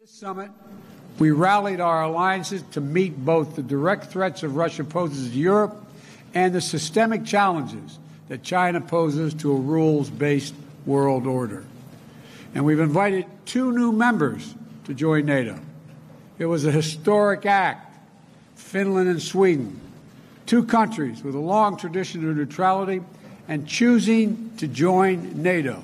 This summit, we rallied our alliances to meet both the direct threats of Russia poses to Europe and the systemic challenges that China poses to a rules based world order. And we've invited two new members to join NATO. It was a historic act. Finland and Sweden, two countries with a long tradition of neutrality and choosing to join NATO.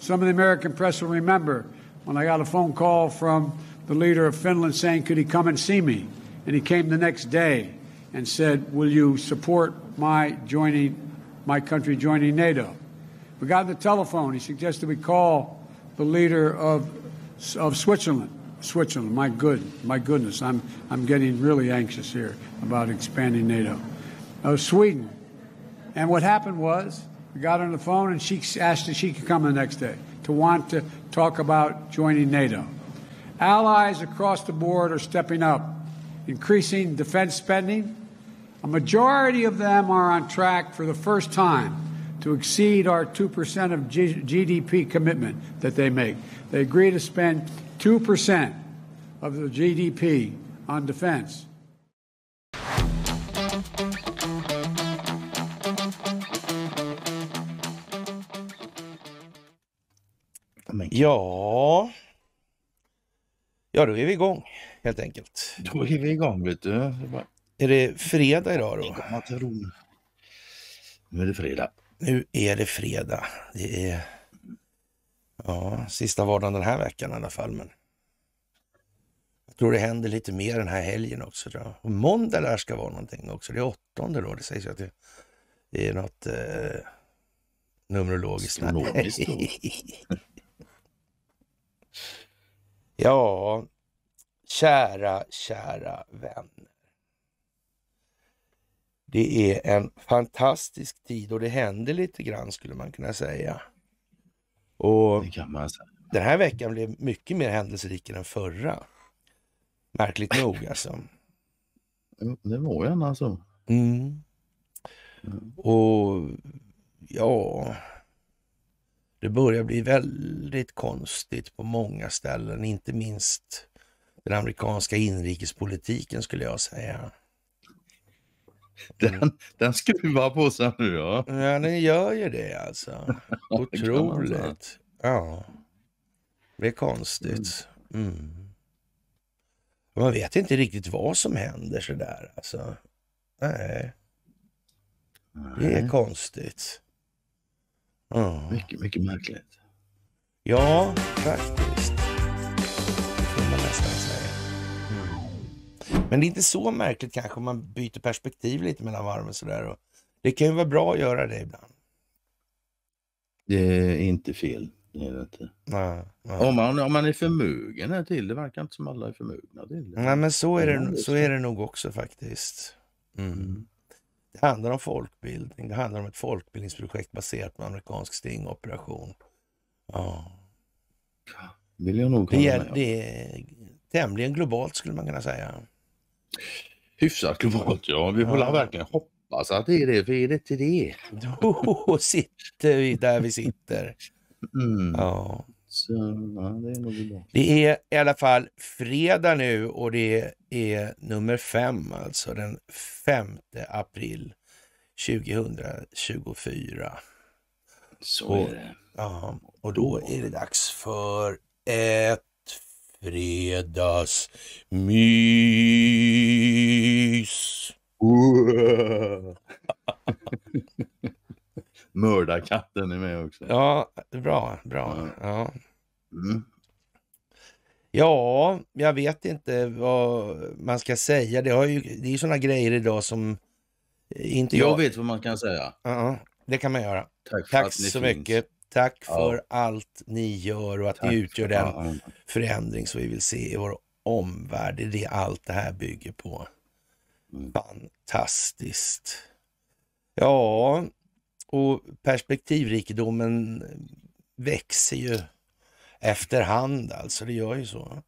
Some of the American press will remember when I got a phone call from the leader of Finland saying, Could he come and see me? And he came the next day and said, Will you support my joining, my country joining NATO? We got on the telephone. He suggested we call the leader of, of Switzerland. Switzerland, my good, my goodness, I'm, I'm getting really anxious here about expanding NATO. Of Sweden. And what happened was, we got on the phone and she asked if she could come the next day to want to talk about joining NATO. Allies across the board are stepping up, increasing defense spending. A majority of them are on track for the first time to exceed our 2% of G- GDP commitment that they make. They agree to spend 2% of the GDP on defense. spaning? Ja, ja då är vi igång helt enkelt. Då är vi igång vet du. Är det fredag idag då? Nu är det fredag. Nu är det fredag. Det är ja, sista vardagen den här veckan i alla fall. Men jag tror det händer lite mer den här helgen också. Tror Och måndag lär ska vara någonting också. Det är åttonde då. Det sägs ju att det, är något eh, numerologiskt. Ja, kära, kära vänner. Det är en fantastisk tid och det händer lite grann skulle man kunna säga. Och Den här veckan blev mycket mer händelserik än den förra. Märkligt nog alltså. Det var den alltså. Mm. mm. Och ja, det börjar bli väldigt konstigt på många ställen, inte minst den amerikanska inrikespolitiken skulle jag säga. Den, den skruvar på sig nu ja. Ja, den gör ju det alltså. Otroligt. Ja. Det är konstigt. Mm. mm. Man vet inte riktigt vad som händer sådär alltså. Nej. Det är konstigt. Ja. Mycket, mycket märkligt. Ja, faktiskt. Det man nästan säga. Mm. Men det är inte så märkligt kanske om man byter perspektiv lite mellan varven sådär. det kan ju vara bra att göra det ibland. Det är inte fel. Det är det inte. Nej, nej. Om, man, om man är förmögen här till det, verkar inte som alla är förmögna till det. Nej, men så är det, så är det nog också faktiskt. Mm. mm. Det handlar om folkbildning. Det handlar om ett folkbildningsprojekt baserat på amerikansk stingoperation. Ja. Vill jag nog det, är, det är tämligen globalt skulle man kunna säga. Hyfsat globalt ja. Vi får ja. verkligen hoppas att det är det. För är det inte det? Då sitter vi där vi sitter. Mm. Ja. Så, det, är det är i alla fall fredag nu och det är nummer fem, alltså den 5 april 2024. Så och, är det. Ja, och då är det dags för ett fredagsmys. Mördarkatten är med också. Ja, bra, bra. Ja. Ja. Mm. ja. jag vet inte vad man ska säga. Det, har ju, det är ju sådana grejer idag som inte jag... Jag vet vad man kan säga. Uh -huh. Det kan man göra. Tack, Tack så mycket. Tack ja. för allt ni gör och att ni utgör den alla. förändring som vi vill se i vår omvärld. Det är det allt det här bygger på. Mm. Fantastiskt. Ja, och perspektivrikedomen växer ju efterhand alltså, det gör ju så.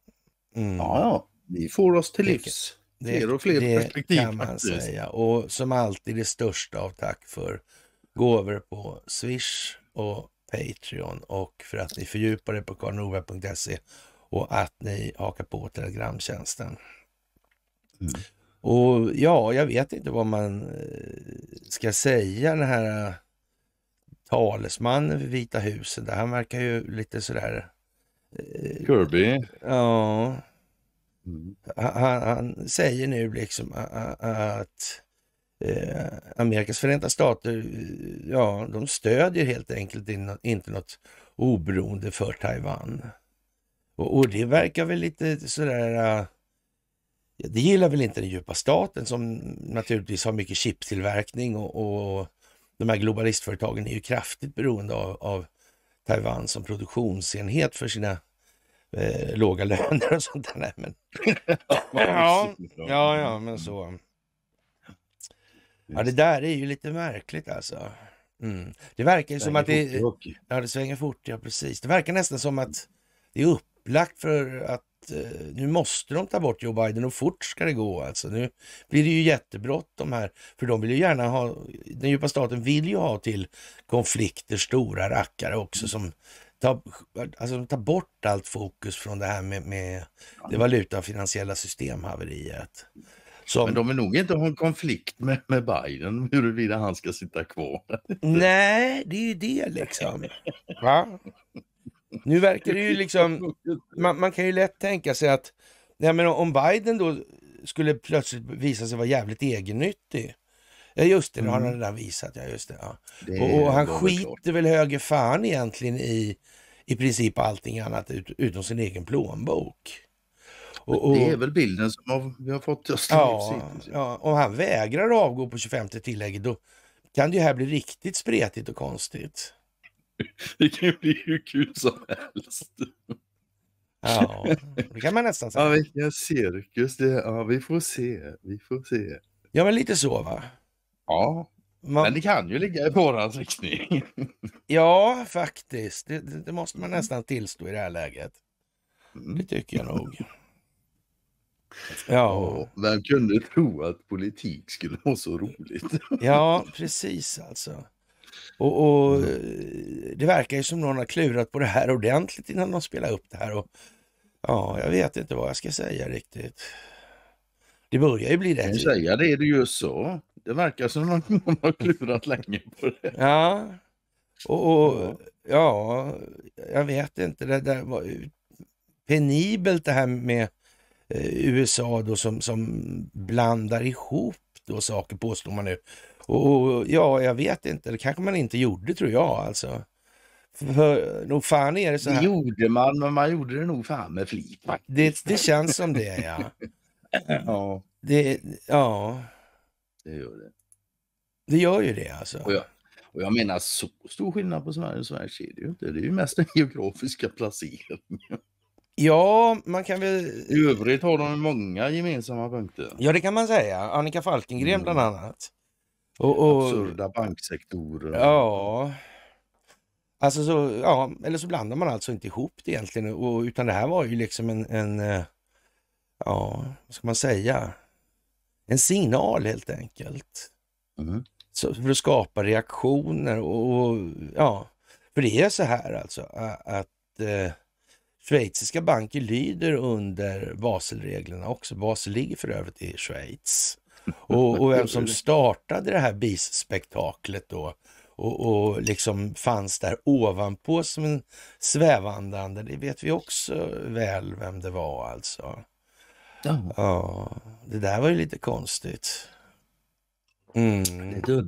Mm. Ja, ja, vi får oss till livs. Det, fler och fler det perspektiv kan man faktiskt. säga. Och som alltid det största av tack för gåvor på Swish och Patreon och för att ni fördjupar er på karlnorberg.se och att ni hakar på telegramtjänsten. Mm. Och ja, jag vet inte vad man eh, ska säga den här talesmannen för Vita huset. Där. Han verkar ju lite sådär... Eh, Kirby. Ja. Mm. Han, han säger nu liksom att eh, Amerikas förenta stater, eh, ja, de stödjer helt enkelt inte något oberoende för Taiwan. Och, och det verkar väl lite sådär... Eh, det gillar väl inte den djupa staten som naturligtvis har mycket chiptillverkning och, och de här globalistföretagen är ju kraftigt beroende av, av Taiwan som produktionsenhet för sina eh, låga löner och sånt där. men... ja, ja, ja, men så. Mm. Ja, det där är ju lite märkligt alltså. Mm. Det verkar ju som att det, ja, det svänger fort, ja precis. Det verkar nästan som att det är upplagt för att Eh, nu måste de ta bort Joe Biden och fort ska det gå alltså. Nu blir det ju jättebråttom här, för de vill ju gärna ha, den djupa staten vill ju ha till konflikter stora rackare också som tar, alltså, tar bort allt fokus från det här med, med det valutafinansiella systemhaveriet. Som... Men de vill nog inte ha en konflikt med, med Biden huruvida han ska sitta kvar. Nej, det är ju det liksom. Va? Nu verkar det ju liksom, man, man kan ju lätt tänka sig att, nej men om Biden då skulle plötsligt visa sig vara jävligt egennyttig. Ja just det, det har han mm. redan visat. Ja, just det, ja. det och, och, han skiter väl höger fan egentligen i i princip allting annat ut, utom sin egen plånbok. Och, och, det är väl bilden som har, vi har fått just ja, ja, om han vägrar avgå på 25 tillägget då kan det ju här bli riktigt spretigt och konstigt det kan ju bli hur kul som helst. Ja, det kan man nästan säga. Ja, vilken cirkus det ja, vi får se, vi får se. Ja, men lite så va? Ja, man... men det kan ju ligga i våran riktning. ja, faktiskt. Det, det, måste man nästan tillstå i det här läget. Mm. Det tycker jag nog. Ja. Vem kunde tro att politik skulle vara så roligt? ja, precis alltså. Och, och eh, Det verkar ju som någon har klurat på det här ordentligt innan de spelar upp det här. Och, ja, jag vet inte vad jag ska säga riktigt. Det börjar ju bli rätt. Jag säga det är det ju så. Det verkar som någon, någon har klurat länge på det. Ja, och, och ja, jag vet inte. Det där var penibelt det här med eh, USA då som, som blandar ihop då saker påstår man nu. Och, och, ja, jag vet inte, det kanske man inte gjorde tror jag alltså. För, nog fan är det så här. Det gjorde man, men man gjorde det nog fan med flit. Det, det känns som det ja. ja. Det, ja. Det gör det. Det gör ju det alltså. Och jag, och jag menar så stor skillnad på Sverige och Sverige är det ju inte. Det är ju mest den geografiska placeringen. Ja, man kan väl... I övrigt har de många gemensamma punkter. Ja, det kan man säga. Annika Falkengren mm. bland annat. Och, och, absurda banksektorer. Ja. Alltså så, ja, eller så blandar man alltså inte ihop det egentligen, och, utan det här var ju liksom en, en eh, ja, vad ska man säga, en signal helt enkelt. Mm. Så, för att skapa reaktioner och, och, ja, för det är så här alltså att eh, schweiziska banker lyder under Baselreglerna också. Basel ligger för övrigt i Schweiz. Och, och vem som startade det här bisspektaklet då. Och, och, liksom fanns där ovanpå som en svävandande. Det vet vi också väl vem det var alltså. Ja, ja det där var ju lite konstigt. Mm. Det är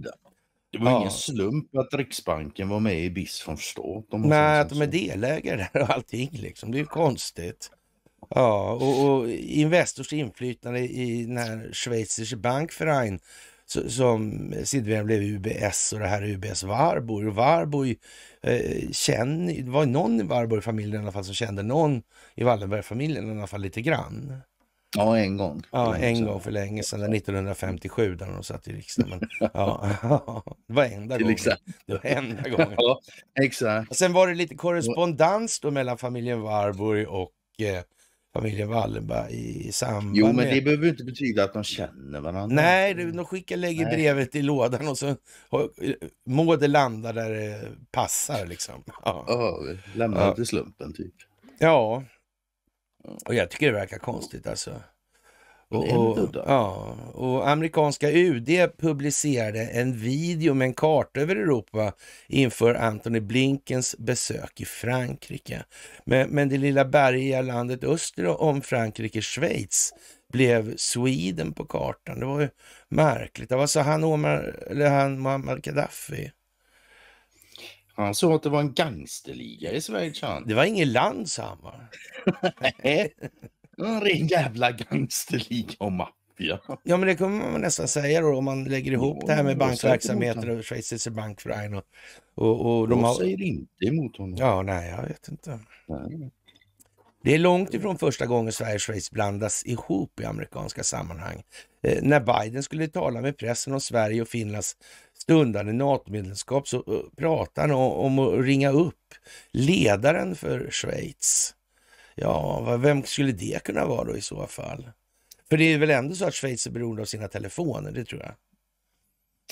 Det var ja. ingen slump att Riksbanken var med i BIS från start. Nej, att de är delägare där och allting liksom. Det är ju konstigt. Ja, och, och Investors inflytande i den här Schweizisch Bankverein som sedermera blev UBS och det här UBS Warburg. Och Warburg eh, känner, det var någon i Warburg-familjen i alla fall som kände någon i Wallenberg-familjen i alla fall lite grann. Ja, en gång. Ja, en gång för länge sedan, 1957, när de satt i riksdagen. Men, ja, det var enda gången. Det var enda gången. Ja, exakt. sen var det lite korrespondens då mellan familjen Warburg och eh, familjen Wallenberg i samband Jo, men med... det behöver inte betyda att de känner varandra. Nej, de skickar, lägger Nej. brevet i lådan och så må det landa där det passar liksom. Ja, ja lämna ja. till slumpen typ. Ja, och jag tycker det verkar konstigt alltså. Och, och, ja, och amerikanska UD publicerade en video med en karta över Europa inför Antony Blinkens besök i Frankrike. Men, men det lilla bergiga landet öster om Frankrike, Schweiz, blev Sweden på kartan. Det var ju märkligt. Det var så han, Omar, eller han Muammar Gaddafi. Han sa att det var en gangsterliga i Schweiz. Det var inget land, sa han. va? ren jävla gangsterliga och maffia. Ja, men det kommer man nästan säga då om man lägger ihop ja, det här med bankverksamheten och Schweiz Bank och, och, och de har... säger inte emot honom. Ja, nej, jag vet inte. Nej. Det är långt ifrån första gången Sverige och Schweiz blandas ihop i amerikanska sammanhang. Eh, när Biden skulle tala med pressen om Sverige och Finlands stundande NATO-medlemskap så eh, pratade han om, om att ringa upp ledaren för Schweiz. Ja, vem skulle det kunna vara då i så fall? För det är väl ändå så att Schweiz är beroende av sina telefoner, det tror jag.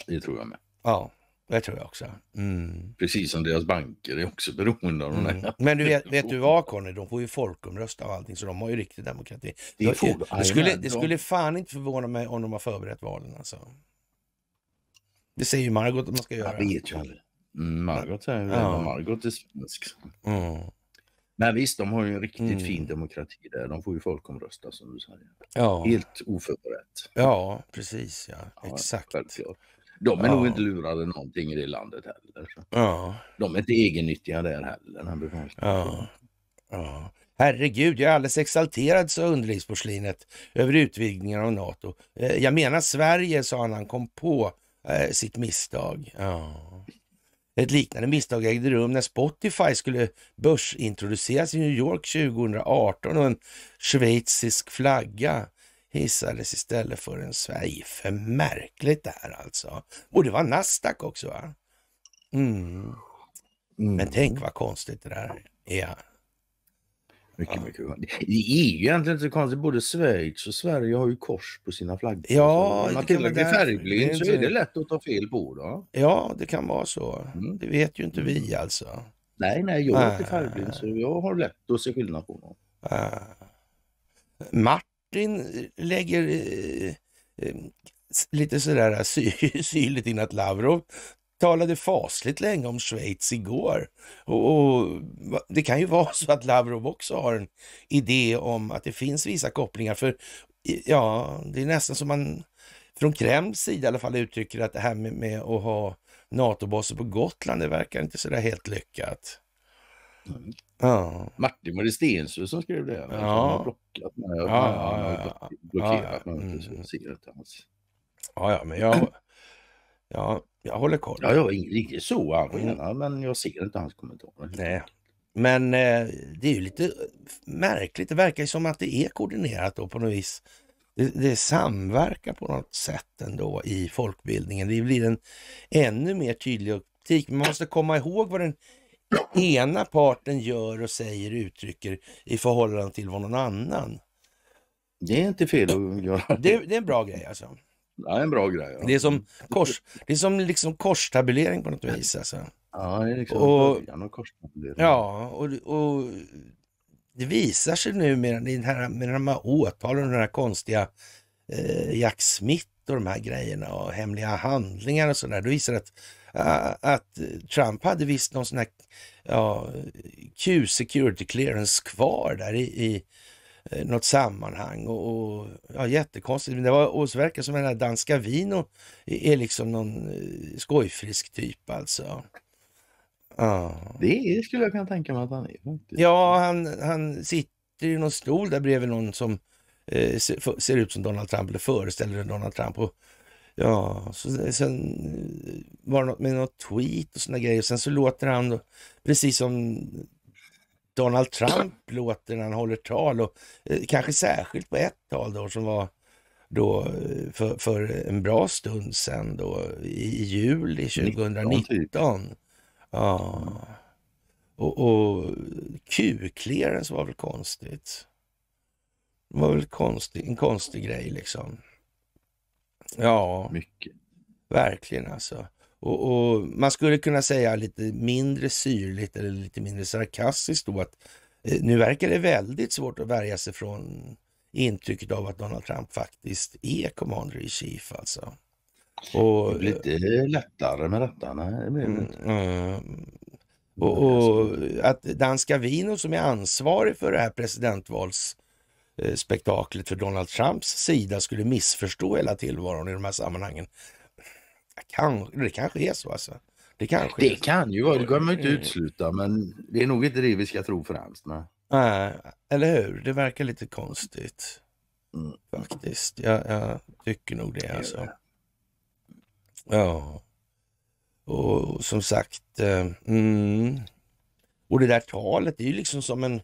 Det tror jag med. Ja, det tror jag också. Mm. Precis som deras banker är också beroende av mm. de Men du vet, vet du vad Conny, de får ju folkomrösta och allting så de har ju riktig demokrati. Det, får, det, skulle, det skulle fan inte förvåna mig om de har förberett valen alltså. Det säger ju Margot att man ska göra. Jag vet ju aldrig. Mm, Margot säger ju ja. Margot är svensk. Mm. Men visst, de har ju en riktigt mm. fin demokrati där. De får ju folkomrösta som du säger. Ja. Helt oförberett. Ja, precis ja. ja Exakt. Självklart. De är ja. nog inte lurade någonting i det landet heller. Ja. De är inte egennyttiga där heller. Ja. Ja. Herregud, jag är alldeles exalterad, sa underlivsporslinet över utvidgningen av NATO. Eh, jag menar Sverige, sa han han kom på eh, sitt misstag. Ja. Ett liknande misstag ägde rum när Spotify skulle börsintroduceras i New York 2018 och en schweizisk flagga hissades istället för en Sverige. För märkligt det här alltså. Och det var Nasdaq också va? Mm. Mm. Men tänk vad konstigt det där är. Ja. Mycket, ja. mycket. Det är ju egentligen inte så konstigt. Både Schweiz och Sverige har ju kors på sina flaggor. Ja, man är färgblind så är det lätt att ta fel på. Då. Ja, det kan vara så. Mm. Det vet ju inte vi mm. alltså. Nej, nej, jag är inte färgblind så jag har lätt att se skillnad på dem. Ah. Martin lägger eh, eh lite sådär syrligt in att Lavrov talade fasligt länge om Schweiz igår. Och, och, Det kan ju vara så att Lavrov också har en idé om att det finns vissa kopplingar. För ja, det är nästan som man från Kremls sida i alla fall uttrycker att det här med, med att ha NATO-baser på Gotland, det verkar inte sådär helt lyckat. Mm. Ja. Martin var det Stensus som skrev det? Ja. Har blockat med, ja, ja, ja, blockerat ja, ja. Mm. Ja, ja, men jag... Ja, jag håller koll. Ja, jag var riktigt så arg, mm. men jag ser inte hans kommentarer. Nej. Men eh, det är ju lite märkligt. Det verkar ju som att det är koordinerat då på något vis. Det, det samverkar på något sätt ändå i folkbildningen. Det blir en ännu mer tydlig optik. Man måste komma ihåg vad den ena parten gör och säger uttrycker i förhållande till vad någon annan. Det är inte fel att göra. Det, det är en bra grej alltså. Det är en bra grej. Ja. Det är som, mm. kors, det är som liksom korstabulering på något vis. Alltså. Ja, det är liksom och, och korstabulering. Ja, och, och det visar sig nu med, den här, med de här åtalen och den här konstiga eh, Jack Smith och de här grejerna och hemliga handlingar och sådär. Då visar det att, att Trump hade visst någon sån här ja, Q-security clearance kvar där i, i Eh, något sammanhang och, och ja, jättekonstigt. Men det var, och så verkar som den här danska Vino är liksom någon eh, skojfrisk typ alltså. Ja. Det skulle jag kunna tänka mig att han är. Ja, han, han sitter i någon stol där bredvid någon som eh, ser, ut som Donald Trump eller föreställer Donald Trump. Och, ja, så, sen eh, var det något med något tweet och sådana grejer. Sen så låter han, då, precis som Donald Trump låter när han håller tal och eh, kanske särskilt på ett tal då som var då eh, för, för en bra stund sedan då i, juli 2019. Typ. Ja. Och, och Q-clearance var väl konstigt. Det var väl konstig, en konstig grej liksom. Ja, Mycket. verkligen alltså. Och, och, Man skulle kunna säga lite mindre syrligt eller lite mindre sarkastiskt då att eh, nu verkar det väldigt svårt att värja sig från intrycket av att Donald Trump faktiskt är commander i chief alltså. Och, det blir inte lättare med detta, nej det blir det mm, inte. Mm. och, och, att danska Vino som är ansvarig för det här presidentvalsspektaklet för Donald Trumps sida skulle missförstå hela tillvaron i de här sammanhangen. Kanske, det kanske är så alltså. Det, kanske det kan ju vara, det kan man inte mm. utsluta men det är nog inte det vi ska tro främst. Nej, äh, eller hur? Det verkar lite konstigt. Mm. Faktiskt, jag, jag, tycker nog det alltså. Ja. Och som sagt, eh, mm. och det där talet är ju liksom som en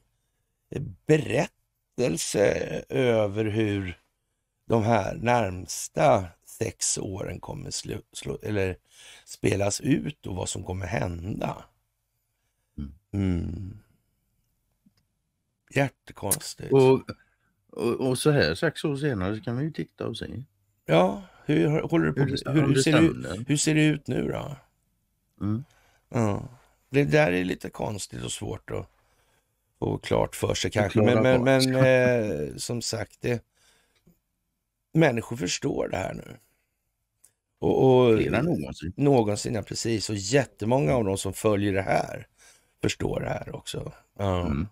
berättelse över hur de här närmsta sex åren kommer slå, slå, eller spelas ut och vad som kommer hända. Mm. mm. Jättekonstigt. Och, och, och, så här sex år senare kan vi ju titta och se. Ja, hur, håller du på, hur, hur, ser, det ut, hur ser det ut nu då? Mm. Ja. Det där är lite konstigt och svårt att få klart för sig kanske. Men, men, men eh, som sagt, det, människor förstår det här nu. Och, och, någonsin. Någonsin, ja precis. Och jättemånga av de som följer det här förstår det här också. Ja. Mm.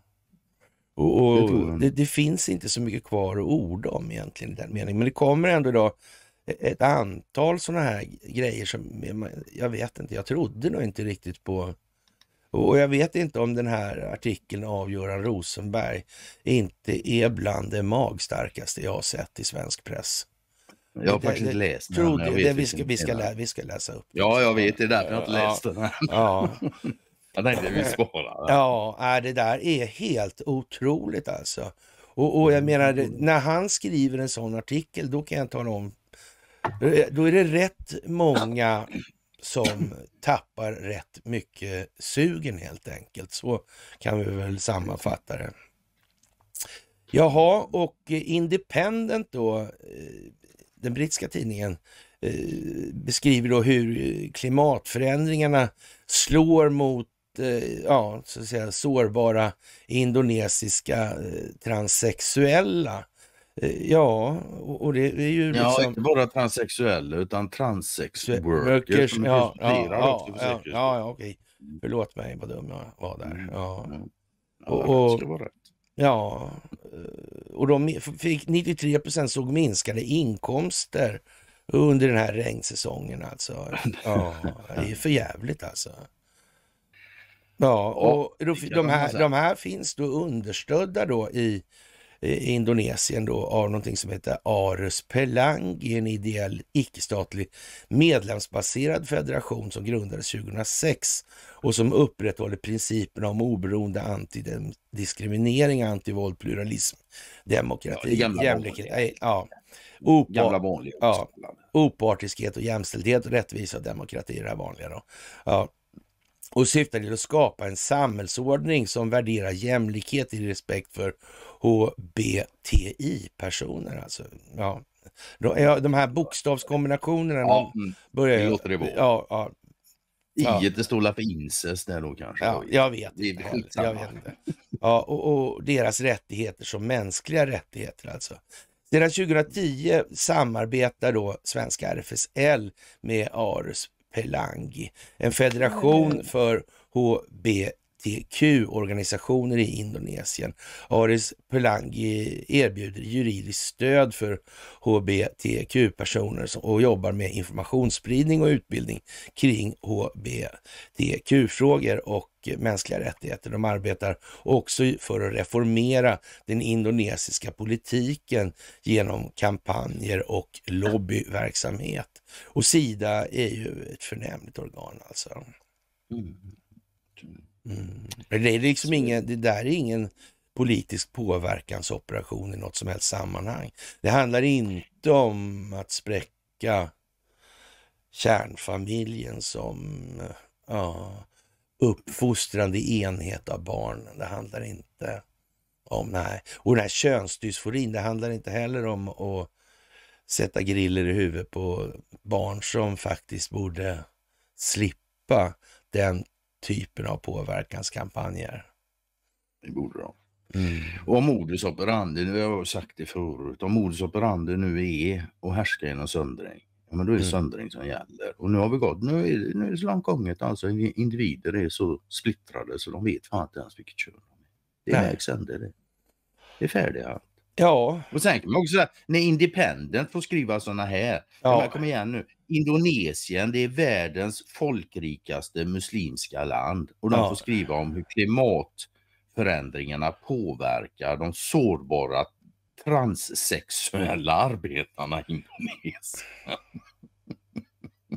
Och, och det, det, finns inte så mycket kvar att orda om egentligen i den meningen. Men det kommer ändå idag e-, ett antal sådana här grejer som jag vet inte, jag trodde nog inte riktigt på. Och jag vet inte om den här artikeln av Göran Rosenberg inte är bland det magstarkaste jag har sett i svensk press jag har det, faktiskt inte läst den. Tror det, det vi, ska, vi, ska lä, vi ska läsa upp den. Ja, jag vet. Det är därför jag inte läst den. Här. Ja. jag tänkte vi sparar Ja, det där är helt otroligt alltså. Och, och jag mm. menar, när han skriver en sån artikel, då kan jag tala om, då är det rätt många som tappar rätt mycket sugen helt enkelt. Så kan vi väl sammanfatta det. Jaha, och Independent då eh, den brittiska tidningen eh, beskriver då hur eh, klimatförändringarna slår mot eh, ja, så att säga, sårbara indonesiska transsexuella. Ja, och det är ju liksom... Ja, inte bara transsexuella utan transsex-workers. Ja, ja, ja, ja, ja, okej. Förlåt mig vad dum jag var där. Mm. Mm. Ja. Och, och, Ja, eh, och de fick 93 procent såg minskade inkomster under den här regnsäsongen alltså. Ja, det är för jävligt alltså. Ja, och de här, alltså. de här finns då understödda då i Eh, Indonesien då av någonting som heter Arus Pelangi, en ideell icke-statlig medlemsbaserad federation som grundades 2006 och som upprätthåller principerna om oberoende, antidiskriminering, antivåld, pluralism, demokrati, ja, jämlikhet, eh, ja, opa ja, opartiskhet och jämställdhet, och rättvisa och demokrati, det här vanliga då. Ja och syftar till att skapa en samhällsordning som värderar jämlikhet i respekt för HBTI-personer alltså. Ja. De här bokstavskombinationerna. Ja, mm. börjar, det låter det vara. Ja, ja. Ja. I det står för incest där då kanske? Ja, jag vet inte. Heller, jag vet inte. Ja, och, och, deras rättigheter som mänskliga rättigheter alltså. Sedan 2010 samarbetar då svenska RFSL med Ares Pelangi, en federation mm. för HBTI hbtq-organisationer i Indonesien. Aris Pelangi erbjuder juridiskt stöd för hbtq-personer och jobbar med informationsspridning och utbildning kring hbtq-frågor och mänskliga rättigheter. De arbetar också för att reformera den indonesiska politiken genom kampanjer och lobbyverksamhet. Och Sida är ju ett förnämligt organ alltså. Mm. Mm. Det är liksom ingen, det där är ingen politisk påverkansoperation i något som helst sammanhang. Det handlar inte om att spräcka kärnfamiljen som ja, uppfostrande enhet av barnen. Det handlar inte om, nej. Och den här könsdysforin, det handlar inte heller om att sätta griller i huvudet på barn som faktiskt borde slippa den typen av påverkanskampanjer. Det borde de. Mm. Och om modus operandi, nu har jag sagt det förut, om modus operandi nu är och härska genom söndring, ja, men då är det mm. söndring som gäller. Och nu har vi gått, nu är det, nu är det så långt gånget, alltså individer är så splittrade så de vet fan inte ens vilket kön de är. Det är vägs det. Det är färdiga. Ja. Och sen kan man också säga, när Independent får skriva sådana här. Ja. Men kom igen nu. Indonesien, det är världens folkrikaste muslimska land. Och de ja. får skriva om hur klimatförändringarna påverkar de sårbara transsexuella arbetarna i Indonesien.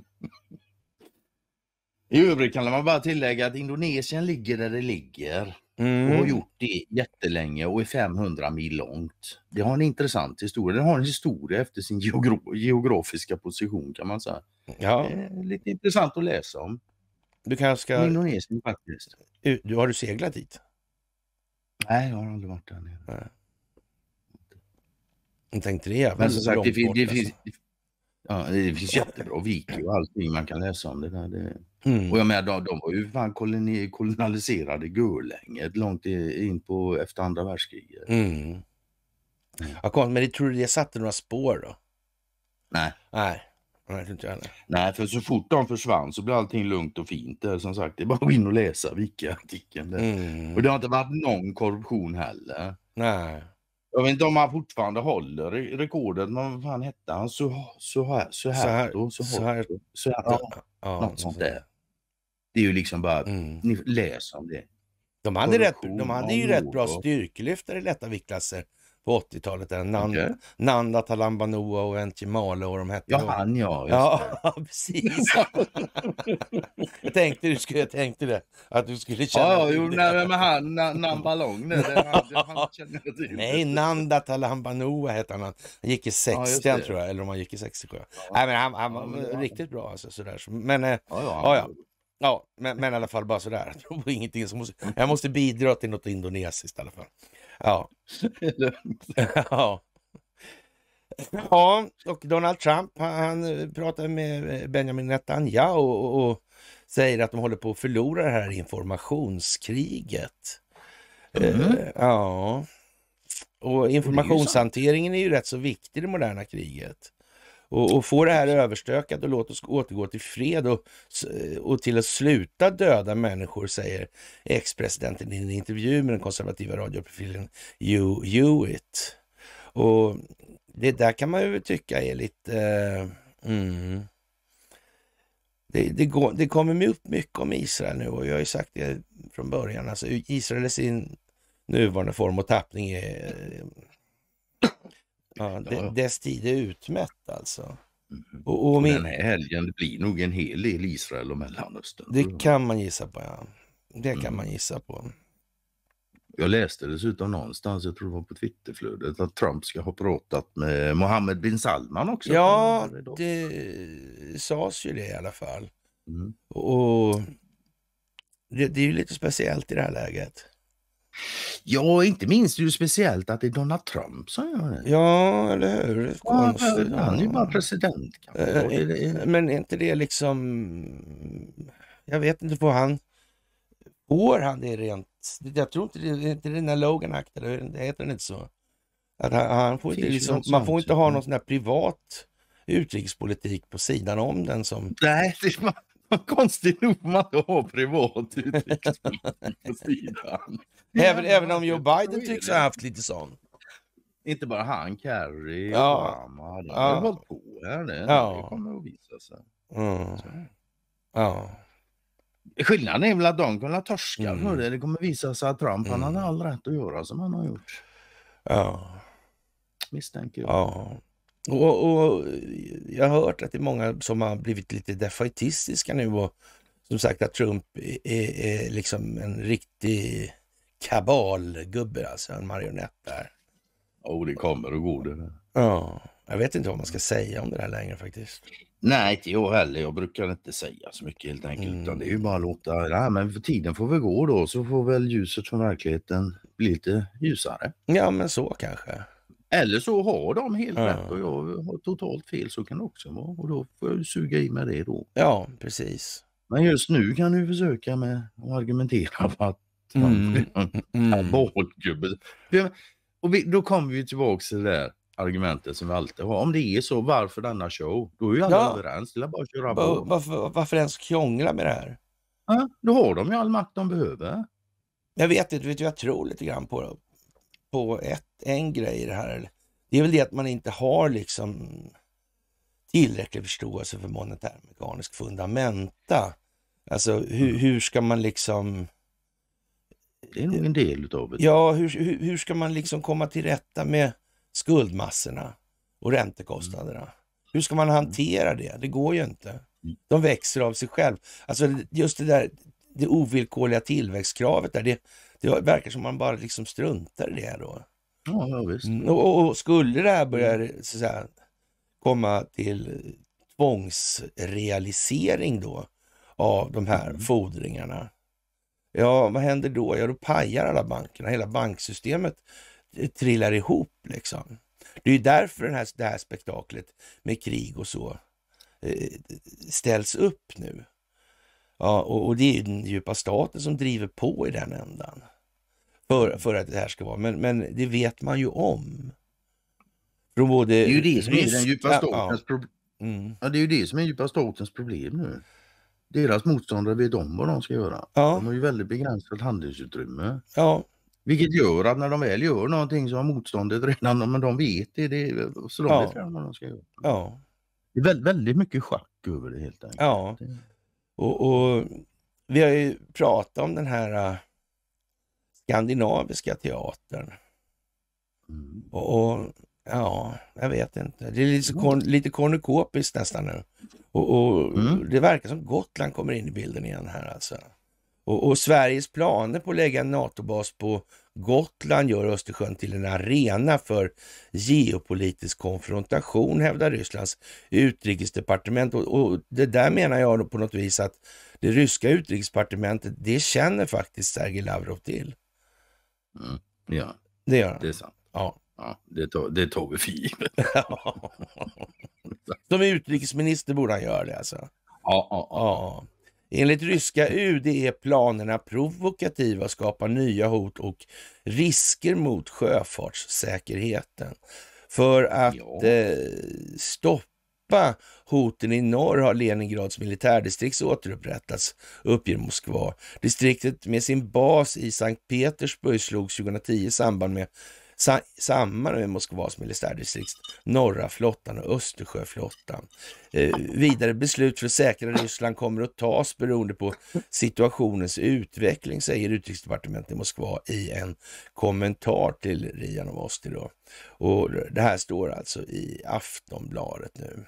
I övrigt kan man bara tillägga att Indonesien ligger där det ligger. Mm. Och har mm. gjort det jättelänge och är 500 mil långt. Det har en intressant historia. Den har en historia efter sin geografiska position kan man säga. Ja. lite intressant att läsa om. Du kanske ska... Indonesien faktiskt. Du, har du seglat dit? Nej, jag har aldrig varit där nere. Jag tänkte det Men som sagt, det, fin, det, alltså. finns, Ja, det finns jättebra wiki och allting man kan läsa om det där. Det... Mm. Och jag menar, de, de var ju fan koloni, koloniserade Gurlänge långt in på efter andra världskriget. Mm. mm. Ja, kom, men det, tror du det satte några spår då? Nej. Nej. Nej, inte jag Nej, för så fort de försvann så blev allting lugnt och fint. Där, som sagt, det är bara att gå in och läsa Wiki-artikeln. Mm. Och det har inte varit någon korruption heller. Nej. Jag vet inte om han fortfarande håller rekordet, men vad fan hette han? Så, så här, så här, så här, så så här, så här ja. Ja, något sånt där. Det är ju liksom bara, mm. ni läs om det. De hade, rätt, de hade ju rätt bra styrkelyftare, i lätta viktklasser på 80-talet. Där. okay. Nanda Talambanoa och Enchimala och de hette. Ja, han ja. Ja, precis. jag tänkte, jag tänkte det, att du skulle känna ja, till jo, det. Nej, men han, na, Nambalong, det, det, han, han Nej, Nanda Talambanoa hette han. Han gick i 60 ja, tror jag, eller om han gick i 67. Ja. Nej, men han, han var ja, riktigt bra alltså. Sådär. Men, eh, ja, ja. ja. men, men i alla fall bara sådär. Jag, ingenting som måste, jag måste bidra till något indonesiskt i alla fall. Ja, ja. ja, och Donald Trump han pratar med Benjamin Netanyahu och, och säger att de håller på att förlora det här informationskriget. Mm. Uh, ja, och informationshanteringen är ju rätt så viktig i det moderna kriget och, och få det här överstökat och låt oss återgå till fred och, och till att sluta döda människor, säger ex-presidenten i en intervju med den konservativa radioprofilen Hugh Hewitt. Och det där kan man ju tycka är lite... Eh, mm. det, det, går, det kommer upp mycket om Israel nu och jag har ju sagt det från början. Alltså Israel i sin nuvarande form och tappning är eh, Ja, dess tid är utmätt alltså. Mhm. Och, och, och min... Den här helgen blir nog en hel del Israel och Mellanöstern. Det kan man gissa på ja. Det kan mm. man gissa på. Jag läste dessutom någonstans, jag tror det var på Twitterflödet, att Trump ska ha pratat med Mohammed bin Salman också. Ja, det sades ju det i alla fall. Mm. Och det, det, är ju lite speciellt i det här läget. Ja, inte minst ju speciellt att det är Donald Trump som gör det. Ja, eller hur? Ja, han är ju bara president. Äh, men är inte det liksom... Jag vet inte, får han... Får han det rent... Jag tror inte det, inte det när Logan aktade, heter den inte så? Att han, han får inte, liksom, man får inte ha någon sån där privat utrikespolitik på sidan om den som... Nej, det, man, Konstigt nog man inte har privat utrikespolitik på sidan. Även, även om Joe Biden tycks ha haft lite sån. Inte bara han, Kerry, ja. Obama. Det har ja. hållit på här nu. Ja. Det kommer att visa sig. Mm. Ja. Skillnaden är väl att de kunde torska mm. för det. Det kommer att visa sig att Trump mm. han hade mm. all rätt att göra som han har gjort. Ja. Misstänker jag. Ja. Och, och, Jag har hört att det är många som har blivit lite defaitistiska nu och som sagt att Trump är, är liksom en riktig kabalgubbe, alltså en marionett där. Jo, det kommer och går det. Ja, jag vet inte vad man ska säga om det där längre faktiskt. Nej, inte jag heller. Jag brukar inte säga så mycket helt enkelt. Mm. Utan det är ju bara att låta, nej men för tiden får väl gå då så får väl ljuset från verkligheten bli lite ljusare. Ja, men så kanske. Eller så har de helt ja. rätt och jag har totalt fel, så kan det också vara. Och då får jag suga i mig det då. Ja, precis. Men just nu kan du försöka med att argumentera för att mm. mm. Och vi, då kommer vi tillbaka till det där argumentet som vi alltid har. Om det är så, varför denna show? Då är ju alla ja. överens. Det är bara att köra på. Varför, varför ens krångla med det här? Ja, då har de ju all makt de behöver. Jag vet inte, vet du, jag tror lite grann på dem? på ett, en grej i det här. Det är väl det att man inte har liksom tillräcklig förståelse för monetärmekanisk fundamenta. Alltså hur, mm. hur ska man liksom... Det är nog en del utav det. Ja, hur, hur, ska man liksom komma till rätta med skuldmassorna och räntekostnaderna? Mm. Hur ska man hantera det? Det går ju inte. Mm. De växer av sig själv. Alltså just det där det ovillkorliga tillväxtkravet där, det det verkar som man bara liksom struntar i det då. Ja, ja visst. Mm, och, och, skulle det här börja så säga, komma till tvångsrealisering då av de här mm. fordringarna. Ja, vad händer då? Ja, då pajar alla bankerna. Hela banksystemet eh, trillar ihop liksom. Det är därför den här, det här spektaklet med krig och så eh, ställs upp nu. Ja, och, och det är den djupa staten som driver på i den ändan för, för att det här ska vara. Men, men det vet man ju om. Från både det är ju det som är den djupa statens ja, problem. Mm. Ja, det är ju det som är djupa statens problem nu. Deras motståndare vet om vad de ska göra. Ja. De har ju väldigt begränsat handlingsutrymme. Ja. Vilket gör att när de väl gör någonting så har motståndet redan, men de vet det, det så de ja. vet redan vad de ska göra. Ja. Det är väldigt, väldigt mycket schack över det helt enkelt. Ja. Och, och vi har ju pratat om den här äh, skandinaviska teatern. Mm. Och, och, ja, jag vet inte. Det är lite, mm. kon, lite kornukopiskt nästan nu. Och, och mm. Det verkar som Gotland kommer in i bilden igen här alltså. Och, och Sveriges planer på att lägga en NATO-bas på Gotland gör Östersjön till en arena för geopolitisk konfrontation, hävdar Rysslands utrikesdepartement. Och, och, det där menar jag på något vis att det ryska utrikesdepartementet, det känner faktiskt Sergej Lavrov till. Mm. Ja. Det gör han. Det är sant. Ja. Ja, det, tog, det tog vi för givet. Som utrikesminister borde han göra det alltså? Ja, ja, ja. Enligt ryska UD är planerna provokativa, och skapar nya hot och risker mot sjöfartssäkerheten. För att ja. eh, stoppa dämpa hoten i norr har Leningrads militärdistrikt återupprättats, uppger Moskva. Distriktet med sin bas i Sankt Petersburg slogs 2010 i med sa, samman med Moskvas militärdistrikt, norra flottan och Östersjöflottan. Eh, vidare beslut för att säkra Ryssland kommer att tas beroende på situationens utveckling, säger utrikesdepartementet i Moskva i en kommentar till Rian och det här står alltså i Aftonbladet nu.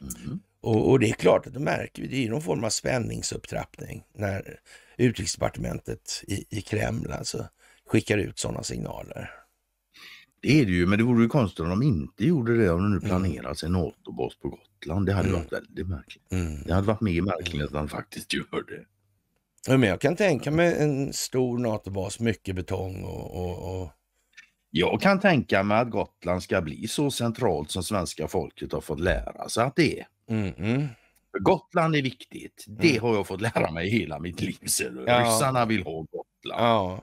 Mm-hmm. Och, och, det är klart att det märker vi, det är någon form av spänningsupptrappning när utrikesdepartementet i, i Kreml alltså skickar ut sådana signaler. Det är det ju, men det vore ju konstigt om de inte gjorde det om de nu mm. planerar sig en NATO-bas på Gotland. Det hade mm. varit väldigt märkligt. Mm. Det hade varit mer märkligt att man faktiskt gör det. Ja, men jag kan tänka mig en stor NATO-bas, mycket betong och, och, och jag kan tänka mig att Gotland ska bli så centralt som svenska folket har fått lära sig att det är. Mm -mm. Gotland är viktigt. Det mm. har jag fått lära mig hela mitt liv. Ja. Ryssarna vill ha Gotland. Ja.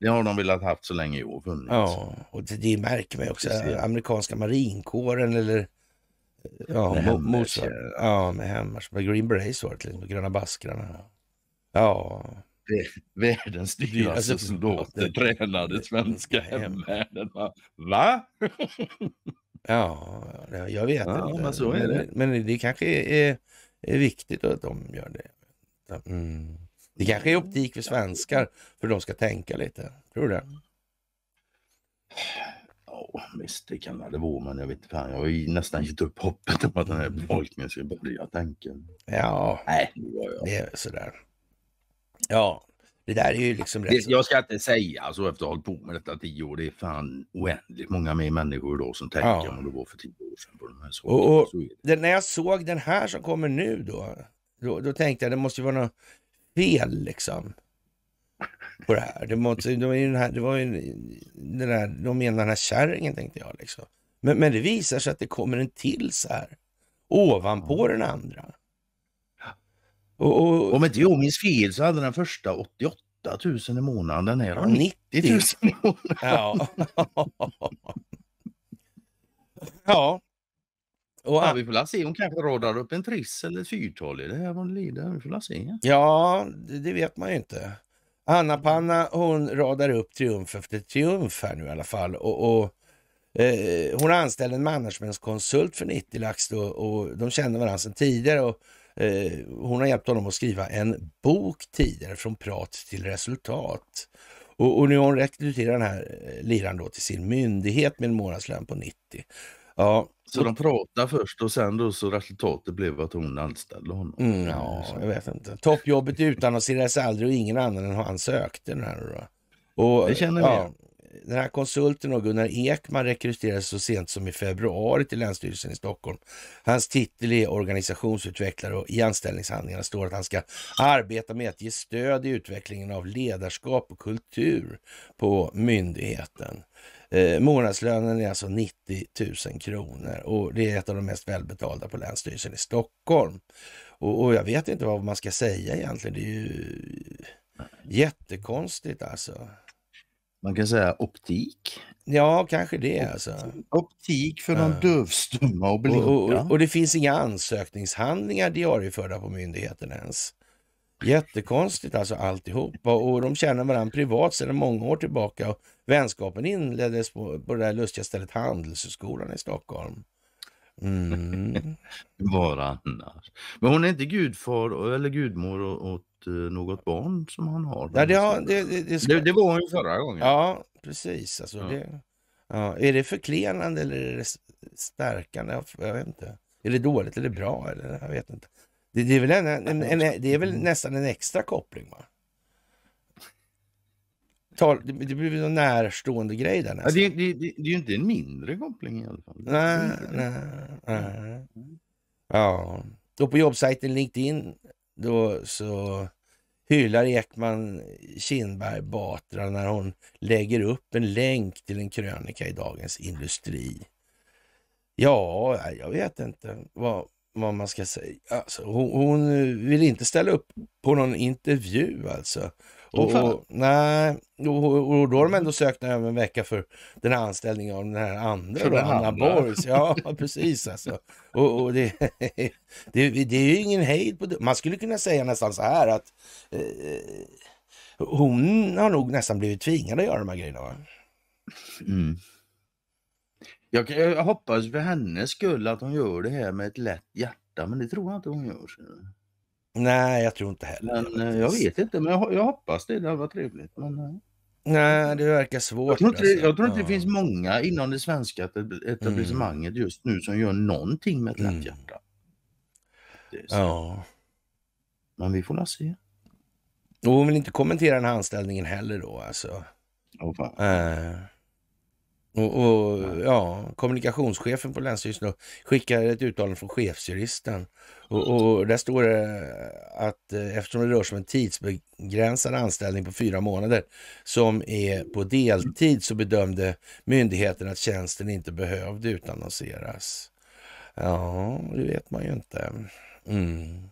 Det har de velat haft så länge jag har funnits. Ja, och det, det märker man också. Precis. Amerikanska marinkåren eller ja, med motsvarande. Ja, med Hammars. Med Green Berets var det liksom, Gröna baskrarna. Ja, världens dyraste alltså, soldater tränade svenska hemvärnet. Va? ja, jag vet ja, inte. Men, så är det. men, det kanske är, är, viktigt att de gör det. Mm. Det kanske är optik för svenskar för de ska tänka lite. Tror du det? Ja, visst det kan det vara, men jag vet fan, jag har ju nästan gett upp hoppet om att den här mm. befolkningen ska börja tänka. Ja, Nej, det, det är sådär. Ja, det där är ju liksom rätt. Det, jag ska inte säga så alltså, efter att ha hållit på med detta tio år. Det är fan oändligt många mer människor då som tänker ja. om det var för tio år sedan. På de här sakerna. och, och det. när jag såg den här som kommer nu då, då, då tänkte jag det måste ju vara något fel liksom på det här. Det, måste, det var ju den här, det var ju den här, de menar den här kärringen tänkte jag liksom. Men, men det visar sig att det kommer en till så här ovanpå den andra. Och, och... Om inte jag minns fel så hade den första 88 000 i månaden. Den här har 90 000 i månaden. Ja. ja. Och ja, vi får se. Hon kanske radar upp en triss eller ett fyrtal i det här Vi får se. Ja, det, det vet man ju inte. Anna Panna hon radar upp triumf efter triumf här nu i alla fall. Och, och eh, hon anställde en managementkonsult för 90 lax och, och de känner varandra sedan tidigare. Och Eh, hon har hjälpt honom att skriva en bok tidigare, Från prat till resultat. Och, och nu har hon rekryterat den här eh, liran då till sin myndighet med en månadslön på 90. Ja, så de pratade först och sen då så resultatet blev att hon anställde honom. Mm, ja, jag vet inte. Toppjobbet utannonserades aldrig och ingen annan än han sökte den här. Då. Och, det känner vi ja, den här konsulten och Gunnar Ekman rekryterades så sent som i februari till Länsstyrelsen i Stockholm. Hans titel är organisationsutvecklare och i anställningshandlingarna står att han ska arbeta med att ge stöd i utvecklingen av ledarskap och kultur på myndigheten. Eh, månadslönen är alltså 90 000 kronor och det är ett av de mest välbetalda på Länsstyrelsen i Stockholm. Och, och jag vet inte vad man ska säga egentligen. Det är ju jättekonstigt alltså man kan säga optik. Ja, kanske det. Alltså. Optik för de ja. dövstumma och blinda. Och, och, och, det finns inga ansökningshandlingar diarieförda på myndigheten ens. Jättekonstigt alltså alltihopa och de känner varandra privat sedan många år tillbaka. vänskapen inleddes på, på det där lustiga stället Handelshögskolan i Stockholm. Mm. Bara annars. Men hon är inte gudfar eller gudmor åt eh, något barn som han har? Ja, det, har, det, det, ska... det, var hon ju förra gången. Ja, precis. Alltså, ja. ja. Är det förklenande eller är det stärkande? Jag vet inte. Är det dåligt eller bra? Eller? Jag vet inte. Det, är väl en, en, en, det är väl mm. nästan en extra koppling? va? tal, det, det blir en närstående grej där nästan. Ja, det, det, det, är ju inte en mindre koppling i alla fall. Nej, mm. nej, Ja. Och på jobbsajten LinkedIn då så hyllar Ekman Kinberg Batra när hon lägger upp en länk till en krönika i Dagens Industri. Ja, jag vet inte vad, vad man ska säga. Alltså, hon, hon, vill inte ställa upp på någon intervju alltså. Och, och, nej, och, och, då har de ändå sökt över en vecka för den här anställningen av den här andra, då, Anna Borgs. Ja, precis alltså. Och, och det, det, det, är ju ingen hejd på det. Man skulle kunna säga nästan så här att eh, hon har nog nästan blivit tvingad att göra de här grejerna. Va? Mm. Jag, jag hoppas för hennes skull att hon gör det här med ett lätt hjärta, men det tror jag inte hon gör. Nej, jag tror inte heller Men eh, jag vet inte, men jag, jag hoppas det. Det var trevligt. Men, eh. nej. det verkar svårt. Jag tror inte, alltså. jag tror inte ja. det finns många inom det svenska mm. etablissemanget mm. just nu som gör någonting med ett lätt mm. hjärta. Ja. Men vi får väl se. Och hon vill inte kommentera den här anställningen heller då alltså. Oh, äh. Och, och ja. kommunikationschefen på Länsstyrelsen skickar ett uttalande från chefsjuristen. Och, och, där står det att eh, eftersom det rör sig om en tidsbegränsad anställning på fyra månader som är på deltid så bedömde myndigheten att tjänsten inte behövde utannonseras. Ja, det vet man ju inte. Mm.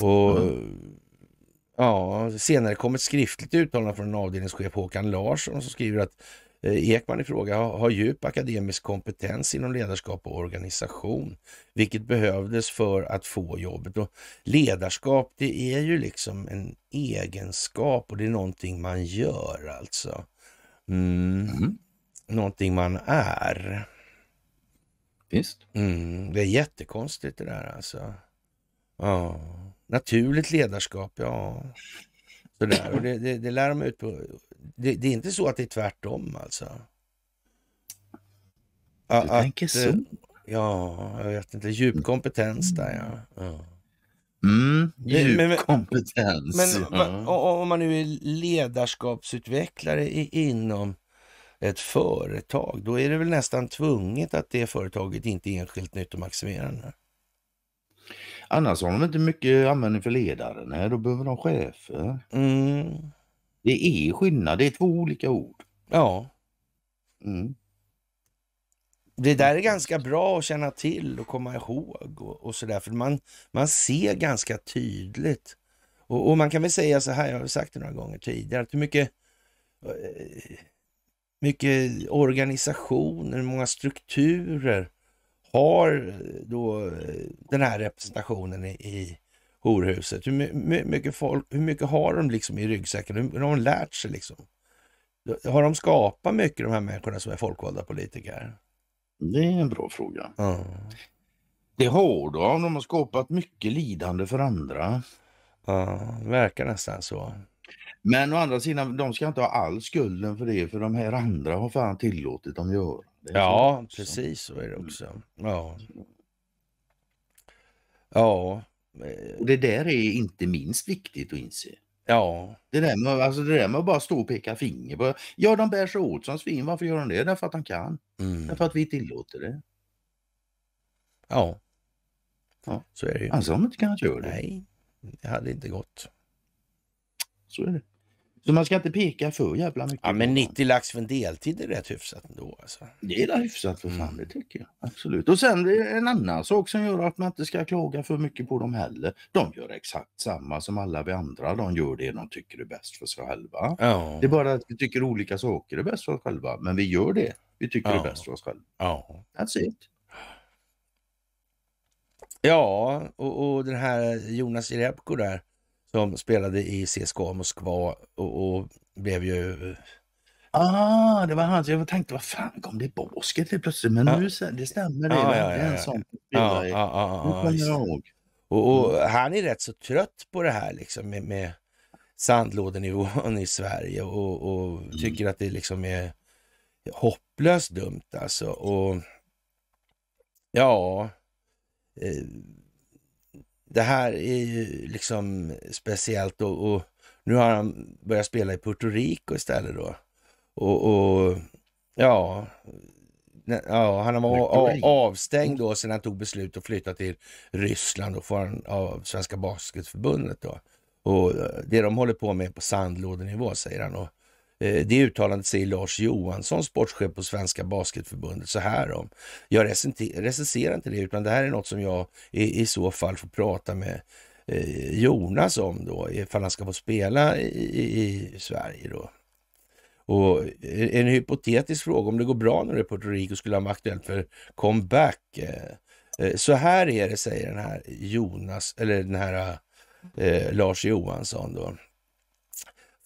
Och mm. Ja, senare kom ett skriftligt uttalande från en avdelningschef Håkan Larsson som skriver att Eh, Ekman i fråga har djup akademisk kompetens inom ledarskap och organisation, vilket behövdes för att få jobbet. Och ledarskap, det är ju liksom en egenskap och det är någonting man gör alltså. Mm. Mm. Någonting man är. Visst. Mm. Det är jättekonstigt det där alltså. Ja. Naturligt ledarskap, ja. Sådär. Och det, det, det lär de ut på det, det, är inte så att det är tvärtom alltså? Du att, tänker så? Eh, ja, jag vet inte. Djup kompetens där ja. ja. Mm, djup men, men, kompetens. Men, ja. om man nu är ledarskapsutvecklare inom ett företag, då är det väl nästan tvunget att det företaget inte är enskilt nyttomaximerande? Annars har de inte mycket användning för ledare. Nej, då behöver de chefer. Mm. Det är skillnad, det är två olika ord. Ja. Mm. Det där är ganska bra att känna till och komma ihåg och, och där För man, man ser ganska tydligt. Och, och, man kan väl säga så här, jag har sagt det några gånger tidigare, att hur mycket, eh, mycket organisationer, många strukturer har då eh, den här representationen i, horhuset? Hur mycket, folk, hur mycket har de liksom i ryggsäcken? Hur har de lärt sig liksom? Har de skapat mycket de här människorna som är folkvalda politiker? Det är en bra fråga. Mm. Det har de. De har skapat mycket lidande för andra. Ja, det verkar nästan så. Men å andra sidan, de ska inte ha all skulden för det, för de här andra har fan tillåtit dem göra det. Ja, så precis så är det också. Mm. Ja. Ja, Eh, och det där är inte minst viktigt att inse. Ja. Det där med, alltså det där med att bara stå och peka finger på. Ja, de bär sig åt som svin. Varför gör de det? Därför att de kan. Mm. Därför att vi tillåter det. Ja. Ja, så är det ju. Alltså om inte kan göra det. Nej, det hade inte gått. Så är det. Så man ska inte peka för jävla mycket. Ja, men 90 lax för en deltid är rätt hyfsat ändå. Alltså. Det är rätt hyfsat för fan, mm. det tycker jag. Absolut. Och sen en annan sak som gör att man inte ska klaga för mycket på dem heller. De gör exakt samma som alla vi andra. De gör det de tycker är bäst för sig själva. Ja. Det är bara att vi tycker olika saker är bäst för oss själva. Men vi gör det vi tycker ja. är bäst för oss själva. Ja. That's it. Ja, och, och den här Jonas Jerebko där som spelade i CSKA Moskva och, och blev ju... Ah, det var han. Jag tänkte, vad fan kom det basket helt plötsligt? Men ja. nu det stämmer det. Ja, ja, det är en sån typ spelare. Ja, ja, ja, ja, ihåg. Och, och, mm. han är rätt så trött på det här liksom med, med sandlådenivån i Sverige och, och mm. tycker att det liksom är hopplöst dumt alltså. Och ja, eh, det här är ju liksom speciellt och, och nu har han börjat spela i Puerto Rico istället då. Och, och ja, ja, han var avstängd då sedan han tog beslut att flytta till Ryssland och får av Svenska Basketförbundet då. Och eh, det de håller på med på sandlådenivå säger han. Och Eh, det uttalandet säger Lars Johansson, sportchef på Svenska Basketförbundet, så här om. Jag recenserar inte det, utan det här är något som jag i, i så fall får prata med eh, Jonas om då, ifall han ska få spela i, i, Sverige då. Och eh, en hypotetisk fråga, om det går bra nu i Puerto Rico skulle han vara aktuell för comeback. Så här är det, säger den här Jonas, eller den här eh, Lars Johansson då.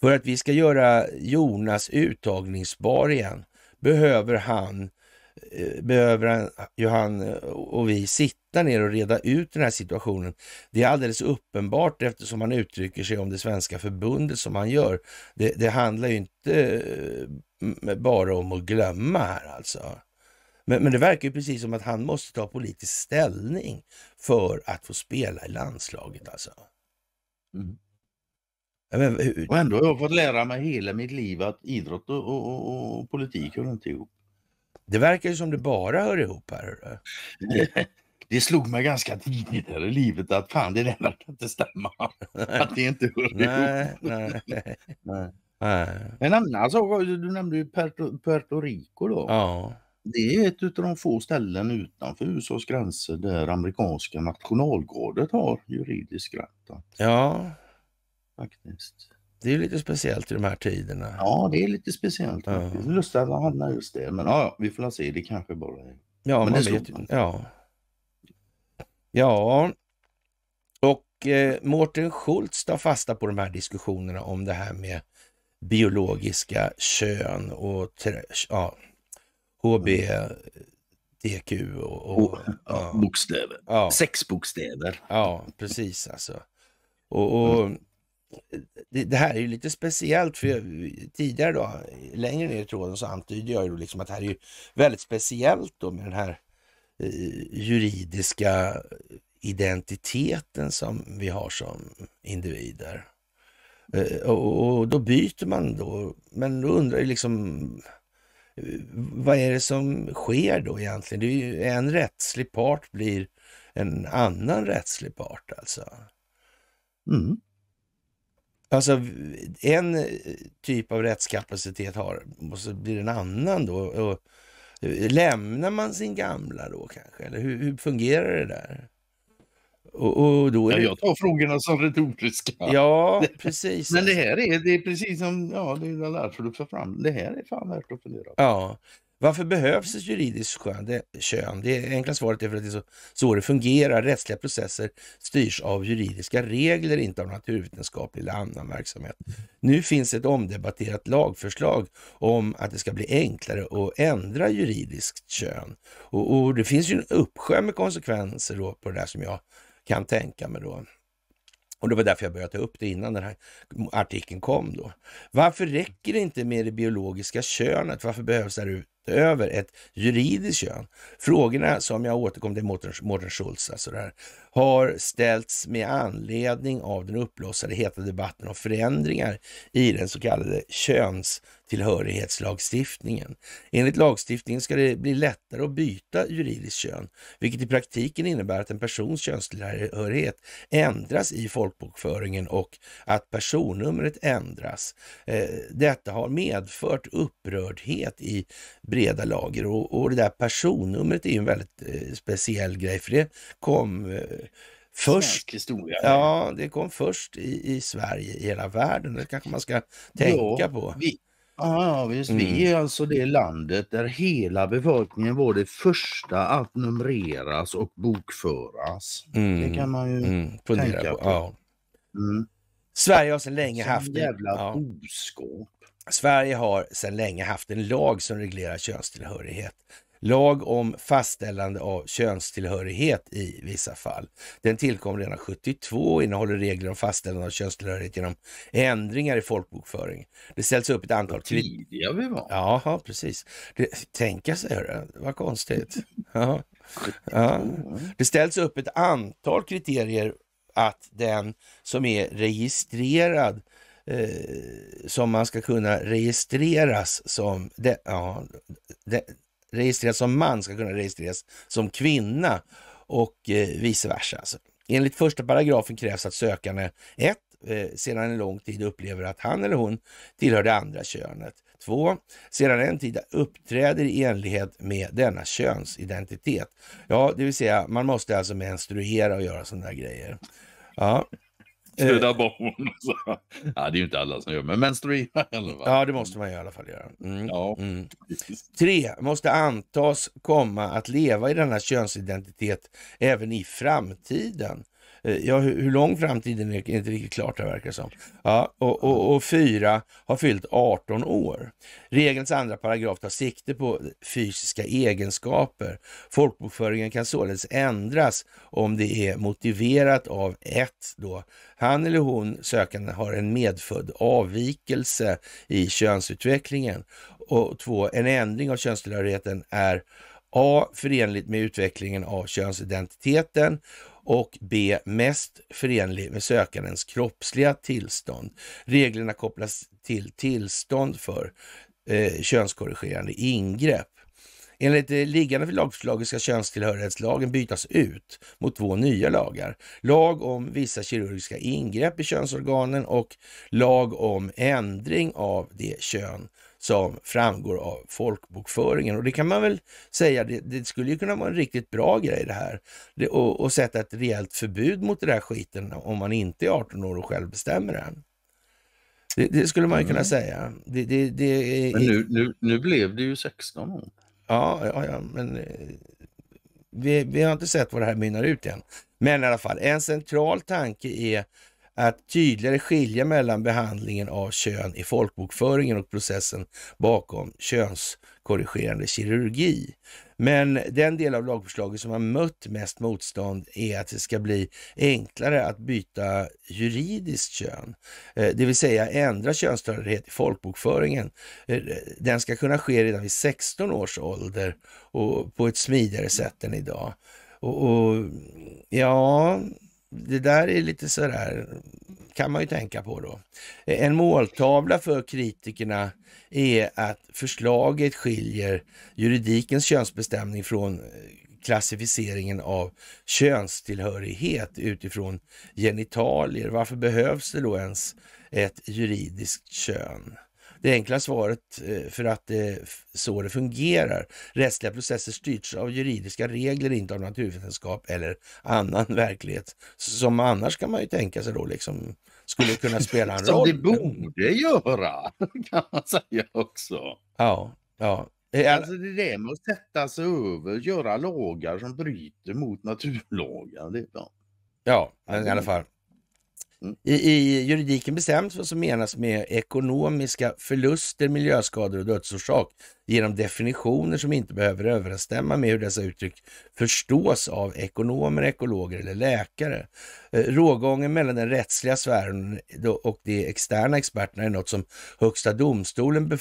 För att vi ska göra Jonas uttagningsbar igen behöver han eh, behöver han, Johan eh, och vi sitta ner och reda ut den här situationen. Det är alldeles uppenbart eftersom han uttrycker sig om det svenska förbundet som han gör. Det, det handlar ju inte eh, bara om att glömma här alltså. Men, men det verkar ju precis som att han måste ta politisk ställning för att få spela i landslaget alltså. Mm. Men, hur... Och ändå har jag fått lära mig hela mitt liv att idrott och, och, och, och politik hör inte ihop. Det verkar ju som det bara hör ihop här. Det, det slog mig ganska tidigt här i livet att fan det där verkar inte stämma. Att det inte hör nej, ihop. Nej, nej. nej. En annan sak, du nämnde ju Puerto, Puerto Rico då. Ja. Det är ett av de få ställen utanför USAs gränser där amerikanska nationalgardet har juridisk rätt. Ja, Faktiskt. Det är lite speciellt i de här tiderna. Ja, det är lite speciellt Ja. Lustigt att han hamnar just det. Men ja, vi får se. Det kanske bara är... Ja, men man det vet man. Ja. Ja. Och eh, Mårten Schultz tar fasta på de här diskussionerna om det här med biologiska kön och ja, HBTQ och, och, och ja. bokstäver. Ja. Sex bokstäver. Ja, precis alltså. Och, och mm det, här är ju lite speciellt, för tidigare då, längre ner i tråden så antyder jag ju liksom att det här är ju väldigt speciellt då med den här eh, juridiska identiteten som vi har som individer. Eh, och, då byter man då, men då undrar jag liksom eh, vad är det som sker då egentligen? Det är ju en rättslig part blir en annan rättslig part alltså. Mm. Alltså en eh, typ av rättskapacitet har och så blir det en annan då. Och, eh, lämnar man sin gamla då kanske? Eller hur, hur fungerar det där? Och, och då är ja, jag tar frågorna som retoriska. Ja, precis. Men det här är, det är precis som ja, det är därför du tar fram. Det här är fan värt att fundera på. Ja, varför behövs ett juridiskt kön? Det enkla svaret är för att det är så, så det fungerar. Rättsliga processer styrs av juridiska regler, inte av naturvetenskaplig eller annan verksamhet. Nu finns ett omdebatterat lagförslag om att det ska bli enklare att ändra juridiskt kön. Och, och det finns ju en uppsjö med konsekvenser då på det där som jag kan tänka mig då. Och det var därför jag började ta upp det innan den här artikeln kom då. Varför räcker det inte med det biologiska könet? Varför behövs det här över ett juridiskt kön. Frågorna som jag återkom till, Mårten Schultz, alltså det här har ställts med anledning av den uppblossade heta debatten om förändringar i den så kallade könstillhörighetslagstiftningen. Enligt lagstiftningen ska det bli lättare att byta juridiskt kön, vilket i praktiken innebär att en persons könstillhörighet ändras i folkbokföringen och att personnumret ändras. Eh, detta har medfört upprördhet i breda lager och, det där personnumret är en väldigt eh, speciell grej, för det kom eh, först. historia. Ja, det kom först i, i Sverige, i hela världen. Det kanske man ska tänka ja, på. Vi, ja, visst. Mm. Vi är alltså det landet där hela befolkningen var det första att numreras och bokföras. Mm. Det kan man ju mm. tänka på. på. Ja. Mm. Sverige har sedan länge Som haft... jävla ja. Sverige har sedan länge haft en lag som reglerar könstillhörighet. Lag om fastställande av könstillhörighet i vissa fall. Den tillkom redan 72 och innehåller regler om fastställande av könstillhörighet genom ändringar i folkbokföring. Det ställs upp ett antal... Vad tidiga vi var. Ja, precis. Det, tänka sig, hörru. Vad konstigt. Ja. Ja. Det ställs upp ett antal kriterier att den som är registrerad eh, som man ska kunna registreras som... De, ja, de, registreras som man ska kunna registreras som kvinna och eh, vice versa. Alltså. Enligt första paragrafen krävs att sökande 1 eh, sedan en lång tid upplever att han eller hon tillhör det andra könet. 2. Sedan en tid uppträder i enlighet med denna könsidentitet. Ja, det vill säga man måste alltså menstruera och göra sådana där grejer. Ja. Döda eh, barn. ja, det är ju inte alla som gör, men menstruera i Ja, det måste man i alla fall göra. Mm. Ja. Mm. Tre, måste antas komma att leva i denna könsidentitet även i framtiden. Eh, ja, hur lång framtiden är inte riktigt klart det verkar som. Ja, och, och, och fyra har fyllt 18 år. Regelns andra paragraf tar sikte på fysiska egenskaper. Folkbokföringen kan således ändras om det är motiverat av ett då han eller hon sökande har en medfödd avvikelse i könsutvecklingen och två, en ändring av könstillhörigheten är A. Förenligt med utvecklingen av könsidentiteten och B. Mest förenlig med sökandens kroppsliga tillstånd. Reglerna kopplas till tillstånd för eh, könskorrigerande ingrepp. Enligt det eh, liggande lagförslaget ska könstillhörighetslagen bytas ut mot två nya lagar. Lag om vissa kirurgiska ingrepp i könsorganen och lag om ändring av det kön som framgår av folkbokföringen. Och det kan man väl säga, det, det skulle ju kunna vara en riktigt bra grej det här. Det, och, och sätta ett rejält förbud mot den där skiten om man inte är 18 år och själv bestämmer än. Det, det skulle man ju kunna mm. säga. Är... men nu, nu, nu blev det ju 16 år. Ja, ja, ja men eh, vi, vi har inte sett vad det här mynnar ut än. Men i alla fall, en central tanke är att tydligare skilja mellan behandlingen av kön i folkbokföringen och processen bakom könskorrigerande kirurgi. Men den del av lagförslaget som har mött mest motstånd är att det ska bli enklare att byta juridiskt kön, eh, det vill säga ändra könstillhörighet i folkbokföringen. Eh, den ska kunna ske redan vid 16 års ålder och på ett smidigare sätt än idag. Och, och ja, det där är lite sådär, kan man ju tänka på då. En måltavla för kritikerna är att förslaget skiljer juridikens könsbestämning från eh, klassificeringen av könstillhörighet utifrån genitalier. Varför behövs det då ens ett juridiskt kön? Det enkla svaret eh, för att det är så det fungerar. Rättsliga processer styrs av juridiska regler, inte av naturvetenskap eller annan verklighet. Som annars kan man ju tänka sig då liksom skulle kunna spela en roll. Som det borde göra, kan man säga också. Ja, ja. Eh, alltså det där med att sätta sig över, göra lagar som bryter mot naturlagar. Ja, men i alltså, alla fall. I, I, juridiken bestäms vad som menas med ekonomiska förluster, miljöskador och dödsorsak genom definitioner som inte behöver överensstämma med hur dessa uttryck förstås av ekonomer, ekologer eller läkare. Eh, rågången mellan den rättsliga sfären och de externa experterna är något som Högsta domstolen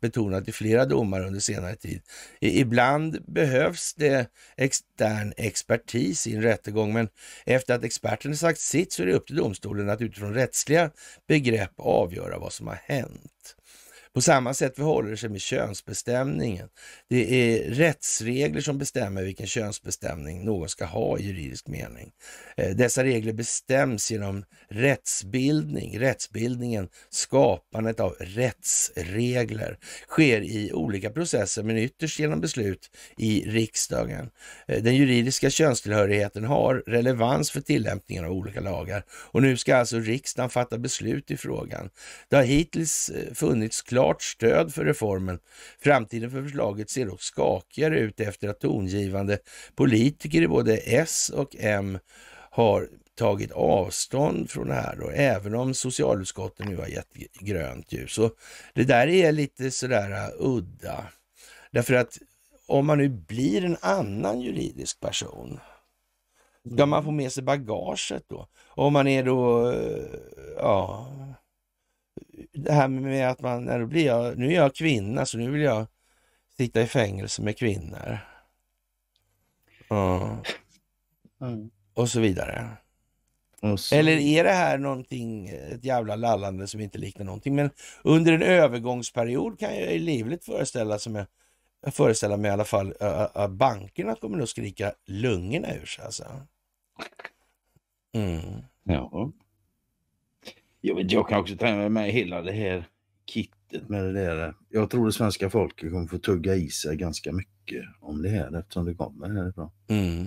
betonat i flera domar under senare tid. Ibland behövs det extern expertis i en rättegång, men efter att experten sagt sitt så är det upp till domstolen att utifrån rättsliga begrepp avgöra vad som har hänt. På samma sätt förhåller det sig med könsbestämningen. Det är rättsregler som bestämmer vilken könsbestämning någon ska ha i juridisk mening. Eh, dessa regler bestäms genom rättsbildning. Rättsbildningen, skapandet av rättsregler, sker i olika processer men ytterst genom beslut i riksdagen. Eh, den juridiska könstillhörigheten har relevans för tillämpningen av olika lagar och nu ska alltså riksdagen fatta beslut i frågan. Det har hittills eh, funnits klart klart stöd för reformen. Framtiden för förslaget ser dock skakigare ut efter att tongivande politiker i både S och M har tagit avstånd från det här då, även om socialutskottet nu har gett grönt ljus. Och det där är lite sådär äh, udda. Därför att om man nu blir en annan juridisk person, ska mm. man få med sig bagaget då? Om man är då, äh, ja, det här med att man, när blir jag, nu är jag kvinna så nu vill jag sitta i fängelse med kvinnor. Mm. Mm. Och så vidare. Och så. Eller är det här någonting, ett jävla lallande som inte liknar någonting? Men under en övergångsperiod kan jag livligt föreställa, som jag föreställa mig i alla fall, att bankerna kommer att skrika lungorna ur sig. Alltså. Mm. Ja. Jag, vet, jag kan också tänka mig hela det här kittet med det där. Jag tror det svenska folket kommer få tugga i sig ganska mycket om det här eftersom det kommer härifrån. Mm.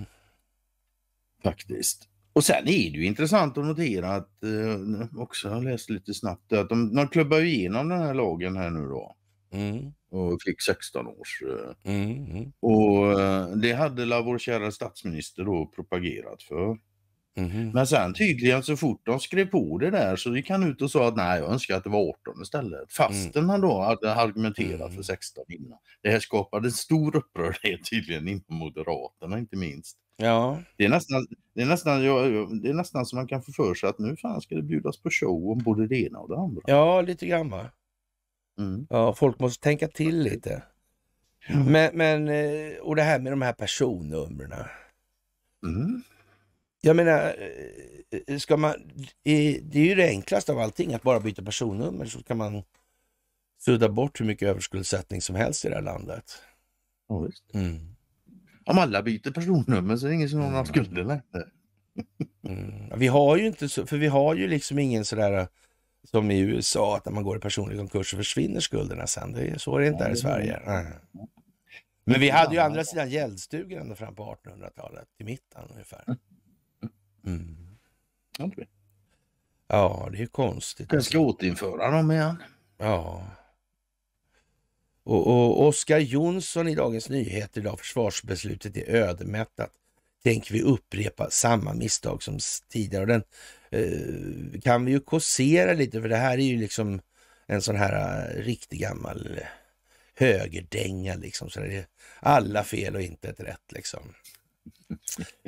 Faktiskt. Och sen är det ju intressant att notera att, eh, också har läst lite snabbt, att de, de klubbar igenom den här lagen här nu då. Mm. Och fick 16 års. Eh. Mm, mm. Och eh, det hade la vår kära statsminister då propagerat för. Mm. Men sen tydligen så fort de skrev på det där så gick han ut och sa att nej, jag önskar att det var 18 istället. Fastän mm. han då hade argumenterat mm. för 16 innan. Det här skapade stor upprördhet tydligen inom Moderaterna inte minst. Ja. Det är nästan, det är nästan, det är nästan som man kan få för sig att nu fan ska det bjudas på show om både det ena och det andra. Ja, lite grann va. Mm. Ja, folk måste tänka till lite. Men, men, eh, och det här med de här personnumren. Mm jag menar, eh, ska man, det är ju det enklaste av allting, att bara byta personnummer så kan man sudda bort hur mycket överskuldsättning som helst i det här landet. Ja, visst. Mm. Om alla byter personnummer så är det ingen som har några mm. skulder längre. Mm. Vi har ju inte så, för vi har ju liksom ingen sådär som i USA, att när man går i personlig konkurs så försvinner skulderna sen. Det är, så är det inte här i Sverige. Mm. Men vi hade ju andra sidan gäldstugan ända fram på 1800-talet, i mitten ungefär. Mm. Mm. Ja, det är ju konstigt. Den ska återinföra alltså. dem igen. Ja. Och, och Oskar Jonsson i Dagens Nyheter idag, försvarsbeslutet är ödemättat. Tänker vi upprepa samma misstag som tidigare? Och den eh, kan vi ju korsera lite, för det här är ju liksom en sån här eh, riktig gammal eh, högerdänga liksom. Så det är alla fel och inte ett rätt liksom.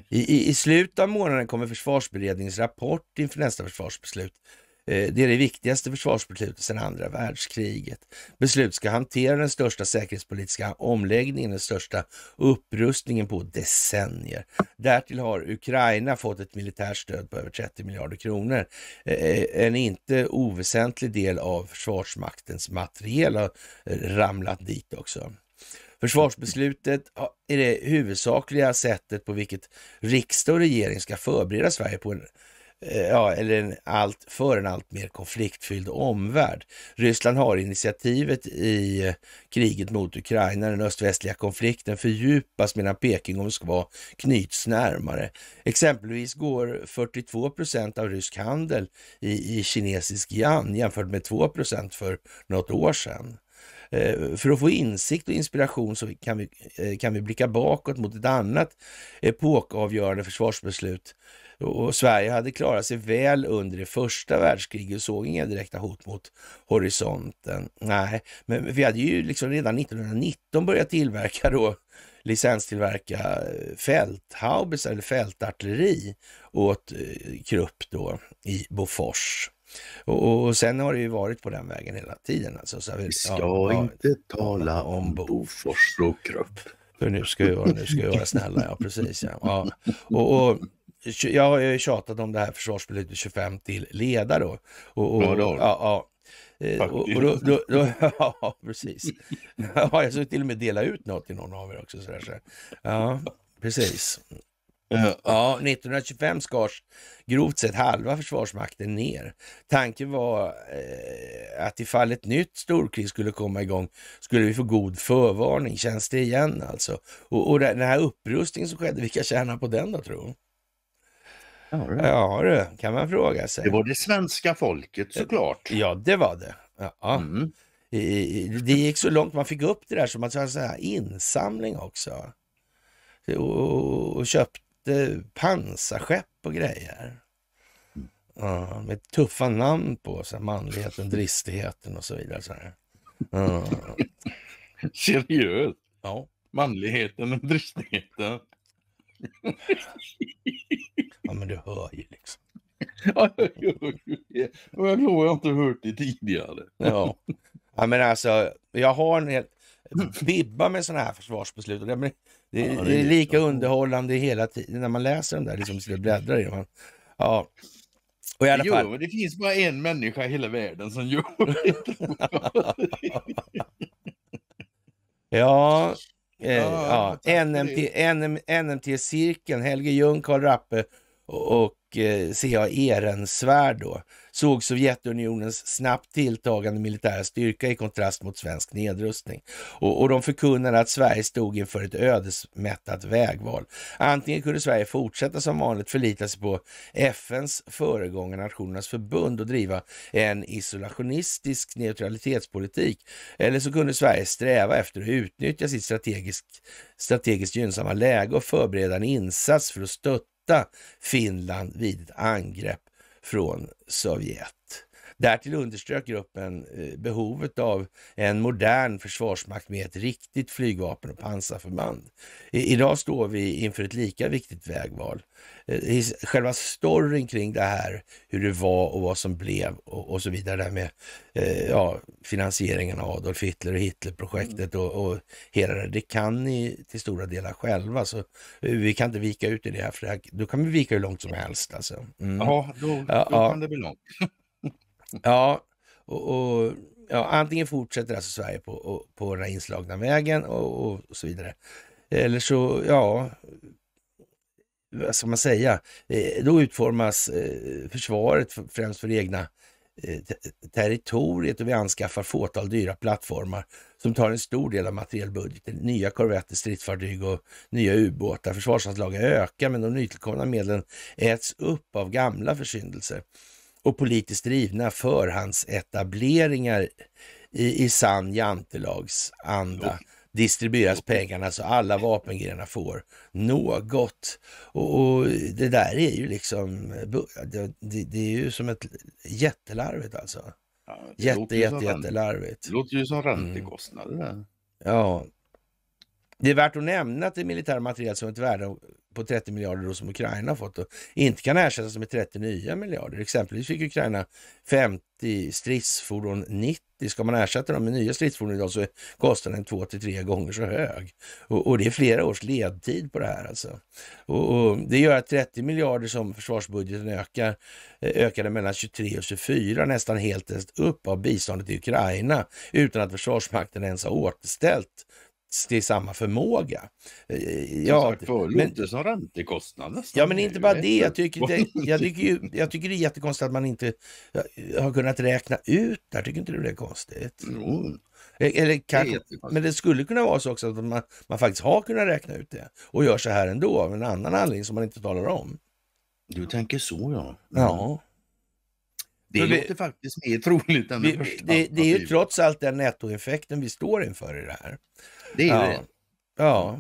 I, i, I slutet av månaden kommer försvarsberedningens rapport inför nästa försvarsbeslut. Eh, det är det viktigaste försvarsbeslutet sedan andra världskriget. Beslut ska hantera den största säkerhetspolitiska omläggningen, den största upprustningen på decennier. Därtill har Ukraina fått ett militärt stöd på över 30 miljarder kronor. Eh, en inte oväsentlig del av Försvarsmaktens materiel har eh, ramlat dit också. Försvarsbeslutet är det huvudsakliga sättet på vilket riksdag och regering ska förbereda Sverige på en eh, ja, eller en allt, för en allt mer konfliktfylld omvärld. Ryssland har initiativet i eh, kriget mot Ukraina, den öst-västliga konflikten fördjupas medan Peking och Moskva knyts närmare. Exempelvis går 42 procent av rysk handel i, i kinesisk yuan jämfört med 2 procent för något år sedan. Eh, för att få insikt och inspiration så kan vi, eh, kan vi blicka bakåt mot ett annat epokavgörande försvarsbeslut. Och Sverige hade klarat sig väl under det första världskriget och såg inga direkta hot mot horisonten. Nej, men vi hade ju liksom redan 1919 börjat tillverka då licenstillverka eh, fälthaubits eller fältartilleri åt Krupp då i Bofors. Och, och, och, sen har det ju varit på den vägen hela tiden. Alltså, så vi ska ja, inte ja, tala om Bofors och grupp. För nu ska vi vara, nu ska jag vara snälla, ja precis. Ja. ja. Och, och, jag har ju tjatat om det här försvarsbeslutet 25 till leda då. Och, och, ja, ja, eh, Och, och då, då, då, ja, precis. Ja, jag skulle till och med dela ut något till någon av er också. Sådär, så. Ja, precis. Ja, 1925 skars grovt sett halva försvarsmakten ner. Tanken var eh, att ifall ett nytt storkrig skulle komma igång skulle vi få god förvarning. Känns det igen alltså? Och, och den här upprustningen som skedde, vilka tjänar på den då tror du? Ja du, kan man fråga sig. Det var det svenska folket eh, såklart. Ja, det var det. Ja. Mm. Det gick så långt, man fick upp det där som att man så här insamling också och, köpt hette pansarskepp och grejer. Ja, med tuffa namn på sig, manligheten, dristigheten och så vidare. Så här. Ja. Seriöst? Ja. Manligheten och dristigheten? ja, men du hör ju liksom. Ja, jag hör ju det. jag tror inte hört det tidigare. ja. ja, men alltså, jag har en hel bibba med sådana här försvarsbeslut. men det, ja, det, är lika det. underhållande hela tiden när man läser den där, liksom sitter och bläddrar i man, Ja. Och i alla fall... Jo, det finns bara en människa i hela världen som gör det. ja, eh, ja, ja. NMT, NMT-cirkeln, Helge Ljung, Karl Rappe och, och eh, C.A. Ehrensvärd då såg Sovjetunionens snabbt tilltagande militära styrka i kontrast mot svensk nedrustning. Och, och de förkunnade att Sverige stod inför ett ödesmättat vägval. Antingen kunde Sverige fortsätta som vanligt förlita sig på FNs föregångare Nationernas förbund och driva en isolationistisk neutralitetspolitik, eller så kunde Sverige sträva efter att utnyttja sitt strategiskt, strategiskt gynnsamma läge och förbereda en insats för att stötta Finland vid ett angrepp från Sovjet. Därtill underströk gruppen eh, behovet av en modern försvarsmakt med ett riktigt flygvapen och pansarförband. Idag står vi inför ett lika viktigt vägval. Eh, själva storyn kring det här, hur det var och vad som blev och, och så vidare. Det med eh, ja, finansieringen av Adolf Hitler och Hitlerprojektet mm. och, och hela det. Det kan ni till stora delar själva, så eh, vi kan inte vika ut i det här, för det här, då kan vi vika hur långt som helst. Alltså. Mm. Ja, då, då ja, kan det bli långt. ja, och, och ja, antingen fortsätter alltså Sverige på, på den här inslagna vägen och, och, så vidare. Eller så, ja, vad ska man säga, eh, då utformas eh, försvaret främst för det egna eh, territoriet och vi anskaffar fåtal dyra plattformar som tar en stor del av materielbudgeten. Nya korvetter, stridsfartyg och nya ubåtar. Försvarsanslagen ökar men de nytillkomna medlen äts upp av gamla försyndelser och politiskt drivna förhandsetableringar i, i sann jantelagsanda. anda distribueras pengarna så alla vapengrenar får något. Och, och det där är ju liksom, det, det, är ju som ett jättelarvigt alltså. Ja, jätte, jätte, jättelarvigt. Det låter ju som mm. räntekostnader. Mm. Ja. Det är värt att nämna att det militära materiel som ett värde på 30 miljarder då som Ukraina fått och inte kan ersättas med 30 nya miljarder. Exempelvis fick Ukraina 50 stridsfordon 90. Ska man ersätta dem med nya stridsfordon idag så är kostnaden två till tre gånger så hög. Och, och, det är flera års ledtid på det här alltså. Och, och det gör att 30 miljarder som försvarsbudgeten ökar, eh, ökade mellan 23 och 24, nästan helt upp av biståndet till Ukraina utan att Försvarsmakten ens har återställt till samma förmåga. Eh, ja, förut men, som räntekostnader. Ja, men inte bara det. Jag tycker det, jag tycker, jag tycker det är jättekonstigt att man inte eh, har kunnat räkna ut det här. Tycker inte du det är konstigt? Jo. Eh, eller kanske, det men det skulle kunna vara så också att man, man faktiskt har kunnat räkna ut det och gör så här ändå av en annan anledning som man inte talar om. Du tänker så ja. Mm. Ja. Det låter vi, faktiskt mer troligt än det vi, första. Det, det är ju trots allt den nettoeffekten vi står inför i det här. Det är ju det. Ja,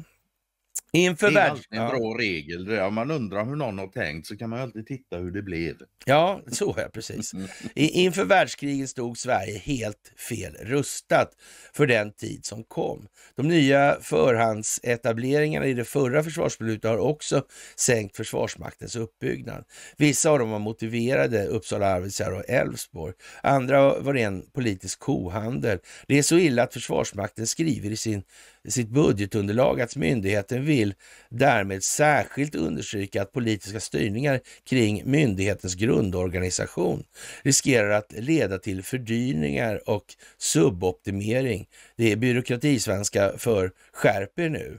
Inför världsnivå en bra regel. Där. Om man undrar hur någon har tänkt så kan man alltid titta hur det blev. Ja, så är precis. Inför världskriget stod Sverige helt fel rustat för den tid som kom. De nya förhandsetableringarna i det förra försvarsbeslutet har också sänkt Försvarsmaktens uppbyggnad. Vissa av dem var motiverade, Uppsala, Arvidsjaur och Älvsborg. Andra var ren politisk kohandel. Det är så illa att Försvarsmakten skriver i sin sitt budgetunderlag att myndigheten vill därmed särskilt understryka att politiska styrningar kring myndighetens grundorganisation riskerar att leda till fördyringar och suboptimering. Det är byråkratisvenska för skärp er nu.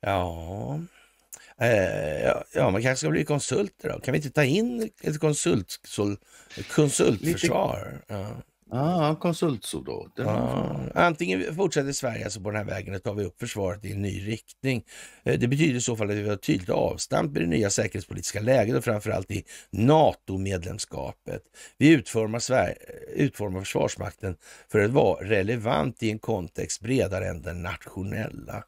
Ja, eh, Ja, man kanske ska bli konsulter då? Kan vi inte ta in ett konsult, konsultförsvar? Ja. Ah, konsultsoldater. Ah, antingen fortsätter Sverige alltså på den här vägen och tar vi upp försvaret i en ny riktning. Eh, det betyder i så fall att vi har ett tydligt avstamp i det nya säkerhetspolitiska läget och framförallt i NATO-medlemskapet. Vi utformar, Sverige, eh, utformar Försvarsmakten för att vara relevant i en kontext bredare än den nationella.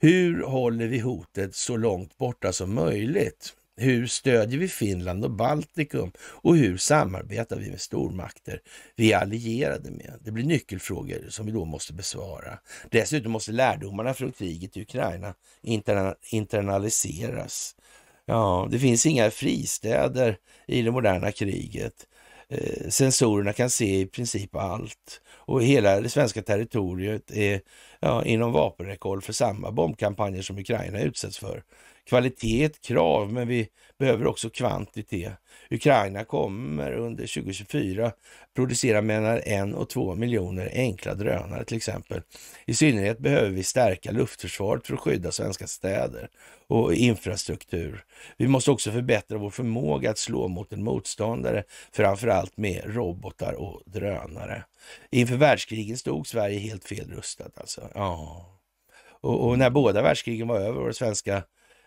Hur håller vi hotet så långt borta som möjligt? Hur stödjer vi Finland och Baltikum? Och hur samarbetar vi med stormakter vi är allierade med? Det blir nyckelfrågor som vi då måste besvara. Dessutom måste lärdomarna från kriget i Ukraina interna internaliseras. Ja, det finns inga fristäder i det moderna kriget. Eh, sensorerna kan se i princip allt och hela det svenska territoriet är ja, inom vapenräckhåll för samma bombkampanjer som Ukraina utsätts för Kvalitet är ett krav, men vi behöver också kvantitet. Ukraina kommer under 2024 producera mellan en och två miljoner enkla drönare till exempel. I synnerhet behöver vi stärka luftförsvaret för att skydda svenska städer och infrastruktur. Vi måste också förbättra vår förmåga att slå mot en motståndare, framförallt med robotar och drönare. Inför världskrigen stod Sverige helt felrustat. alltså. Ja. Och, och när båda världskrigen var över och det svenska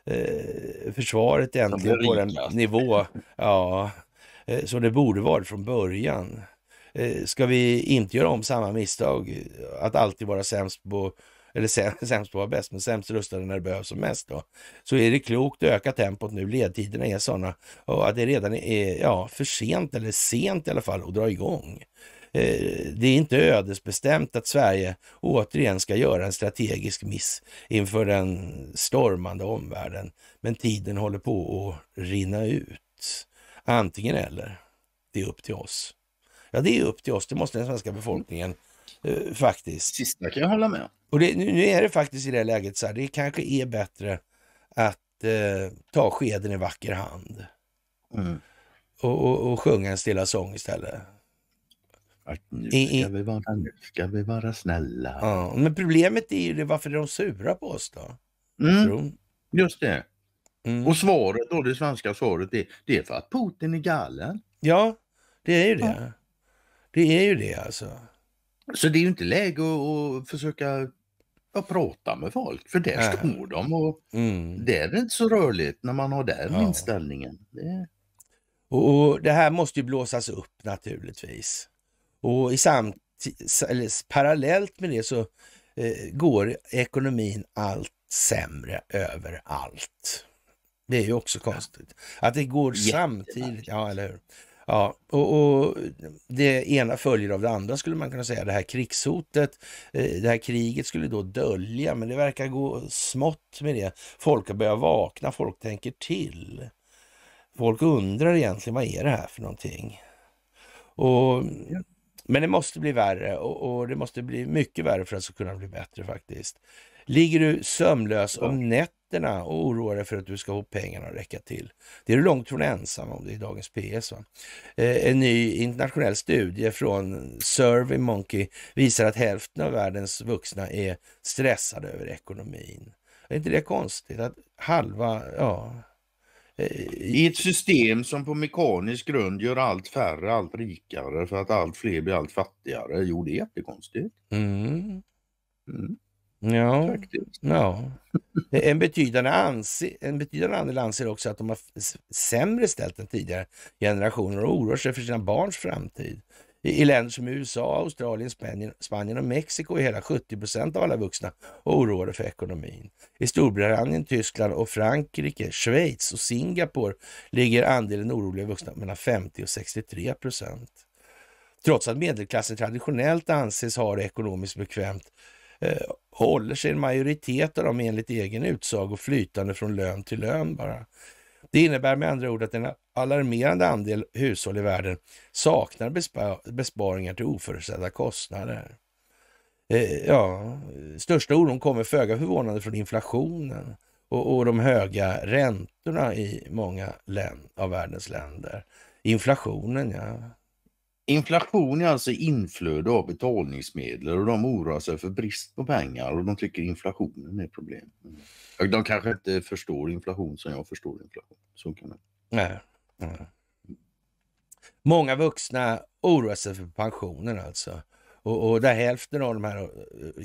eh, försvaret äntligen på den nivå ja, eh, som det borde varit från början. Eh, ska vi inte göra om samma misstag, att alltid vara sämst på eller sämst på att vara bäst, men sämst rustade när det behövs som mest. Då. Så är det klokt att öka tempot nu, ledtiderna är sådana och att det redan är ja, för sent eller sent i alla fall att dra igång. Eh, det är inte ödesbestämt att Sverige återigen ska göra en strategisk miss inför den stormande omvärlden. Men tiden håller på att rinna ut. Antingen eller. Det är upp till oss. Ja, det är upp till oss. Det måste den svenska befolkningen eh, faktiskt. Sista kan jag hålla med. Och det, nu, är det faktiskt i det läget så här, det kanske är bättre att eh, ta skeden i vacker hand. Mm. Och, och, och sjunga en stilla sång istället. Att nu ska, vi vara, nu ska vi vara snälla. Ja, men problemet är ju det, varför är de sura på oss då? Mm, just det. Mm. Och svaret då, det svenska svaret, är, det är för att Putin är galen. Ja, det är ju det. Ja. Det är ju det alltså. Så det är ju inte läge att, att försöka att prata med folk, för där äh. står de och mm. det är inte så rörligt när man har den ja. inställningen. Det... Och, och det här måste ju blåsas upp naturligtvis. Och i samt, eller parallellt med det så eh, går ekonomin allt sämre överallt. Det är ju också konstigt. Att det går samtidigt. Ja, eller hur? Ja, och, och, det ena följer av det andra skulle man kunna säga. Det här krigshotet, eh, det här kriget skulle då dölja, men det verkar gå smått med det. Folk har börjat vakna, folk tänker till. Folk undrar egentligen, vad är det här för någonting? Och men det måste bli värre och, och det måste bli mycket värre för att det ska kunna bli bättre faktiskt. Ligger du sömnlös om nätterna och oroar dig för att du ska få pengarna att räcka till? Det är du långt från ensam om det i dagens PS. Va? Eh, en ny internationell studie från Survey Monkey visar att hälften av världens vuxna är stressade över ekonomin. Är inte det konstigt? Att halva, ja, Eh, I ett system som på mekanisk grund gör allt färre allt rikare för att allt fler blir allt fattigare. Jo, det är jättekonstigt. Mm. Mm. mm. Ja, ja. Eh, en, betydande anser, en betydande andel anser också att de har sämre ställt än tidigare generationer och oroar sig för sina barns framtid i, länder som USA, Australien, Spanien, Spanien och Mexiko är hela 70 procent av alla vuxna oroade för ekonomin. I Storbritannien, Tyskland och Frankrike, Schweiz och Singapore ligger andelen oroliga vuxna mellan 50 och 63 procent. Trots att medelklassen traditionellt anses ha det ekonomiskt bekvämt eh, håller sig en majoritet av dem enligt egen utsago flytande från lön till lön bara. Det innebär med andra ord att en alarmerande andel hushåll i världen saknar besparingar till oförutsedda kostnader. Eh, ja, största oron kommer föga förvånande från inflationen och, och de höga räntorna i många län, av världens länder. Inflationen, ja. Inflation är alltså inflöde av betalningsmedel och de oroar sig för brist på pengar och de tycker inflationen är problem. Mm. De kanske inte förstår inflation som jag förstår inflation. Så kan det. Nej. Nej. Många vuxna oroar sig för pensionen alltså. Och, och där hälften av de här eh,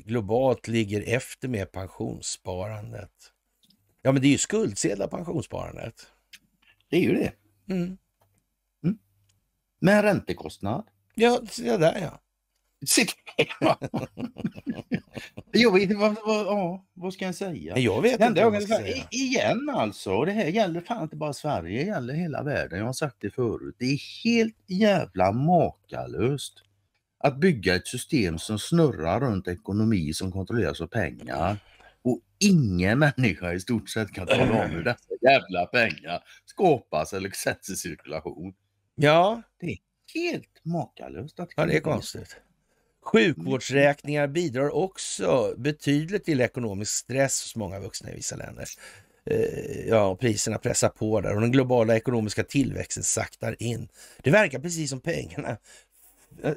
globalt ligger efter med pensionssparandet. Ja men det är ju skuldsedlar pensionssparandet. Det är ju det. Mm med en räntekostnad. Ja, se där ja. jag vet vad, vad, vad, ska jag säga? Jag vet inte jag säga. Igen alltså, det här gäller fan inte bara Sverige, det gäller hela världen. Jag har sagt det förut. Det är helt jävla makalöst att bygga ett system som snurrar runt ekonomi som kontrolleras av pengar och ingen människa i stort sett kan tala om hur dessa jävla pengar skapas eller sätts i cirkulation. Ja. Det är helt makalöst. Att ja, det är konstigt. Sjukvårdsräkningar bidrar också betydligt till ekonomisk stress hos många vuxna i vissa länder. Eh, ja, priserna pressar på där och den globala ekonomiska tillväxten saktar in. Det verkar precis som pengarna Eh,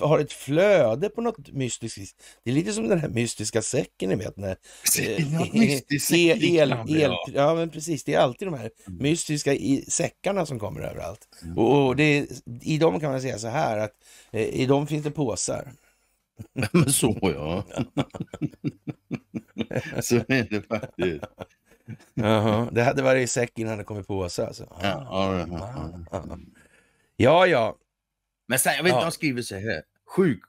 har ett flöde på något mystiskt Det är lite som den här mystiska säcken, ni vet. När, eh, e-, e-, e-, el, el, el, ja, men precis. Det är alltid de här mm. mystiska i, säckarna som kommer överallt. Mm. Och, det i dem kan man säga så här att eh, i dem finns det påsar. Men så ja. så är det faktiskt. uh Det hade varit i säck innan det kom i påse alltså. Ja, ja, ja. Men sen, jag vet inte, ja. de skriver så här. Sjuk,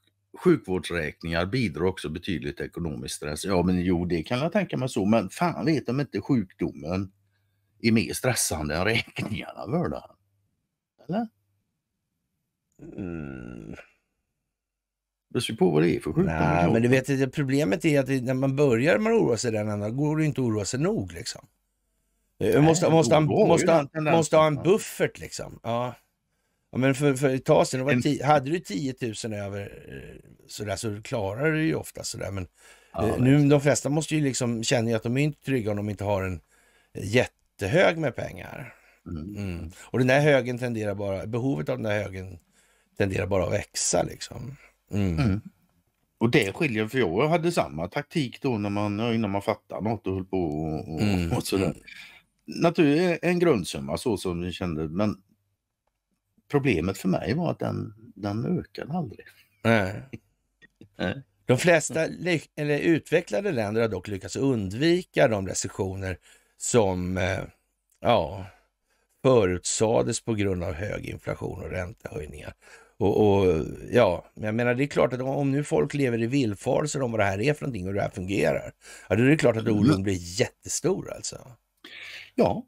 sjukvårdsräkningar bidrar också betydligt till ekonomisk stress. Ja, men jo, det kan jag tänka mig så. Men fan vet de inte sjukdomen är mer stressande än räkningarna, vörda. Eller? Mm. Det ser på vad det är för sjukdom. Nej, men du vet, problemet är att när man börjar man oroa sig den andra, går det inte att oroa sig nog liksom. Eh, Nej, måste, måste, han, måste, han, måste ha en buffert liksom. Ja. Ja, men för, för ett tag sedan, en... ti, hade du 10 000 över eh, sådär, så klarar du ju ofta sådär. Men ja, eh, nu, de flesta måste ju liksom känna att de är inte trygga om de inte har en eh, jättehög med pengar. Mm. Mm. Och den där högen tenderar bara, behovet av den där högen tenderar bara att växa liksom. Mm. mm. Och det skiljer, för jag hade samma taktik då när man, innan man fattade något och höll på och, och, och mm. sådär. Mm. Naturligtvis en grundsumma så som vi kände, men problemet för mig var att den, den ökade aldrig. Nej. De flesta eller utvecklade länder har dock lyckats undvika de recessioner som eh, ja, förutsades på grund av hög inflation och räntehöjningar. Och, och, ja, jag menar det är klart att om nu folk lever i villfarelser om vad det här är för någonting och hur det här fungerar, ja, då är det klart att oron mm. blir jättestor alltså. Ja,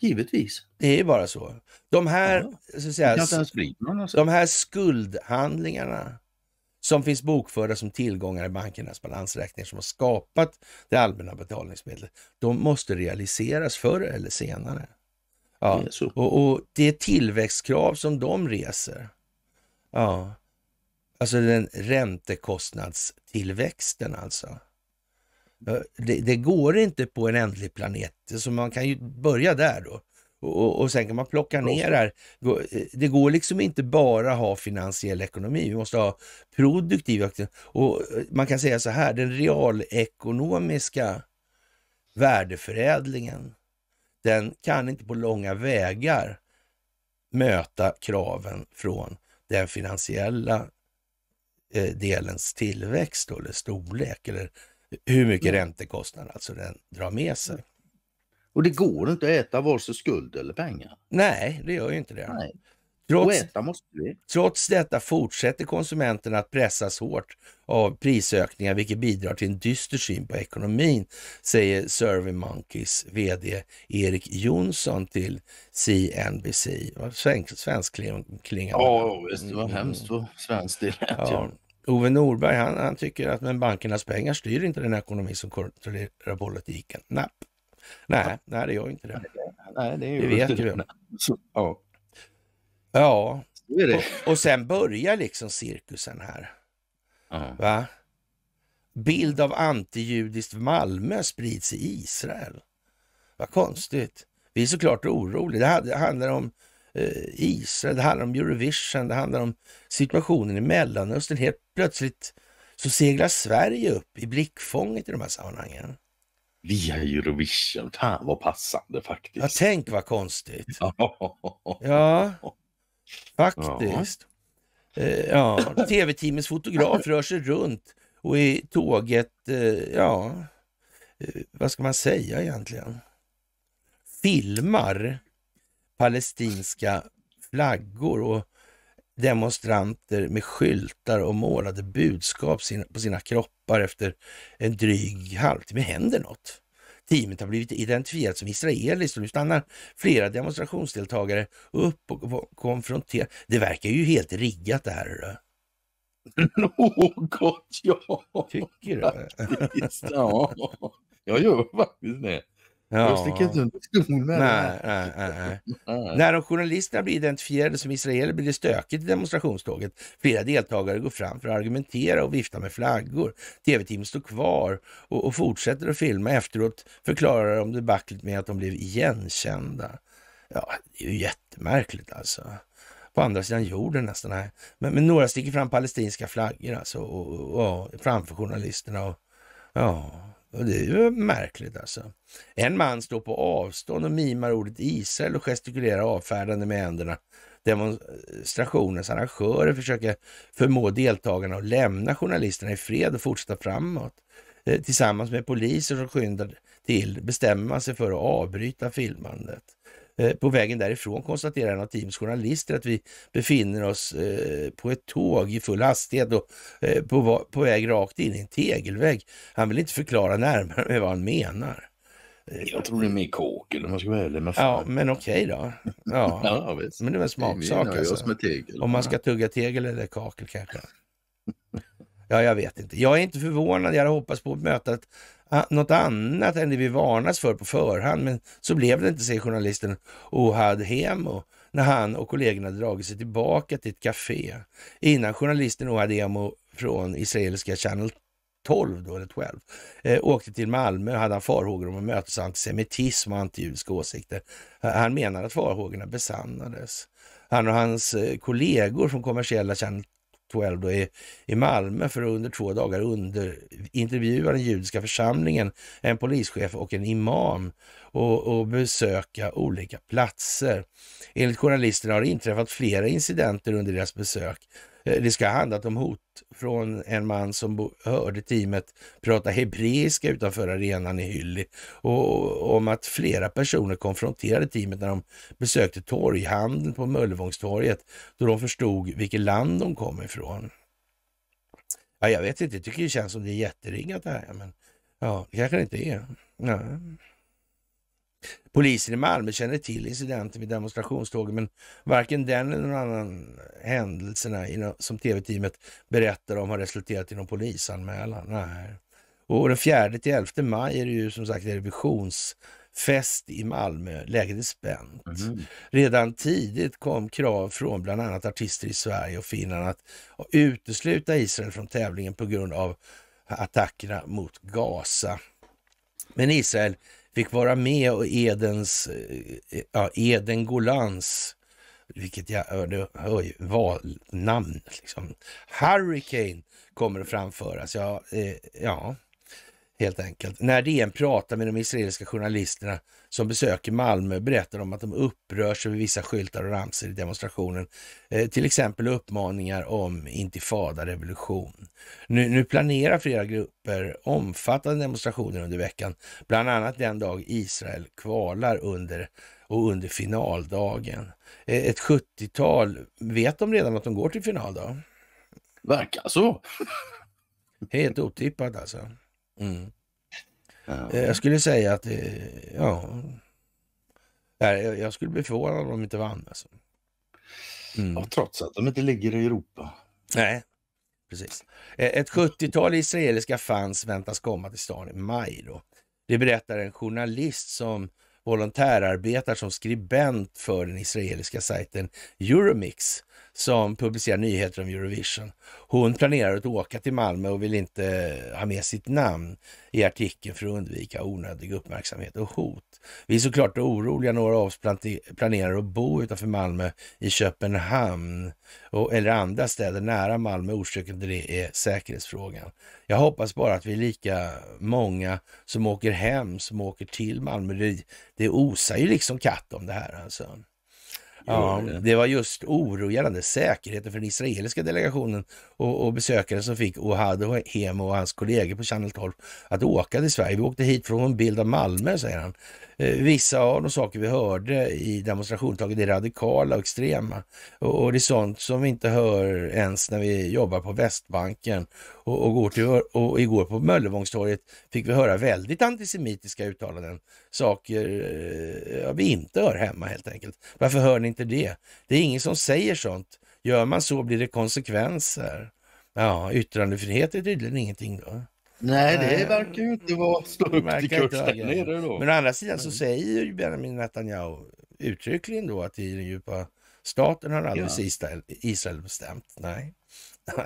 Givetvis. Det är bara så. De här, ja. så säga, alltså. de här skuldhandlingarna som finns bokförda som tillgångar i bankernas balansräkningar som har skapat det allmänna betalningsmedlet, de måste realiseras förr eller senare. Ja. Det och, och, det tillväxtkrav som de reser, ja. alltså den räntekostnadstillväxten alltså. Det, det, går inte på en ändlig planet, så man kan ju börja där då. Och, och sen kan man plocka ner det här. Eh, det går liksom inte bara att ha finansiell ekonomi, vi måste ha produktiv Och eh, man kan säga så här, den realekonomiska värdeförädlingen, den kan inte på långa vägar möta kraven från den finansiella eh, delens tillväxt eller storlek eller hur mycket mm. räntekostnad alltså den drar med sig. Och det går inte att äta vare sig skuld eller pengar. Nej, det gör ju inte det. Nej. Trots, äta måste vi. trots detta fortsätter konsumenterna att pressas hårt av prisökningar, vilket bidrar till en dyster syn på ekonomin, säger Survey Monkeys VD Erik Jonsson till CNBC. Svensk, svensk kling, klingande. Ja, visst, det var mm. hemskt för svensk del. Ja. Ove Norberg, han, han, tycker att men bankernas pengar styr inte den ekonomi som kontrollerar politiken. Nej, nej, nej det gör inte det. Nej, det, är ju det vet ju. Ja. ja. Och, och sen börjar liksom cirkusen här. Aha. Va? Bild av antijudiskt Malmö sprids i Israel. Vad konstigt. Vi är såklart oroliga. Det handlar om eh, Israel, det handlar om Eurovision, det handlar om situationen i Mellanöstern. Helt plötsligt så seglar Sverige upp i blickfånget i de här sammanhangen. Via Eurovision, fan vad passande faktiskt. Ja, tänk vad konstigt. ja, faktiskt. Ja. Eh, ja Tv-teamets fotograf rör sig runt och i tåget, eh, ja, eh, vad ska man säga egentligen? Filmar palestinska flaggor och demonstranter med skyltar och målade budskap på sina kroppar efter en dryg halvtimme händer något. Teamet har blivit identifierat som israeliskt och nu stannar flera demonstrationsdeltagare upp och konfronterar. Det verkar ju helt riggat det här. Något, ja. Tycker du? Faktiskt, ja, jag gör faktiskt det. Ja. Jag sticker inte under stol med nej, Nej, nej, nej. När de journalisterna blir identifierade som israeler blir det stökigt i demonstrationståget. Flera deltagare går fram för att argumentera och vifta med flaggor. Tv-teamet står kvar och, och, fortsätter att filma. Efteråt förklarar de debaclet med att de blev igenkända. Ja, det är ju jättemärkligt alltså på andra sidan jorden nästan. Här. Men, men några sticker fram palestinska flaggor alltså, och, och, och, framför journalisterna. Och, ja, det är ju märkligt alltså. En man står på avstånd och mimar ordet Israel och gestikulerar avfärdande med händerna. Demonstrationens arrangörer försöker förmå deltagarna att lämna journalisterna i fred och fortsätta framåt. Eh, tillsammans med poliser som skyndar till bestämmer man sig för att avbryta filmandet. Eh, på vägen därifrån konstaterar en av Teams journalister att vi befinner oss eh, på ett tåg i full hastighet och eh, på, väg rakt in i en tegelvägg. Han vill inte förklara närmare med vad han menar. Jag tror det är mer kakel om man ska vara ärlig. ja, men okej okay då. Ja. ja men det är väl smaksak alltså. Om man ska tugga tegel eller kakel kanske. Ja, jag vet inte. Jag är inte förvånad. Jag hoppas på att möta ett Ah, något annat än det vi varnats för på förhand. Men så blev det inte, säger journalisten Ohad Hemo när han och kollegorna dragit sig tillbaka till ett café innan journalisten Ohad Hemo från israeliska Channel 12 då, eller 12, eh, åkte till Malmö och hade han farhågor om att mötas antisemitism och antijudiska åsikter. Han menar att farhågorna besannades. Han och hans eh, kollegor från kommersiella Channel 12 då i, i Malmö för att under två dagar under, intervjua den judiska församlingen, en polischef och en imam och, och besöka olika platser. Enligt journalisterna har det inträffat flera incidenter under deras besök Eh, det ska ha handlat om hot från en man som hörde teamet prata hebreiska utanför arenan i Hylli och om att flera personer konfronterade teamet när de besökte torghandeln på Möllevångstorget då de förstod vilket land de kom ifrån. Ja, jag vet inte, jag tycker det känns som det är jätteringat det här, men ja, det kanske det inte är. Ja. Polisen i Malmö känner till incidenten vid demonstrationståget, men varken den eller någon annan händelserna som tv-teamet berättar om har resulterat i någon polisanmälan. Nej. Och den 4-11 maj är det ju som sagt revisions i Malmö. Läget är spänt. Mm. Redan tidigt kom krav från bland annat artister i Sverige och Finland att utesluta Israel från tävlingen på grund av attackerna mot Gaza. Men Israel fick vara med och Edens, eh, ja, Eden Golans, vilket jag hörde, hör, valnamn liksom. Hurricane kommer att framföras. Ja, eh, ja, helt enkelt. När DN pratar med de israeliska journalisterna som besöker Malmö berättar de att de upprörs över vissa skyltar och ramsor i demonstrationen. Eh, till exempel uppmaningar om intifada revolution. Nu, nu planerar flera grupper omfattande demonstrationer under veckan, bland annat den dag Israel kvalar under och under finaldagen. Eh, ett 70-tal, vet de redan att de går till final då? Verkar så. Helt otippat alltså. Mm. Eh, jag skulle säga att, eh, ja, jag skulle bli förvånad om de inte vann. Alltså. Mm. Ja, trots att de inte ligger i Europa. Nej, precis. Eh, ett 70-tal israeliska fans väntas komma till stan i maj. Då. Det berättar en journalist som volontärarbetar som skribent för den israeliska sajten Euromix som publicerar nyheter om Eurovision. Hon planerar att åka till Malmö och vill inte eh, ha med sitt namn i artikeln för att undvika onödig uppmärksamhet och hot. Vi är såklart oroliga. Några av oss planerar att bo utanför Malmö i Köpenhamn och, eller andra städer nära Malmö. Orsaken till det är säkerhetsfrågan. Jag hoppas bara att vi är lika många som åker hem som åker till Malmö. Det, det osar ju liksom katt om det här alltså. Ja, det var just oro gällande säkerheten för den israeliska delegationen och, och besökare som fick Ohad Hemo och hans kollegor på Channel 12 att åka till Sverige. Vi åkte hit för att få en bild av Malmö, säger han. Eh, vissa av de saker vi hörde i demonstrationen, taget är radikala och extrema. Och, det är sånt som vi inte hör ens när vi jobbar på Västbanken. Och, och, går till, och igår på Möllevångstorget fick vi höra väldigt antisemitiska uttalanden. Saker eh, ja, vi inte hör hemma helt enkelt. Varför hör ni inte det? Det är ingen som säger sånt. Gör man så blir det konsekvenser. Ja, yttrandefrihet är tydligen ingenting då. Nej, det verkar ju inte vara stå upp till kurs där nere då. Men å andra sidan så säger ju Benjamin Netanyahu uttryckligen då att i den djupa staten har aldrig ja. Israel, bestämt. Nej.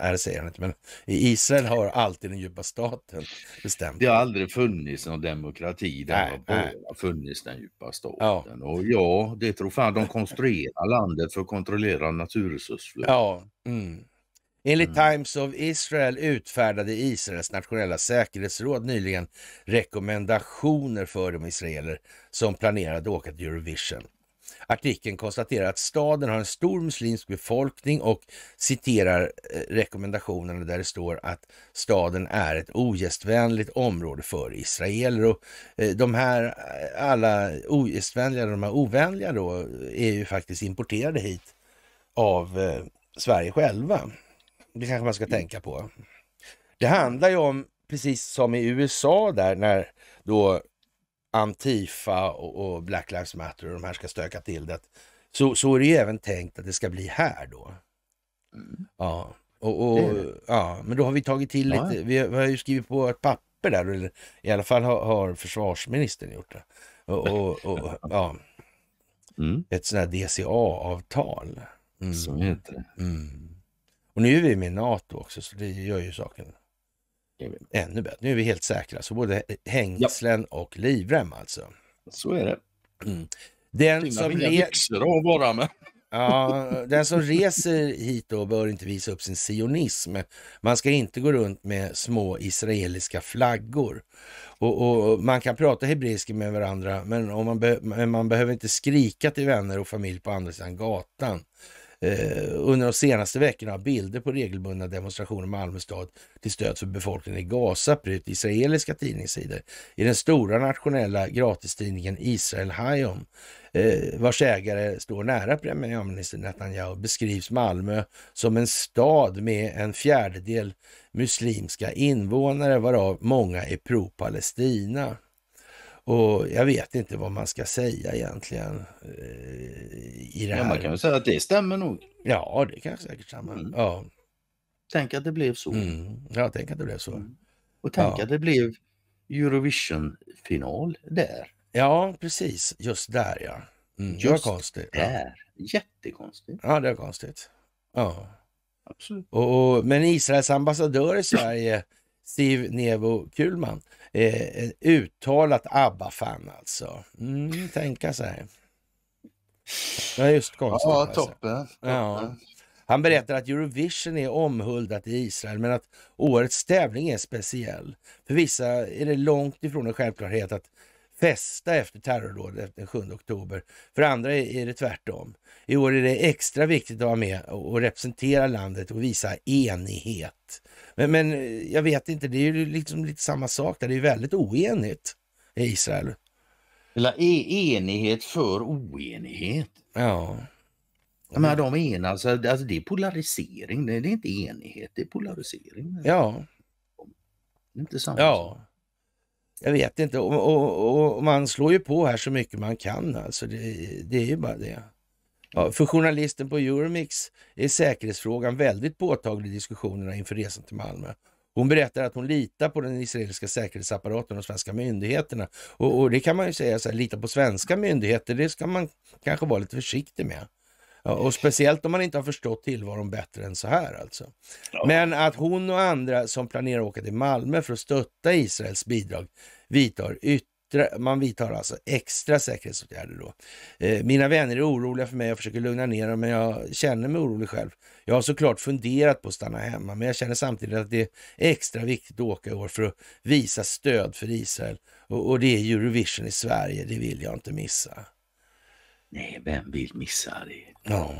Nej, säger han inte, men i Israel har alltid den djupa staten bestämt. Det har aldrig funnits någon demokrati där det har bara funnits den djupa staten. Ja. Och ja, det tror fan de konstruerar landet för att kontrollera naturresurser. Ja, mm. Enligt mm. Times of Israel utfärdade Israels nationella säkerhetsråd nyligen rekommendationer för de israeler som planerade att åka till Eurovision. Artikeln konstaterar att staden har en stor muslimsk befolkning och citerar eh, rekommendationerna där det står att staden är ett ogästvänligt område för israeler. Och eh, de här eh, alla ogästvänliga, de här ovänliga då, är ju faktiskt importerade hit av Sverige själva. Det kanske man ska tänka på. Det handlar ju om, precis som i USA där, när då Antifa och, och Black Lives Matter och de här ska stöka till det. Så, så är det ju även tänkt att det ska bli här då. Mm. Ja. Och, och mm. ja, men då har vi tagit till lite. Ja. Vi, har, vi har ju skrivit på ett papper där, eller i alla fall har, har försvarsministern gjort det. Och, och, och ja. Mm. Ett sånt här DCA-avtal. Mm. Så heter det. Mm. Och nu är vi med NATO också, så det gör ju saken ännu bättre. Nu är vi helt säkra, så både hängslen ja. och livrem alltså. Så är det. Mm. Den, som bara, men... ja, den som reser hit då bör inte visa upp sin sionism. Man ska inte gå runt med små israeliska flaggor. Och, och Man kan prata hebreiska med varandra, men, om man, be... men man behöver inte skrika till vänner och familj på andra sidan gatan. Eh, under de senaste veckorna har bilder på regelbundna demonstrationer i Malmö stad till stöd för befolkningen i Gaza prytt israeliska tidningssidor. I den stora nationella gratistidningen Israel Hayom, eh, vars ägare står nära premiärminister Netanyahu, beskrivs Malmö som en stad med en fjärdedel muslimska invånare, varav många är pro-Palestina. Och jag vet inte vad man ska säga egentligen eh, i det här. Ja, man kan väl säga att det stämmer nog. Ja, det kan säkert stämma. Mm. Ja. Tänk att det blev så. Mm. Ja, tänk att det blev så. Mm. Och tänk ja. att det blev Eurovision-final där. Ja, precis. Just där ja. Mm. Just det var konstigt. där. Ja. Jättekonstigt. Ja, det var konstigt. Ja. Absolut. Och, och men Israels ambassadör i Sverige, Siv Nevo Kulman, Eh, uttalat ABBA-fan alltså. Mm, tänka sig. Ja, just konstigt. Ja, alltså. toppen. Alltså. toppen. Ja. Han berättar att Eurovision är omhuldat i Israel men att årets tävling är speciell. För vissa är det långt ifrån en självklarhet att fästa efter terrordådet efter den 7 oktober. För andra är det tvärtom. I år är det extra viktigt att vara med och representera landet och visa enighet. Men, men eh, jag vet inte, det är ju liksom lite samma sak där. Det är ju väldigt oenigt i Israel. Eller e, enighet för oenighet. Ja. ja men de enas, alltså, alltså det är polarisering. Det är inte enighet, det är polarisering. Ja. Det är inte samma ja. sak. Jag vet inte. Och, och, och, man slår ju på här så mycket man kan alltså. Det, det är ju bara det. Ja, för journalisten på Euromix är säkerhetsfrågan väldigt påtaglig i diskussionerna inför resan till Malmö. Hon berättar att hon litar på den israeliska säkerhetsapparaten och de svenska myndigheterna. Och, och det kan man ju säga, så här, lita på svenska myndigheter, det ska man kanske vara lite försiktig med och speciellt om man inte har förstått tillvaron bättre än så här alltså. Ja. Men att hon och andra som planerar att åka till Malmö för att stötta Israels bidrag vidtar yttre, man vidtar alltså extra säkerhetsåtgärder då. Eh, mina vänner är oroliga för mig, och försöker lugna ner dem, men jag känner mig orolig själv. Jag har såklart funderat på att stanna hemma, men jag känner samtidigt att det är extra viktigt att åka i år för att visa stöd för Israel. Och, och det är Eurovision i Sverige, det vill jag inte missa. Nej, vem vill missa det? Ja.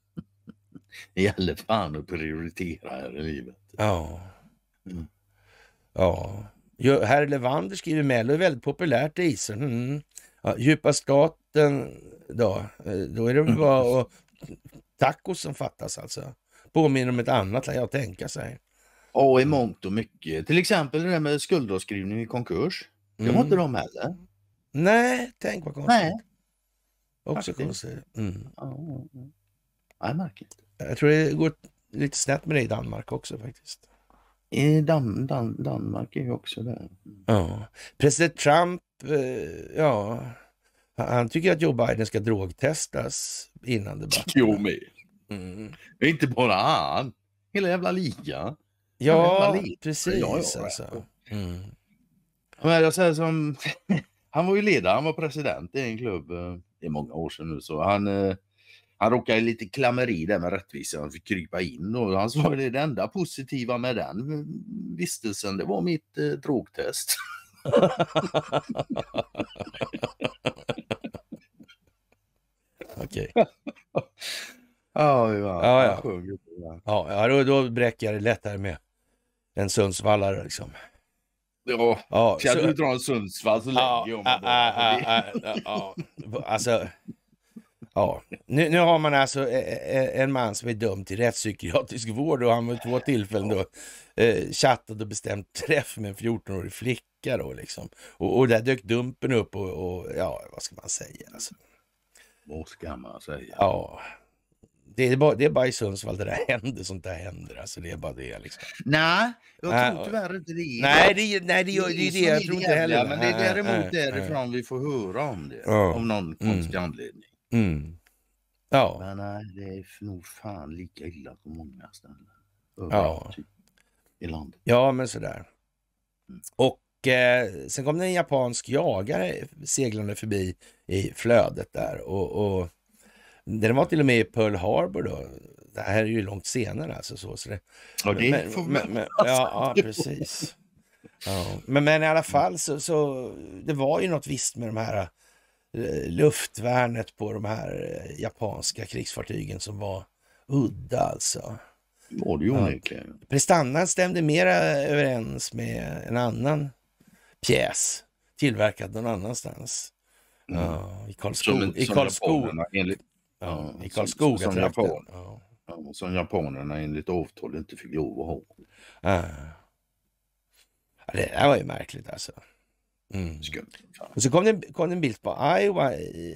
det gäller fan att prioritera här i livet. Ja. Mm. Ja. Herr Levander skriver Mello är väldigt populärt i Israel. Mm. Ja, djupa staten då, eh, då är det väl bara och, mm. tacos som fattas alltså. Påminner om ett annat lär jag tänka sig. Ja, i mångt och mycket. Till exempel det där med skuldavskrivning i konkurs. Det var mm. inte de heller. Nej, tänk vad konstigt. Nej. Också Aktiv. konstigt. Mm. Ja, mm, mm. ja. märkligt. Jag tror det går lite snett med det i Danmark också faktiskt. I Dan Dan Danmark är ju också där. Ja. President Trump, eh, ja, han tycker att Joe Biden ska drogtestas innan debatten. Jo, men. Mm. Inte bara han, hela jävla ligan. Ja, jävla liga. precis. Ja, ja, alltså. mm. Men jag säger som, han var ju ledare, han var president i en klubb. Eh, det är många år sedan nu, så han, eh, han råkade lite klammeri där med rättvisan. Han fick krypa in och han sa att det enda positiva med den vistelsen, det var mitt eh, drogtest. Okej. Okay. ja, ja. ja, ja då, då bräcker jag det lätt här med en sundsvallare liksom. Ja, ja så... du dra en Sundsvall så lägger jag alltså, ja, Nu, nu har man alltså e, e, e, en man som är dömd till rättspsykiatrisk vård och han vid två tillfällen då eh, chattat och bestämt träff med en 14-årig flicka då liksom. Och, och där dök Dumpen upp och, och, ja, vad ska man säga alltså. Vad ska man säga? Ja, det är, bara, det är bara i Sundsvall det där händer, sånt där händer. Alltså, det är bara det. Liksom. Nej, jag tror tyvärr inte det. Nej, det, nej, det, det, det, det, det jag tror inte heller. Men det är däremot därifrån vi får höra om det. Om någon mm. konstig mm. anledning. Mm. Ja. Men nej, eh, det är nog fan lika illa på många ställen. Ja. Typ, I landet. Ja, men sådär. Mm. Och eh, sen kom det en japansk jagare seglande förbi i flödet där. och, och den var till och med i Pearl Harbor då. Det här är ju långt senare alltså. Så, så det, ja, det men, får men, men, ja, ja, precis. Ja. Men, men i alla fall så, så det var ju något visst med de här eh, luftvärnet på de här eh, japanska krigsfartygen som var udda alltså. Var det ju onekligen. Prestandan stämde mera överens med en annan pjäs tillverkad någon annanstans. Mm. Ja, I Karlskoga. Som, Enligt, Ja, I Karlskoga som, som japan, ja. ja. Som japanerna enligt avtal inte fick lov att ha. Ah. Ja. det där var ju märkligt alltså. Mm. Och så kom det, kom det en bild på Iowa i,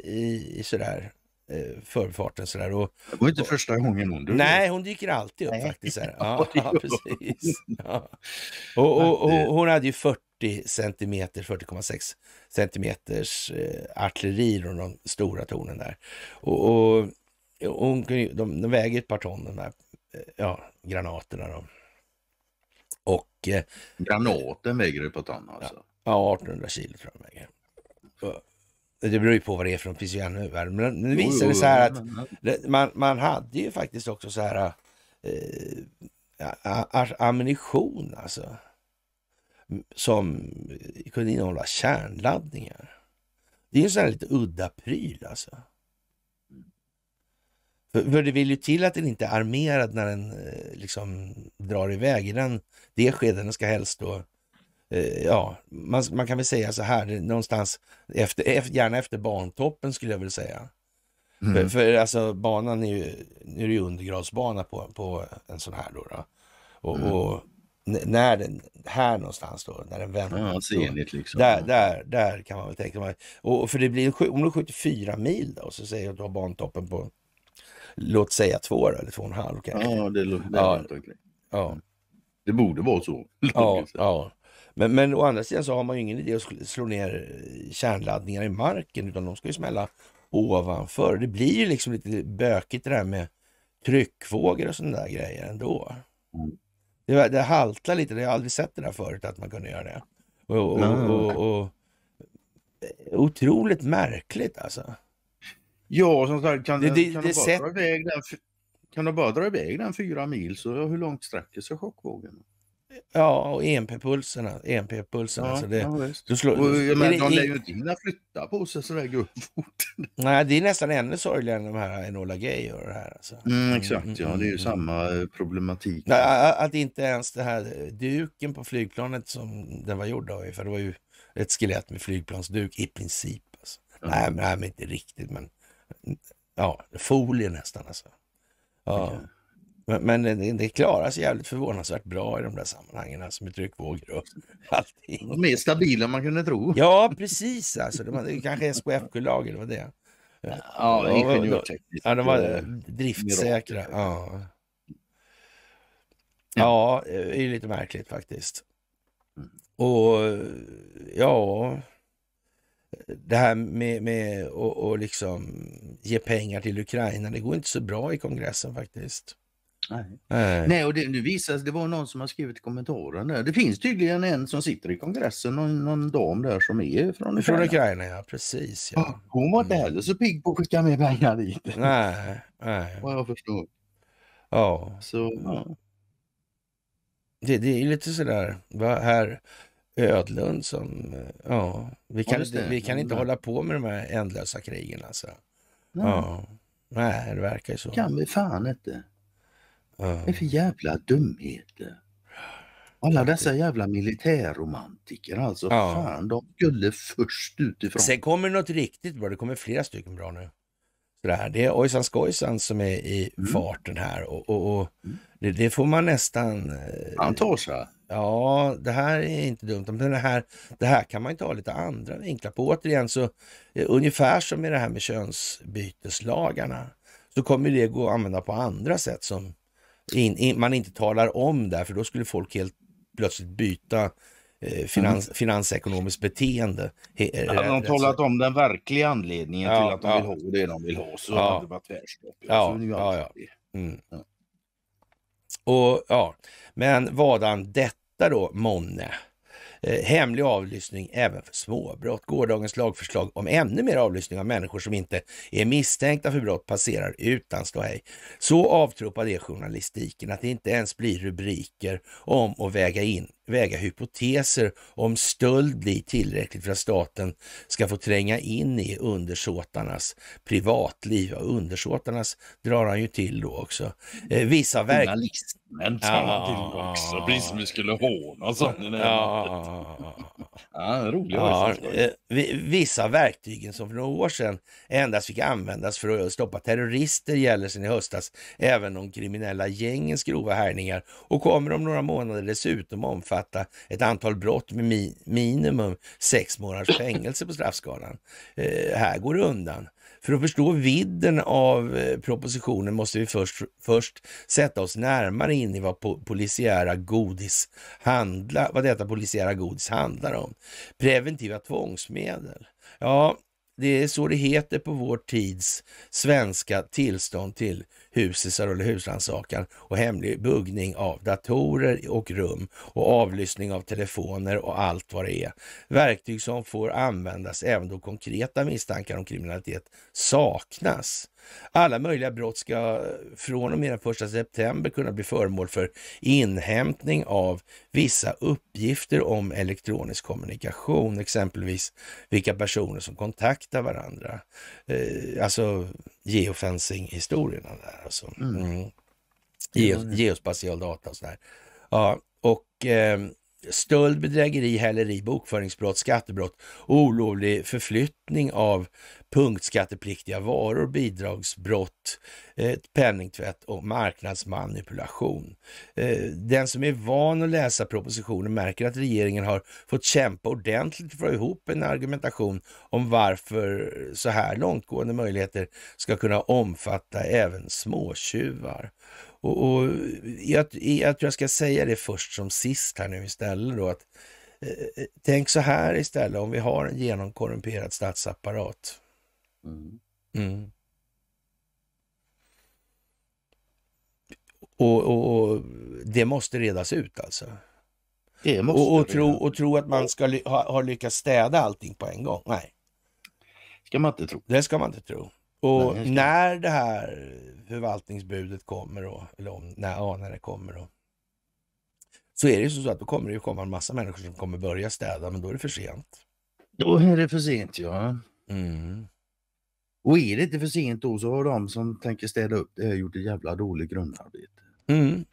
i, sådär eh, förbifarten. Sådär. Och, det var inte och, första gången hon dök Nej, hon dyker alltid upp nej. faktiskt. Ja, ja precis. Ja. Och, och, och, hon hade ju 40 40 centimeters, 40,6 eh, centimeters artilleri, då, de stora tornen där. Och, och, och de, de, väger ett par ton, de här eh, ja, granaterna. Då. Och, eh, Granaten väger ett par ton alltså? Ja, 1800 kilo tror jag de väger. det beror ju på vad det är för de finns ju ännu värre. Men nu visar det sig här att man, man hade ju faktiskt också så här eh, ammunition alltså som kunde innehålla kärnladdningar. Det är en sån här lite udda pryl alltså. För, för, det vill ju till att den inte är armerad när den eh, liksom drar iväg. I den, det skeden den ska helst då, eh, ja, man, man, kan väl säga så här, någonstans efter, efter, gärna efter bantoppen skulle jag vilja säga. Mm. För, för, alltså banan är ju, nu är det ju undergradsbana på, på en sån här då. då. Och, mm. och när den, här någonstans då, när den vänder. Ja, senligt liksom. Där, där, där kan man väl tänka sig. Och, för det blir, om du skjuter fyra mil då, och så säger du att du har bantoppen på, låt säga två eller två och en halv kanske. Ja, det låter ja. Ja. Det borde vara så. Ja, ja. Men, men å andra sidan så har man ju ingen idé att slå ner eh, kärnladdningar i marken utan de ska ju smälla ovanför. Det blir ju liksom lite bökigt det där med tryckvågor och sådana där grejer ändå. Mm. Det, det haltar lite, jag har aldrig sett det där förut att man kunde göra det. Och, och, mm. och, och otroligt märkligt alltså. Ja, som sagt, kan, det, det, kan, det, de bara sätt... dra iväg den, kan de bara dra iväg den fyra mil så hur långt sträcker sig chockvågen? Ja, och EMP-pulserna. EMP-pulserna. Ja, alltså det, ja, du slår, och, men, de lär ju inte hinna flytta på sig sådär gubbfort. Nej, det är nästan ännu sorgligare än de här Enola Gay och det här. Alltså. Mm, mm exakt, mm, ja det är ju mm, mm. samma eh, problematik. Nej, att inte ens det här duken på flygplanet som den var gjord av, för det var ju ett skelett med flygplansduk i princip. Alltså. Ja. Nej, men, nej, men inte riktigt, men ja, folie nästan alltså. Ja. Okay. Men, men det, det klarar sig jävligt förvånansvärt bra i de där sammanhangen, alltså med tryckvågor och allting. Mer är än man kunde tro. Ja, precis alltså. Det, var, det kanske SKF-kullager, eller vad det. är. ja ingenjörtekniskt. Ja, de var driftsäkra. Ja. ja, det är lite märkligt faktiskt. Mm. Och ja, det här med, med och, och liksom ge pengar till Ukraina, det går inte så bra i kongressen faktiskt. Nej. Nej. och det, det visas, det var någon som har skrivit i kommentaren där. Det finns tydligen en som sitter i kongressen, någon, någon dam där som är från Ukraina. Från Ukraina, ja precis. Ja. Hon var inte mm. heller så pigg på att skicka med pengar dit. Nej. Nej. Vad jag förstår. Ja. Så, ja. Det, det är lite sådär, va, här Ödlund som, ja, vi kan, ja, vi kan inte Nej. hålla på med de här ändlösa krigen alltså. Nej. Ja. Nej, det verkar ju så. kan vi fan inte. Vad är för jävla dumheter? Alla dessa jävla militärromantiker alltså. Ja. Fan, de skulle först utifrån. Sen kommer något riktigt bra. Det kommer flera stycken bra nu. Så det, är ojsan skojsan som är i mm. farten här och, och, och mm. det, det, får man nästan... Eh, Han tar sig. Ja, det här är inte dumt. Men det här, det här kan man ju ta lite andra vinklar på. Återigen så, eh, ungefär som med det här med könsbyteslagarna, så kommer det gå att använda på andra sätt som in, in, man inte talar om där, för då skulle folk helt plötsligt byta eh, finans, mm. finansekonomiskt beteende. Hade eh, de talat om den verkliga anledningen ja, till att de ja. vill ha det de vill ha så ja. hade det varit tvärstopp. Ja, ja, mm. Och, ja. Men vadan detta då, månne? Eh, hemlig avlyssning även för småbrott. Gårdagens lagförslag om ännu mer avlyssning av människor som inte är misstänkta för brott passerar utan ståhej. Så avtruppad är journalistiken att det inte ens blir rubriker om att väga in väga hypoteser om stöld blir tillräckligt för att staten ska få tränga in i undersåtarnas privatliv. Och undersåtarnas drar han ju till då också. Eh, vissa verk... Journalistmän ja, ah, också, ah, precis som vi skulle håna sådana. Ah, ja, rolig ja, eh, Vissa verktygen som för några år sedan endast fick användas för att stoppa terrorister gäller sedan i höstas även de kriminella gängens grova härningar och kommer om några månader dessutom omfatta innefatta ett antal brott med mi minimum sex månaders fängelse på straffskalan. Eh, här går det undan. För att förstå vidden av eh, propositionen måste vi först, först sätta oss närmare in i vad po polisiära godis handla, vad detta polisiära godis handlar om. Preventiva tvångsmedel. Ja, det är så det heter på vår tids svenska tillstånd till husisar eller husrannsakan och hemlig buggning av datorer och rum och avlyssning av telefoner och allt vad det är. Verktyg som får användas även då konkreta misstankar om kriminalitet saknas. Alla möjliga brott ska från och med den 1 september kunna bli föremål för inhämtning av vissa uppgifter om elektronisk kommunikation, exempelvis vilka personer som kontaktar varandra. Eh, alltså geofencing-historierna där alltså. Mm. Mm. geospatial data och sådär. Ja, och eh, stöld, bedrägeri, häleri, bokföringsbrott, skattebrott olovlig förflyttning av punktskattepliktiga varor, bidragsbrott, eh, penningtvätt och marknadsmanipulation. Eh, den som är van att läsa propositionen märker att regeringen har fått kämpa ordentligt för att få ihop en argumentation om varför så här långtgående möjligheter ska kunna omfatta även småtjuvar. Och, och jag, jag tror jag ska säga det först som sist här nu istället då. Att, eh, eh, tänk så här istället om vi har en genomkorrumperad statsapparat. Mm. Mm. Och, och, och, det måste redas ut alltså. Och, och, tro, och tro att man ska ly ha, ha lyckats städa allting på en gång. Nej. ska man inte tro. Det ska man inte tro. Och när det här förvaltningsbudet kommer då, eller om, när, ja, när det kommer då. Så är det ju så att då kommer det ju komma en massa människor som kommer börja städa, men då är det för sent. Då är det för sent ja. Mm. Och är det inte för sent då så har de som tänker städa upp det gjort ett jävla dåligt grundarbete. Mm.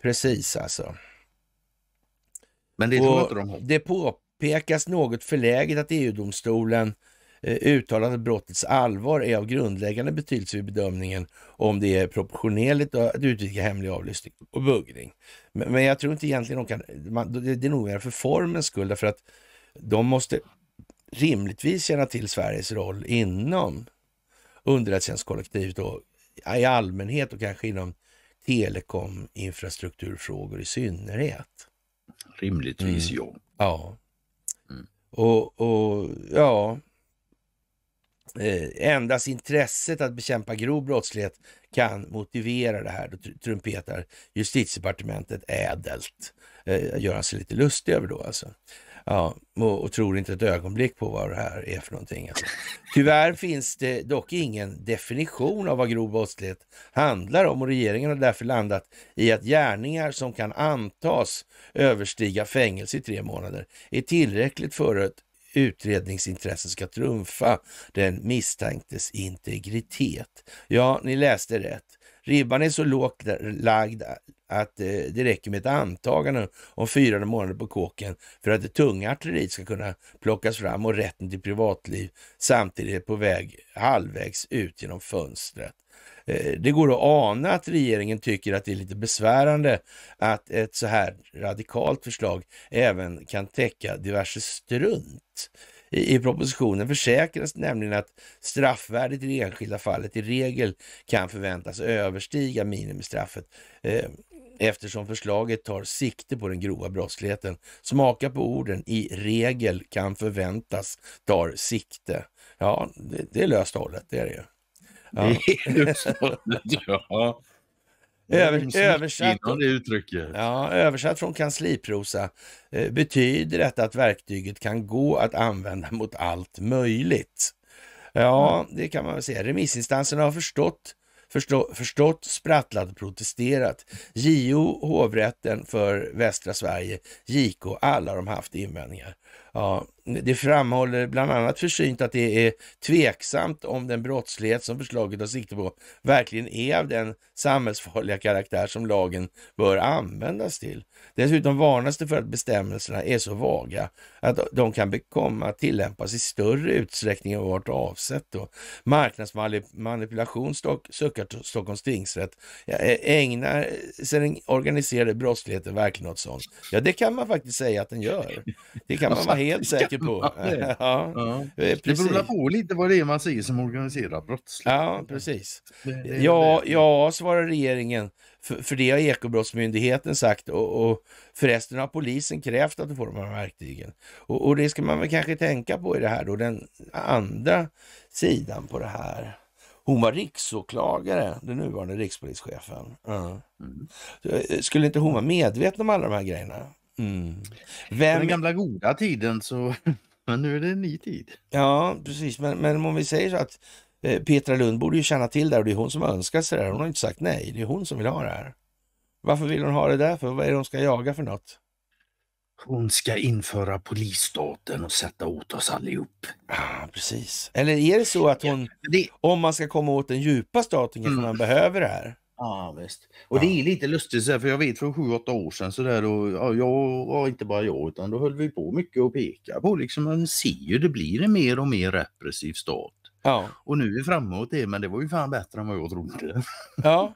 Precis alltså. Men det tror inte de har. Det påpekas något förläget att EU-domstolen Eh, uttalat att brottets allvar är av grundläggande betydelse vid bedömningen om det är proportionerligt att utvidga hemlig avlyssning och buggning. Men, men jag tror inte egentligen de kan, man, det, det är nog mer för formens skull, därför att de måste rimligtvis känna till Sveriges roll inom underrättelsetjänstkollektivet och i allmänhet och kanske inom telekominfrastrukturfrågor i synnerhet. Rimligtvis mm. ja. Ja. Mm. Och, och ja, Eh, endast intresset att bekämpa grov brottslighet kan motivera det här. Då trumpetar justitiedepartementet ädelt. Eh, gör han sig lite lustig över då alltså. Ja, och, och, tror inte ett ögonblick på vad det här är för någonting. Alltså. Tyvärr finns det dock ingen definition av vad grov brottslighet handlar om och regeringen har därför landat i att gärningar som kan antas överstiga fängelse i tre månader är tillräckligt för att utredningsintressen ska trumfa den misstänktes integritet. Ja, ni läste rätt. Ribban är så lågt lagd att eh, det räcker med ett antagande om fyra månader på kåken för att det tunga artilleriet ska kunna plockas fram och rätten till privatliv samtidigt är på väg halvvägs ut genom fönstret. Eh, det går att ana att regeringen tycker att det är lite besvärande att ett så här radikalt förslag även kan täcka diverse strunt. I, propositionen försäkras nämligen att straffvärdet i det enskilda fallet i regel kan förväntas överstiga minimistraffet eh, eftersom förslaget tar sikte på den grova brottsligheten. Smaka på orden i regel kan förväntas tar sikte. Ja, det är löst hållet, det är det ju. översatt, från kansliprosa eh, betyder detta att verktyget kan gå att använda mot allt möjligt. Ja, mm. det kan man väl säga. Remissinstanserna har förstått, förstå, förstått sprattlat och protesterat. JO, hovrätten för västra Sverige, JK, alla har de haft invändningar. Ja, det framhåller bland annat försynt att det är tveksamt om den brottslighet som förslaget har sikte på verkligen är av den samhällsfarliga karaktär som lagen bör användas till. Dessutom varnas det för att bestämmelserna är så vaga att de kan komma att tillämpas i större utsträckning än vart avsett. Då. Marknadsmanipulation suckar Stockholms tingsrätt. Ägnar sig den organiserade brottsligheten verkligen åt sånt? Ja, det kan man faktiskt säga att den gör. Det kan man vara helt säker tänker på. ja. Ja. Precis. Det beror på lite vad det är man säger som organiserad brottslighet. Ja, precis. Ja, ja svarar regeringen. För, för det har Ekobrottsmyndigheten sagt och, och förresten har polisen krävt att du får de här verktygen. Och, och det ska man väl kanske tänka på i det här då, den andra sidan på det här. Hon var riksåklagare, den nuvarande rikspolischefen. Mm. Mm. Skulle inte hon vara medveten om alla de här grejerna? Mm. Vem... den gamla goda tiden så, men nu är det en ny tid. Ja, precis. Men, men om vi säger så att eh, Petra Lund borde ju känna till det här och det är hon som önskar sig det här. Hon har inte sagt nej, det är hon som vill ha det här. Varför vill hon ha det där för? Vad är det hon ska jaga för något? Hon ska införa polisstaten och sätta åt oss allihop. Ah, precis. Eller är det så att hon, ja, det... om man ska komma åt den djupa staten, mm. man behöver det här? Ja, visst. Och ja. det är lite lustigt, för jag vet från 7-8 år sedan sådär där, och jag, och inte bara jag, utan då höll vi på mycket och pekade på liksom, man ser ju, det blir en mer och mer repressiv stat. Ja. Och nu är vi framme åt det, men det var ju fan bättre än vad jag trodde. Ja.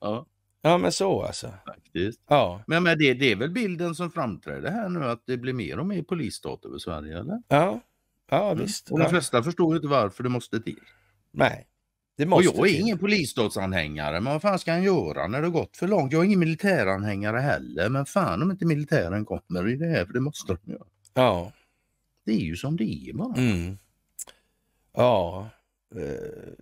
ja. Ja men så alltså. Faktiskt. Ja. Men, men det, det är väl bilden som framträder här nu att det blir mer och mer polisstat över Sverige eller? Ja, ja mm. visst. Mm. Och de flesta ja. förstår inte varför det måste till. Nej och jag är ingen polisstatsanhängare, men vad fan ska han göra när det har gått för långt? Jag är ingen militäranhängare heller, men fan om inte militären kommer i det här, för det måste de göra. Ja. Det är ju som det är bara. Mm. Ja. Eh,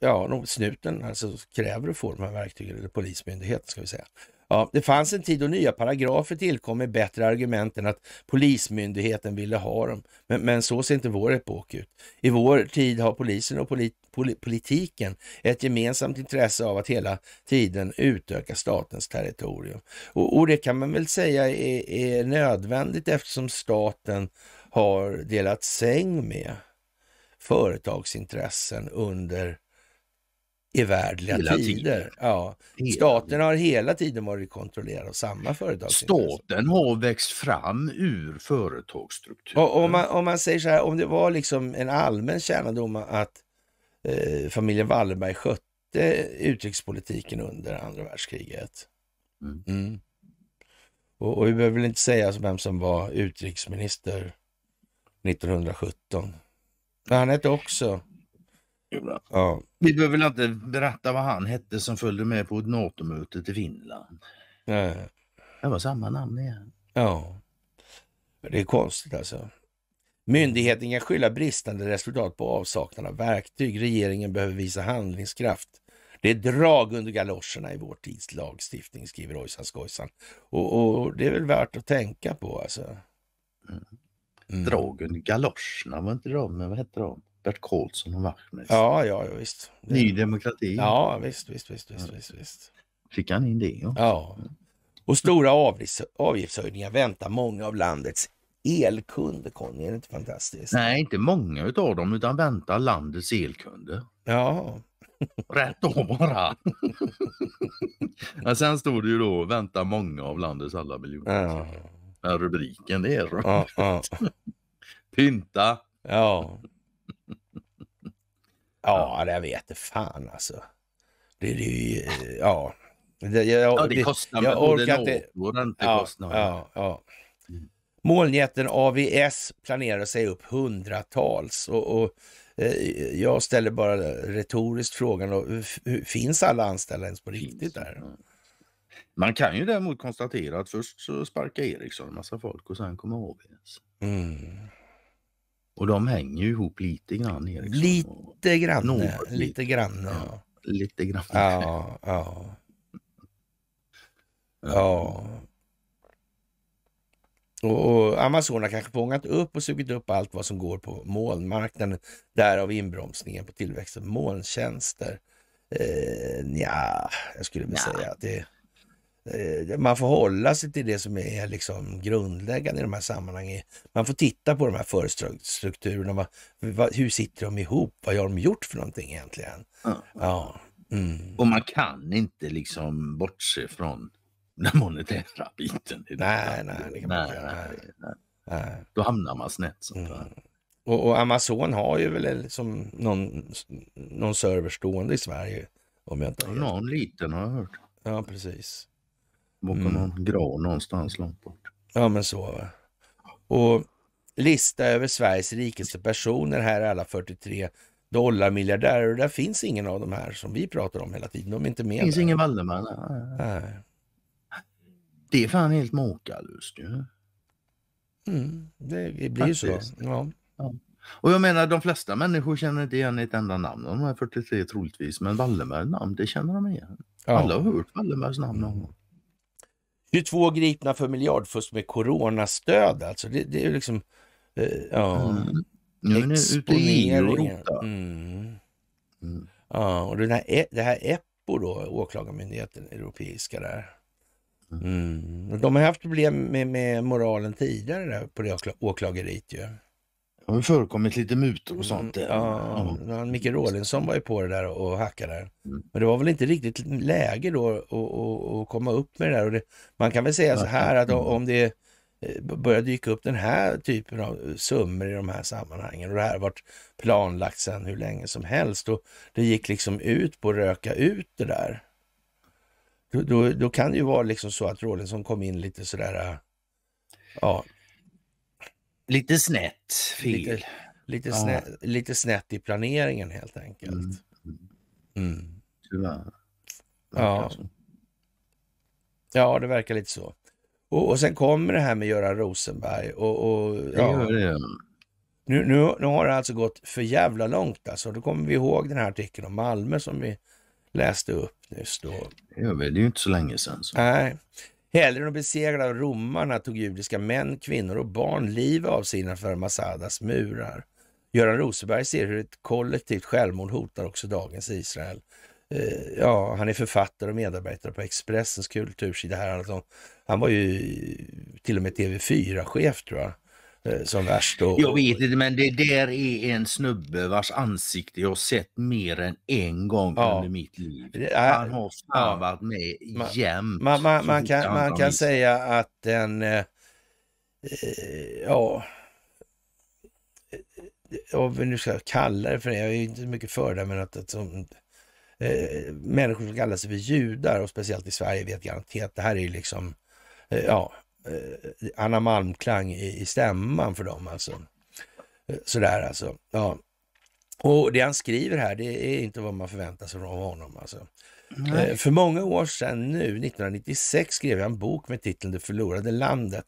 ja, nog snuten alltså, kräver de här verktygen, eller polismyndigheten ska vi säga. Ja, det fanns en tid då nya paragrafer tillkom med bättre argument än att polismyndigheten ville ha dem. Men, men så ser inte vår epok ut. I vår tid har polisen och polit, politiken ett gemensamt intresse av att hela tiden utöka statens territorium. Och, och det kan man väl säga är, är nödvändigt eftersom staten har delat säng med företagsintressen under evärdliga tider. tider. Ja. Staten har hela tiden varit kontrollerad av samma företagsintressen. Staten har växt fram ur företagsstrukturen. om, man, om man säger så här, om det var liksom en allmän kännedom att eh, familjen Wallenberg skötte utrikespolitiken under andra världskriget. Mm. Mm. Och, och, vi behöver väl inte säga vem som var utrikesminister 1917. Men han hette också... Ja. Vi behöver väl inte berätta vad han hette som följde med på ett NATO-möte i Finland. Nej. Det var samma namn igen. Ja. Det är konstigt alltså. Myndigheten kan skylla bristande resultat på avsaknad av verktyg. Regeringen behöver visa handlingskraft. Det är drag under galoscherna i vår tids lagstiftning, skriver Ojsan Skojsan. Och, och, det är väl värt att tänka på alltså. Mm. mm. Drag under galoscherna, var inte de, vad hette de? Bert Karlsson och Wachtmeister. Ja, ja, ja visst. Det... Ny Demokrati. Ja, visst, visst, visst. visst, visst, visst. Fick han in det? också? ja. Och stora avgiftshöjningar väntar många av landets elkunder, Conny. Är det inte fantastiskt? Nej, inte många av dem utan vänta landets elkunder. Ja. Rätt då bara. Men sen står det ju då vänta många av landets alla miljoner. Ja. Men rubriken det är ja, ja. Pynta. Ja. Ja, det vet det fan alltså. Det, det, eh, ja. Det, jag, ja, det kostar med både nåd och räntekostnader. Ja, ja, ja. Molnjätten AVS planerar att säga upp hundratals och, och eh, jag ställer bara retoriskt frågan, och, eh, finns alla anställda ens på riktigt där? Man kan ju däremot konstatera att först så sparkar Ericsson en massa folk och sen kommer AVS. Mm. Och de hänger ju ihop lite grann. Eriksson lite grann, något, lite grann. Ja. Lite grann. Ja, ja. ja. Och, och Amazon har kanske fångat upp och sugit upp allt vad som går på molnmarknaden. Därav inbromsningen på tillväxten molntjänster. Eh, ja, jag skulle vilja säga att det eh, man får hålla sig till det som är liksom grundläggande i de här sammanhangen. Man får titta på de här företagsstrukturerna. Hur sitter de ihop? Vad har de gjort för någonting egentligen? Ja. ja. Mm. Och man kan inte liksom bortse från den monetära biten. Nej, nej, det nej, nej, nej. nej. Då hamnar man snett. Sånt mm. och, och, Amazon har ju väl liksom någon, någon server stående i Sverige? Om jag inte någon liten har jag hört. Ja, precis. Bakom mm. någon grav någonstans långt bort. Ja, men så. Va? Och lista över Sveriges rikaste personer. Här är alla 43 dollarmiljardärer och där finns ingen av de här som vi pratar om hela tiden. De är inte med. Det finns där. ingen Waldemar. Nej. Det är fan helt makalöst ju. Mm, det, det blir ju så. Ja. ja. Och jag menar de flesta människor känner inte igen ett enda namn av de här 43 troligtvis. Men Wallenbergs namn, det känner de igen. Ja. Alla har hört Wallenbergs namn någon mm. gång. 22 gripna för miljardfusk med coronastöd alltså. Det, det är liksom... Eh, ja. Mm. Nu är ni ute i EU och rotar. Mm. Mm. Ja, och den här, e- det här EPPO då, Åklagarmyndigheten, Europeiska där. Mm. mm. De har haft problem med, med moralen tidigare där på det åklageriet ju. Det har förekommit lite mutor och mm, sånt. Mm, ja, ja. Micke Rålinsson var ju på det där och hackade. Där. Mm. Men det var väl inte riktigt läge då att komma upp med det där. Och det, man kan väl säga så här att mm. om det eh, börjar dyka upp den här typen av eh, summor i de här sammanhangen och det här har varit planlagt sedan hur länge som helst och det gick liksom ut på att röka ut det där. Då, då, då, kan det ju vara liksom så att Rawlinson kom in lite sådär, äh, ja. Lite snett fel. Lite, lite, snett, ja. lite snett i planeringen helt enkelt. Mm. mm. Ja. ja, det verkar lite så. Och, och sen kommer det här med Göran Rosenberg. Och, och ja. nu, nu, nu har det alltså gått för jävla långt alltså. Då kommer vi ihåg den här artikeln om Malmö som vi läste upp nyss. Då. Ja, det är ju inte så länge sedan. Så. Nej. Hellre än att besegra av romarna tog judiska män, kvinnor och barn liv av sig innanför Masadas murar. Göran Rosenberg ser hur ett kollektivt självmord hotar också dagens Israel. Eh, ja, han är författare och medarbetare på Expressens kultursida. Här. Alltså, han var ju till och med TV4-chef tror jag. Eh, som värst. Och... Jag vet inte, men det där är en snubbe vars ansikte jag sett mer än en gång ja. under mitt liv. Han äh, har fan varit med man, jämt. Man, man, man kan, man kan säga att den... Eh, eh, ja... Eh, om vi nu ska kalla det för det, jag är inte mycket för det, men att, att som, eh, människor som kallar sig för judar och speciellt i Sverige vet garanterat att det här är liksom, eh, ja, eh, Anna Malmklang i, i stämman för dem alltså. Eh, sådär alltså. Ja. Och det han skriver här, det är inte vad man förväntar sig av honom alltså. Nej. Eh, för många år sedan nu, 1996, skrev jag en bok med titeln Det förlorade landet.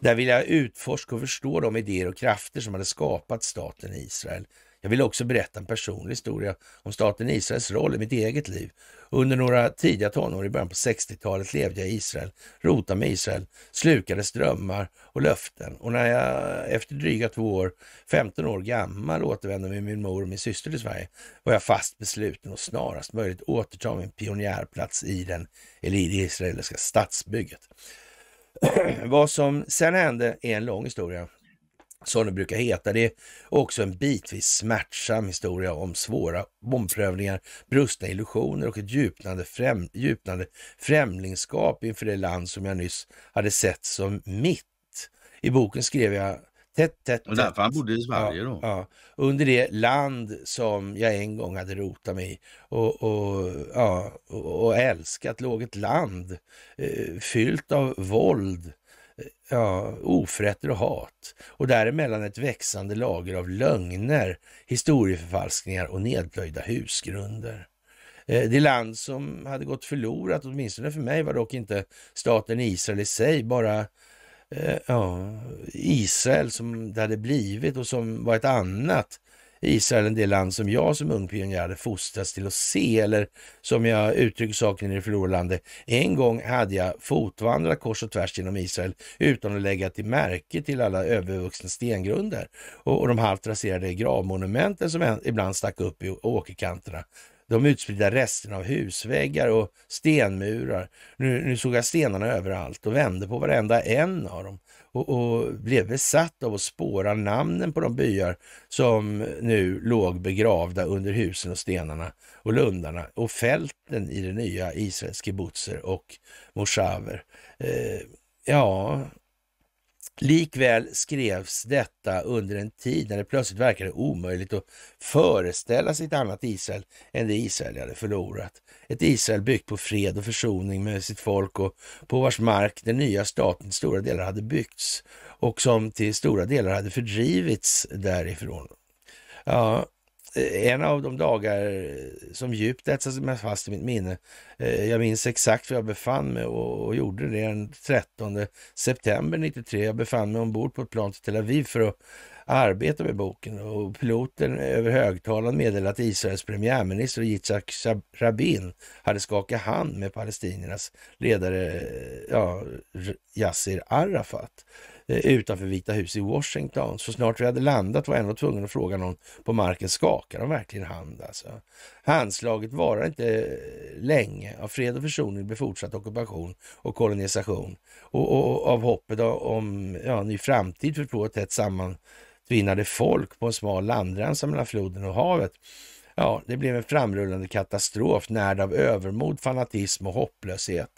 Där vill jag utforska och förstå de idéer och krafter som hade skapat staten Israel jag vill också berätta en personlig historia om staten Israels roll i mitt eget liv. Under några tidiga tonår i början på 60-talet levde jag i Israel, rotade med Israel, slukade drömmar och löften. Och när jag efter dryga två år, 15 år gammal, återvände med min mor och min syster till Sverige var jag fast besluten att snarast möjligt återta min pionjärplats i, den, eller i det israeliska statsbygget. Vad som sen hände är en lång historia som det brukar heta. Det är också en bitvis smärtsam historia om svåra omprövningar, brustna illusioner och ett djupnande, främ, djupnande främlingskap inför det land som jag nyss hade sett som mitt. I boken skrev jag Tätt, tätt, tätt. Och därför han bodde i Sverige ja, då? Ja. Under det land som jag en gång hade rotat mig i och, och, ja, och, och älskat. Låg ett land eh, fyllt av våld, ja, oförrätter och hat och däremellan ett växande lager av lögner, historieförfalskningar och nedplöjda husgrunder. Eh, det land som hade gått förlorat, åtminstone för mig, var dock inte staten Israel i sig, bara eh, ja, Israel som det hade blivit och som var ett annat Israel det land som jag som ung pionjär hade fostrats till att se, eller som jag uttrycker saken i det förlorade en gång hade jag fotvandrat kors och tvärs genom Israel utan att lägga till märke till alla övervuxna stengrunder och, och de halvt raserade gravmonumenten som ibland stack upp i åkerkanterna de utspridda resterna av husväggar och stenmurar. Nu, nu såg jag stenarna överallt och vände på varenda en av dem och, och blev besatt av att spåra namnen på de byar som nu låg begravda under husen och stenarna och lundarna och fälten i det nya Israels kibbutzer och moshaver. Eh, ja, Likväl skrevs detta under en tid när det plötsligt verkade omöjligt att föreställa sig ett annat Israel än det Israel hade förlorat. Ett Israel byggt på fred och försoning med sitt folk och på vars mark den nya staten till stora delar hade byggts och som till stora delar hade fördrivits därifrån. Ja, Eh, en av de dagar som djupt etsade mig fast i mitt minne. Eh, jag minns exakt var jag befann mig och gjorde det den 13 september 93. Jag befann mig ombord på ett plan till Tel Aviv för att arbeta med boken och piloten över högtalaren meddelade att Israels premiärminister Yitzhak Rabin hade skakat hand med palestiniernas ledare eh, ja, Yassir Arafat. Eh, utanför Vita hus i Washington. Så snart vi hade landat var jag ändå tvungen att fråga någon på marken, skakar de verkligen hand? Alltså. Handslaget varar inte eh, länge. Av fred och försoning blir fortsatt ockupation och kolonisation. Och, och av hoppet om ja, ny framtid för två tätt sammantvinnade folk på en smal landremsa mellan floden och havet Ja, det blev en framrullande katastrof närd av övermod, fanatism och hopplöshet.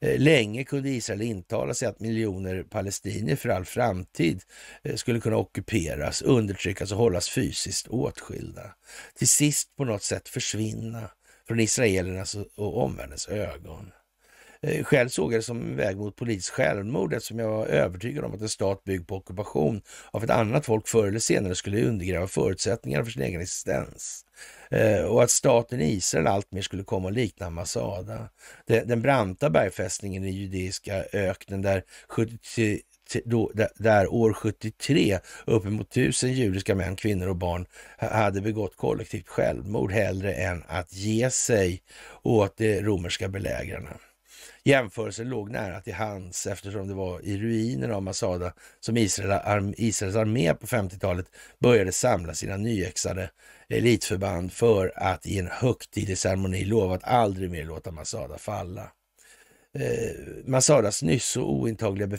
Eh, länge kunde Israel intala sig att miljoner palestinier för all framtid eh, skulle kunna ockuperas, undertryckas och hållas fysiskt åtskilda. Till sist på något sätt försvinna från israelernas och omvärldens ögon. Eh, själv såg jag det som en väg mot politiskt självmord eftersom jag var övertygad om att en stat byggd på ockupation av ett annat folk förr eller senare skulle undergräva förutsättningarna för sin egen existens. Eh, och att staten Israel alltmer skulle komma att likna Masada. Den, branta bergfästningen i judiska öknen där 70 då, där år 73 uppemot tusen judiska män, kvinnor och barn hade begått kollektivt självmord hellre än att ge sig åt de romerska belägrarna. Jämförelsen låg nära till hands eftersom det var i ruinerna av Masada som Israel, arm, Israels armé på 50-talet började samla sina nyexade elitförband för att i en högtidlig ceremoni lova att aldrig mer låta Masada falla. Eh, Masadas nyss så ointagliga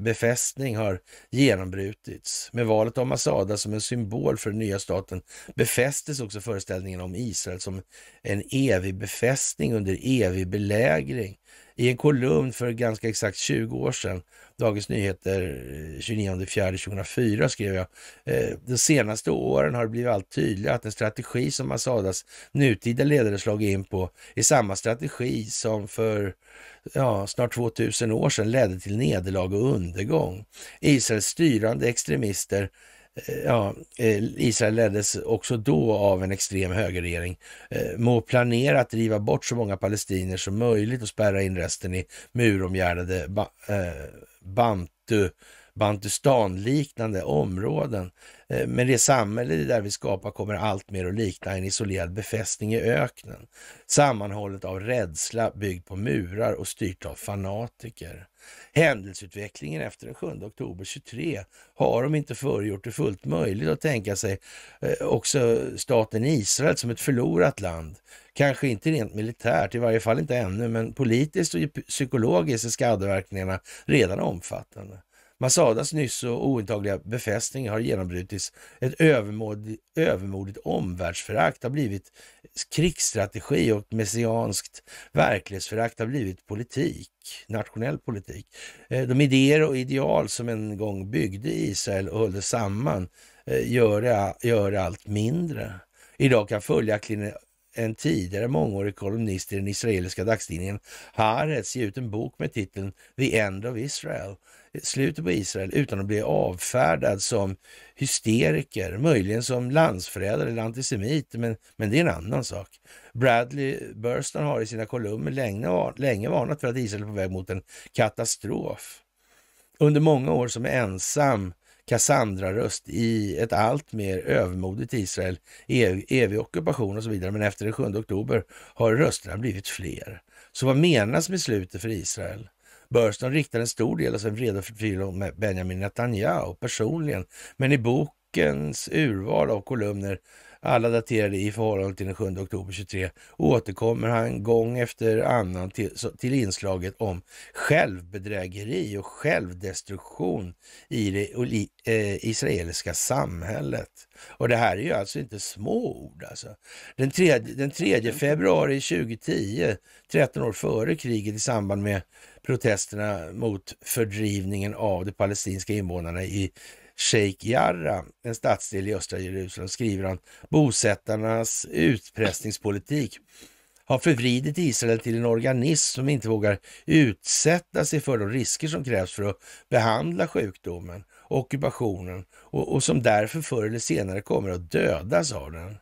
befästning har genombrutits. Med valet av Masada som en symbol för den nya staten befästes också föreställningen om Israel som en evig befästning under evig belägring i en kolumn för ganska exakt 20 år sedan. Dagens Nyheter 29.04.2004 eh, skrev jag. Eh, De senaste åren har det blivit allt tydligare att den strategi som Assadas nutida ledare slagit in på är samma strategi som för ja, snart 2000 år sedan ledde till nederlag och undergång. Israels styrande extremister Eh, ja, eh, Israel leddes också då av en extrem högerregering, eh, må planera att driva bort så många palestinier som möjligt och spärra in resten i muromgärdade ba, eh, Bantustan-liknande områden. Men det samhälle där vi skapar kommer allt mer att likna en isolerad befästning i öknen. Sammanhållet av rädsla, byggd på murar och styrt av fanatiker. Händelseutvecklingen efter den 7 oktober 23 har de inte förgjort det fullt möjligt att tänka sig eh, också staten Israel som ett förlorat land. Kanske inte rent militärt, i varje fall inte ännu, men politiskt och psykologiskt är skadeverkningarna redan omfattande. Massadas nyss så ointagliga befästning har genombrutits. Ett övermodigt, övermodigt omvärldsförakt har blivit krigsstrategi och messianskt verklighetsförakt har blivit politik, nationell politik. Eh, de idéer och ideal som en gång byggde Israel och höll det samman gör, eh, gör allt mindre. Idag kan följaktligen en tidigare mångårig kolumnist i den israeliska dagstidningen Haaretz ge ut en bok med titeln The End of Israel, slutet på Israel, utan att bli avfärdad som hysteriker, möjligen som landsförrädare eller antisemit, men, men det är en annan sak. Bradley Burston har i sina kolumner länge, länge varnat för att Israel är på väg mot en katastrof. Under många år som ensam Kassandra-röst i ett allt mer övermodigt Israel, ev evig ockupation och så vidare. Men efter den 7 oktober har rösterna blivit fler. Så vad menas med slutet för Israel? Burston riktar en stor del av sin vrede och förtvivlan mot Benjamin Netanyahu personligen, men i bokens urval av kolumner alla daterade i förhållande till den 7 oktober 23, återkommer han gång efter annan till, till inslaget om självbedrägeri och självdestruktion i det eh, israeliska samhället. Och det här är ju alltså inte små ord. Alltså. Den, 3, den 3 februari 2010, 13 år före kriget i samband med protesterna mot fördrivningen av de palestinska invånarna i Sheikh Jarrah, en stadsdel i östra Jerusalem, skriver han bosättarnas utpressningspolitik har förvridit Israel till en organism som inte vågar utsätta sig för de risker som krävs för att behandla sjukdomen och ockupationen och, och som därför förr eller senare kommer att dödas av den.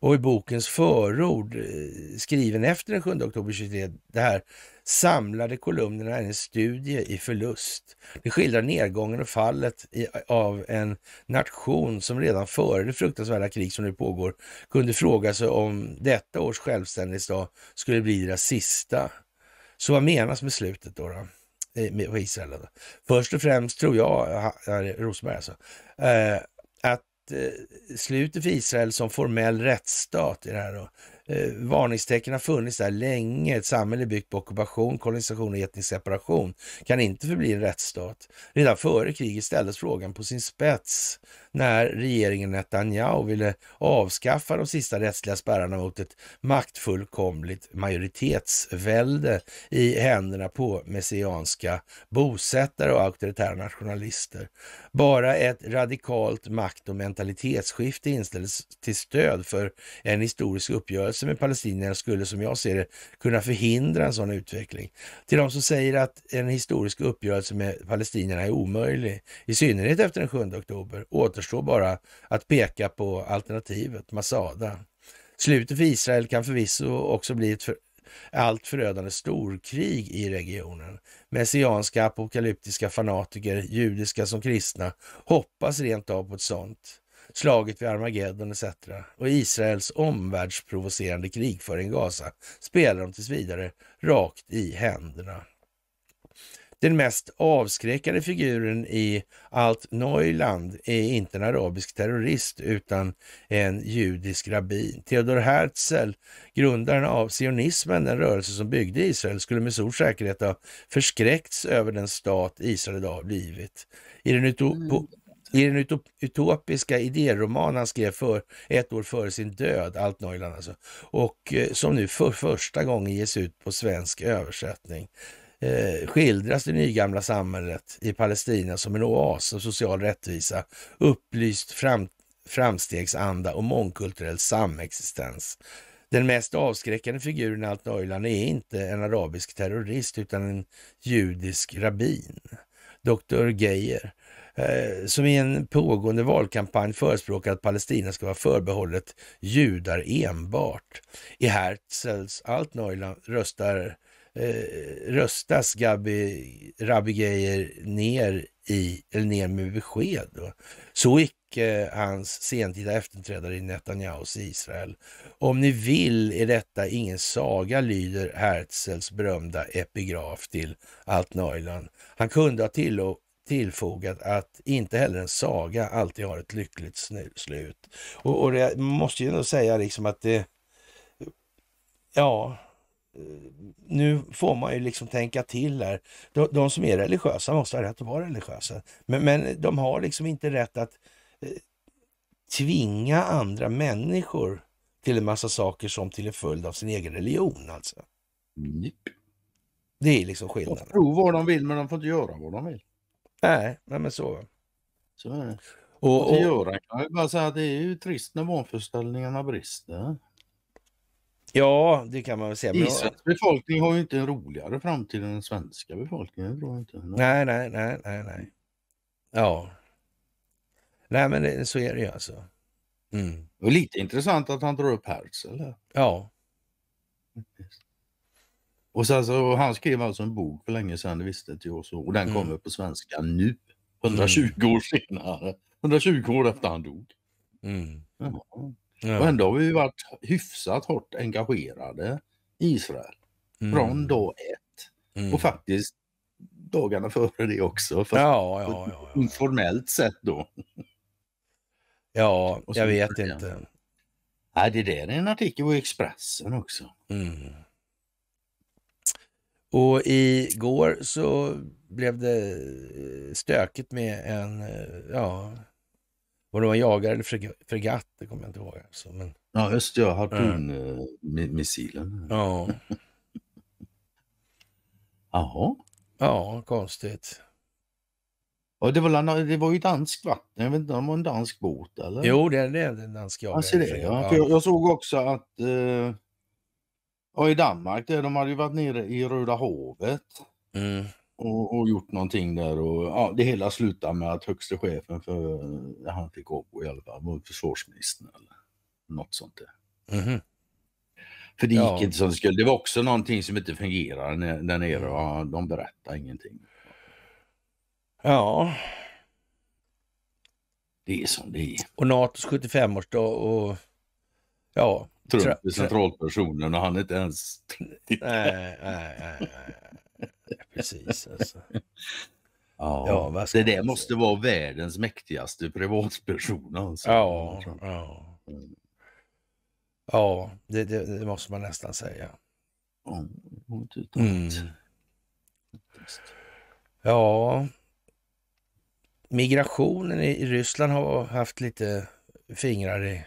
Och i bokens förord, eh, skriven efter den 7 oktober 23, det här samlade kolumnerna är en studie i förlust. Det skildrar nedgången och fallet i, av en nation som redan före det fruktansvärda krig som nu pågår kunde fråga sig om detta års självständighetsdag skulle bli deras sista. Så vad menas med slutet då? då? Eh, med Israel. Då? Först och främst tror jag, Rosenberg alltså, eh, att eh, slutet för Israel som formell rättsstat i det här då, eh, varningstecken har funnits där länge. Ett samhälle byggt på ockupation, kolonisation och etnisk separation kan inte förbli en rättsstat. Redan före kriget ställdes frågan på sin spets när regeringen Netanyahu ville avskaffa de sista rättsliga spärrarna mot ett maktfullkomligt majoritetsvälde i händerna på messianska bosättare och auktoritära nationalister. Bara ett radikalt makt och mentalitetsskifte inställdes till stöd för en historisk uppgörelse med palestinierna skulle som jag ser det kunna förhindra en sådan utveckling. Till de som säger att en historisk uppgörelse med palestinierna är omöjlig, i synnerhet efter den 7 oktober, åter återstår bara att peka på alternativet, Masada. Slutet för Israel kan förvisso också bli ett för, allt förödande storkrig i regionen. Messianska, apokalyptiska fanatiker, judiska som kristna, hoppas rent av på ett sånt. Slaget vid Armageddon etc. Och Israels omvärldsprovocerande krigföring Gaza spelar de tills vidare rakt i händerna. Den mest avskräckande figuren i allt Neuland är inte en arabisk terrorist utan en judisk rabbin. Theodor Herzl, grundaren av sionismen, den rörelse som byggde Israel, skulle med stor säkerhet ha förskräckts över den stat Israel idag blivit. I den utop mm. i den utopiska idéroman han skrev för ett år före sin död, Allt Neuland alltså, och eh, som nu för första gången ges ut på svensk översättning. Eh, skildras det nygamla samhället i Palestina som en oas av social rättvisa, upplyst fram, framstegsanda och mångkulturell samexistens. Den mest avskräckande figuren i allt är inte en arabisk terrorist utan en judisk rabbin, Dr. Geijer, eh, som i en pågående valkampanj förespråkar att Palestina ska vara förbehållet judar enbart. I Herzls allt Neuland röstar eh, röstas Gabi Rabigeier ner, i, eller ner med besked. Då. Så icke eh, hans sentida efterträdare i Netanyahus Israel. Om ni vill är detta ingen saga, lyder Herzls berömda epigraf till Alt Han kunde ha till och tillfogat att inte heller en saga alltid har ett lyckligt slut. Och, och det måste ju ändå säga liksom att det, ja, nu får man ju liksom tänka till här. De, de som är religiösa måste ha rätt att vara religiösa. Men, men de har liksom inte rätt att eh, tvinga andra människor till en massa saker som till en följd av sin egen religion alltså. Yep. Det är liksom skillnaden. De får tro vad de vill men de får inte göra vad de vill. Nej, nej men så. Så är det. Och, och, och... Göra, jag vill bara säga att det är ju trist när vanföreställningarna brister. Ja, det kan man väl säga. Men Israels befolkning har ju inte en roligare framtid än den svenska befolkningen. Tror jag inte. Nej, nej, nej, nej, nej. Ja. Nej, men det, så är det ju alltså. Mm. Och lite intressant att han drar upp Herzl. Ja. Och sen så, han skrev alltså en bok för länge sedan, det visste inte jag så, och den mm. kommer på svenska nu. 120 mm. år senare. 120 år efter han dog. Mm. Ja. Ja. Och ändå har vi varit hyfsat hårt engagerade i Israel mm. från dag ett. Mm. Och faktiskt dagarna före det också. För ja, ja, ja, ja. Informellt sett då. Ja, jag vet det. inte. Nej, det där är en artikel på Expressen också. Mm. Och igår så blev det stökigt med en, eh, ja, var det man jagade eller fregatt? Det kommer jag inte ihåg. Alltså, men... Ja, just det. Ja, mm. eh, missilen Ja. Jaha. Ja, konstigt. Och det, var, det var ju dansk vatten, jag vet inte om det var en dansk båt eller? Jo, det är en dansk jagare. Alltså det, ja. För jag, såg också att eh, ja, i Danmark, där, de hade ju varit nere i Röda havet. Mm och, och, gjort någonting där och ja, det hela slutade med att högste chefen för, eh, han fick avgå i alla fall, var försvarsministern eller något sånt där. Mm -hmm. För det gick ja. inte som det skulle. Det var också någonting som inte fungerade där nere och mm. de berättade ingenting. Ja. Det är som det är. Och Natos 75-årsdag och ja. Trump är centralpersonen och han är inte ens... nej, nej, nej. nej precis. Alltså. Ja, ja det där måste vara världens mäktigaste privatperson. Alltså. Ja, mm. ja. ja det, det, det måste man nästan säga. Mm. Ja, migrationen i Ryssland har haft lite fingrar i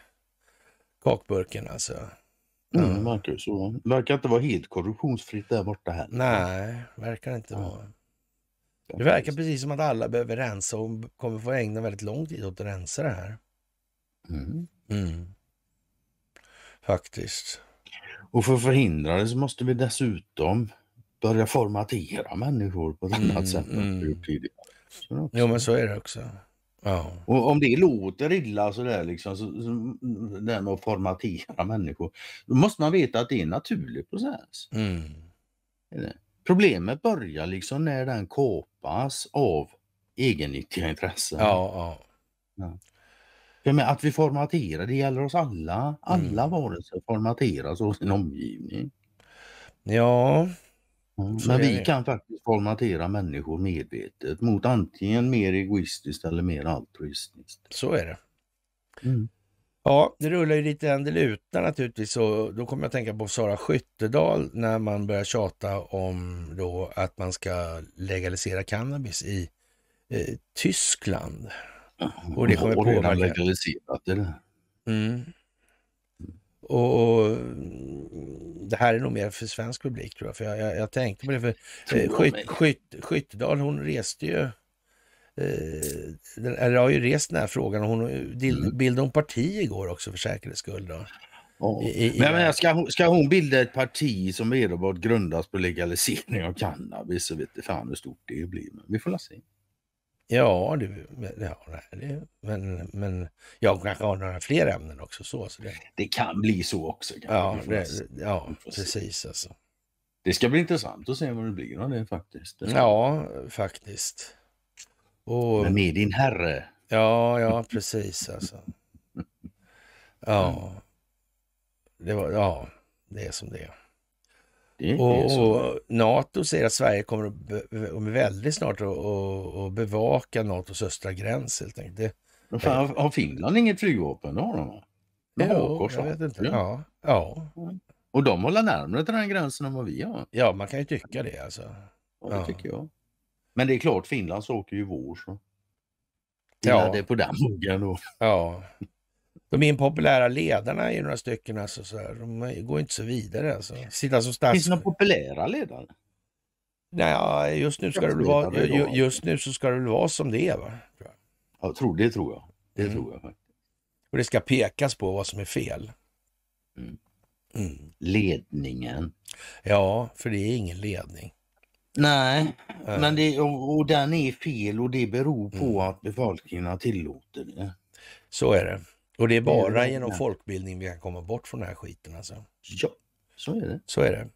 kakburken alltså. Mm. Det verkar ju så. verkar inte vara helt korruptionsfritt där borta heller. Nej, verkar inte ja. vara. Det verkar precis som att alla behöver rensa och kommer få ägna väldigt lång tid åt att rensa det här. Mm. Mm. Faktiskt. Och för att förhindra det så måste vi dessutom börja formatera människor på ett annat mm, sätt än vi mm. tidigare. Jo, men så är det också. Ja. Och om det låter illa sådär liksom, så, så, mm, mm, det här med att formatera människor, då måste man veta att det är en naturlig process. Mm. Problemet börjar liksom när den kapas av egennyttiga intressen. Ja, ja. ja. För att vi formaterar, det gäller oss alla. Alla mm. varelser formateras av sin omgivning. Ja, Mm, men vi kan faktiskt formatera människor medvetet mot antingen mer egoistiskt eller mer altruistiskt. Så är det. Mm. Ja, det rullar ju lite en del utan naturligtvis och då kommer jag tänka på Sara Skyttedal när man börjar tjata om då att man ska legalisera cannabis i eh, Tyskland. Och det kommer och redan legaliserat det där. Mm. Och, det här är nog mer för svensk publik tror jag, för jag, jag, jag tänkte på det. för eh, Skyt, Skyt, Skyttedal hon reste ju, eh, den, eller har ju rest den här frågan och hon eh, mm. bildade hon parti igår också för säkerhets skull. Då. Ja. I, i, men, men ska, hon, ska hon bilda ett parti som enbart grundas på legalisering av cannabis så vet fan hur stort det blir. Men vi får la se. Ja, det, ja nej, men, men jag kanske har några fler ämnen också. Så, så det... det kan bli så också. Ja, det, ja precis alltså. Det ska bli intressant att se vad det blir av det faktiskt. Ja, faktiskt. Och... Men med din herre. Ja, ja precis alltså. Ja, det var, ja, det är som det är och, och, Nato säger att Sverige kommer att be, väldigt snart att, bevaka Natos östra gräns helt enkelt. Det, fan, har Finland inget flygvapen? Det har de va? De jo, jag vet inte. Ja. ja. Och de håller närmare till den gränsen än vad vi har. Ja, man kan ju tycka det alltså. Ja, det ja. tycker jag. Men det är klart, Finland åker ju vår så. Det är på den muggen då. Ja. De impopulära ledarna är ju några stycken alltså. Så här. De går inte så vidare alltså. Sitta som stats... Finns det några populära ledare? Nej, just nu, ska det vara, just nu så ska det väl vara som det är. Va? jag. tror, det tror jag. Det mm. tror jag faktiskt. Och det ska pekas på vad som är fel. Mm. mm. Ledningen. Ja, för det är ingen ledning. Nej, Nej. men det, och, och, den är fel och det beror på mm. att befolkningen har tillåtit det. Så är det. Och det är bara det är genom folkbildning vi kan komma bort från den här skiten alltså. Ja, så är det. Så är det.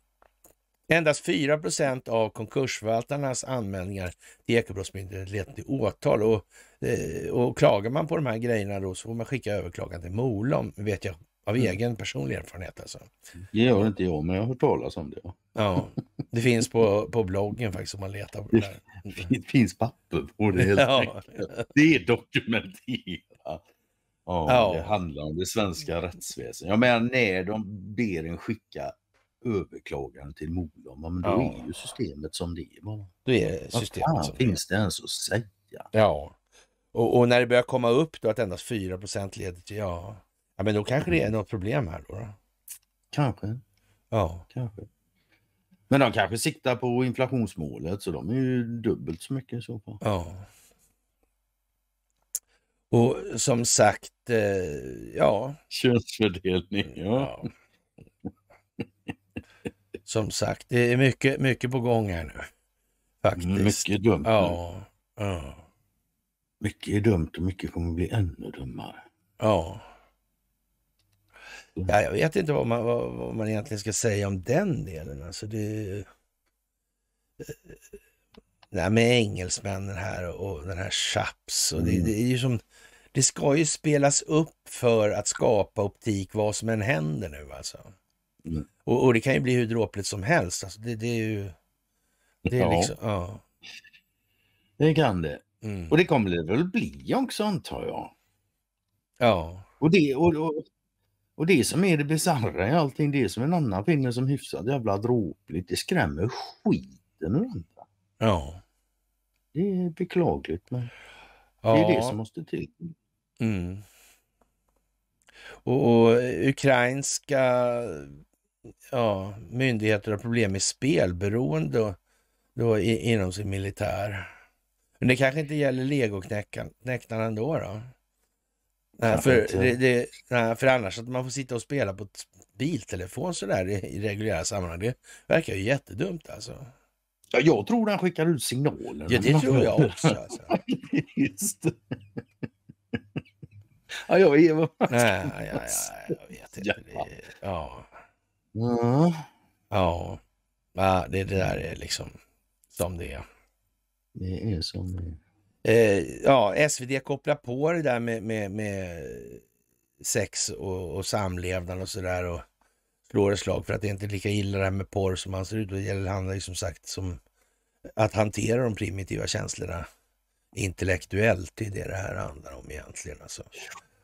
Endast 4 procent av konkursförvaltarnas anmälningar till Ekobrottsmyndigheten leder till åtal och, eh, och klagar man på de här grejerna då så får man skicka överklagan till Molom, vet jag av mm. egen personlig erfarenhet alltså. Det gör inte jag, men jag har hört talas om det. Ja, det finns på, på bloggen faktiskt om man letar på det där. Det finns papper på det. Helt ja. Det är dokumenterat. Ja, ja. Det handlar om det svenska rättsväsendet. Jag menar när de ber en skicka överklagan till Molom, men då ja. är ju systemet som det är. Då är systemet Vad fan finns det ens att säga? Ja, och, och, när det börjar komma upp då att endast 4 leder till ja, ja men då kanske det är något problem här då. då. Kanske. Ja. Kanske. Men de kanske siktar på inflationsmålet så de är ju dubbelt så mycket i så fall. Ja. Och som sagt, eh, ja. Könsfördelning, eh, ja. ja. Som sagt, det är mycket, mycket på gång här nu. Faktiskt. Mycket dumt. Ja. ja. Mycket är dumt och mycket kommer bli ännu dummare. Ja. Mm. ja jag vet inte vad man, vad, vad man egentligen ska säga om den delen. Alltså det... Nej, eh, med engelsmännen här och den här Chaps. Och det, mm. det är ju som det ska ju spelas upp för att skapa optik vad som än händer nu alltså. Mm. Och, och, det kan ju bli hur dråpligt som helst. Alltså, det, det är ju... Det, är ja. Liksom, ja. det kan det. Mm. Och det kommer det väl bli också antar jag. Ja. Och det, och, och, och det som är det bisarra i allting, det som en annan finner som hyfsat jävla dråpligt, det skrämmer skiten ur andra. Ja. Det är beklagligt men det är ja. det som måste till. Mm. Och, och, ukrainska ja, myndigheter har problem med spelberoende då, då inom sin militär. Men det kanske inte gäller legoknäckarna ändå då? Nej, för, det, det, nej, för annars att man får sitta och spela på biltelefon sådär i, i reguljära sammanhang, det verkar ju jättedumt alltså. Ja, jag tror den skickar ut signaler. Ja, det tror jag också. Alltså. Just. Ja, jag vet vad man ska ja, ja, ja, jag vet inte. Ja. Ja. det, det där är liksom som det är. Det är som det är. Eh, ja, SvD kopplar på det där med, med, med sex och, och samlevnad och sådär och slår ett slag för att det är inte lika illa det här med porr som man ser ut. Det handlar ju som sagt som att hantera de primitiva känslorna intellektuellt, det är det det här handlar om egentligen. Alltså.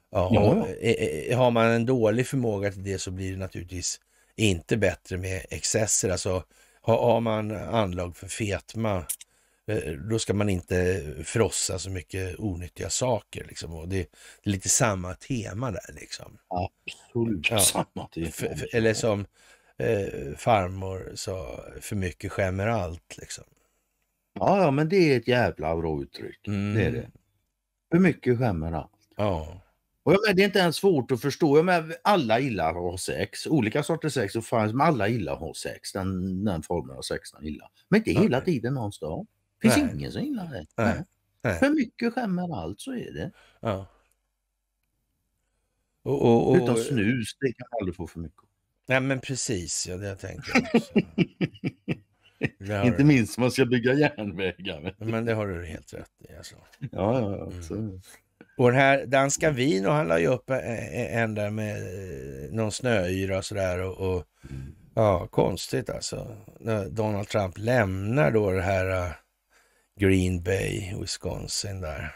Ja, ja. E, Har man en dålig förmåga till det så blir det naturligtvis inte bättre med excesser. Alltså, har, har man anlag för fetma, eh, då ska man inte frossa så mycket onyttiga saker. Liksom. Och det, det är lite samma tema där. Liksom. Absolut ja. samma tema. F eller som eh, farmor sa, för mycket skämmer allt. Liksom. Ja, ja, men det är ett jävla bra uttryck. Mm. Det är det. Mm. Hur mycket skämmer allt? Ja. Och jag menar, det är inte ens svårt att förstå. Jag menar, alla gillar att ha sex. Olika sorters sex och fan, men alla gillar att ha sex. Den, den formen av sex de gillar. Men inte okay. hela tiden någonstans. Det finns Nej. ingen som gillar det. Nej. Nej. För mycket skämmer allt, så är det. Ja. Och, och, och, Utan snus, det kan man aldrig få för mycket. Nej men precis, ja det jag tänker jag Inte minst om man ska bygga järnvägar. Men det har du helt rätt i. Alltså. Ja, ja, Mm. Och den här danska Vino, han la ju upp eh, eh, en där med eh, någon snöyra och sådär. Och, och mm. ja, konstigt alltså. När Donald Trump lämnar då det här Green Bay, Wisconsin där.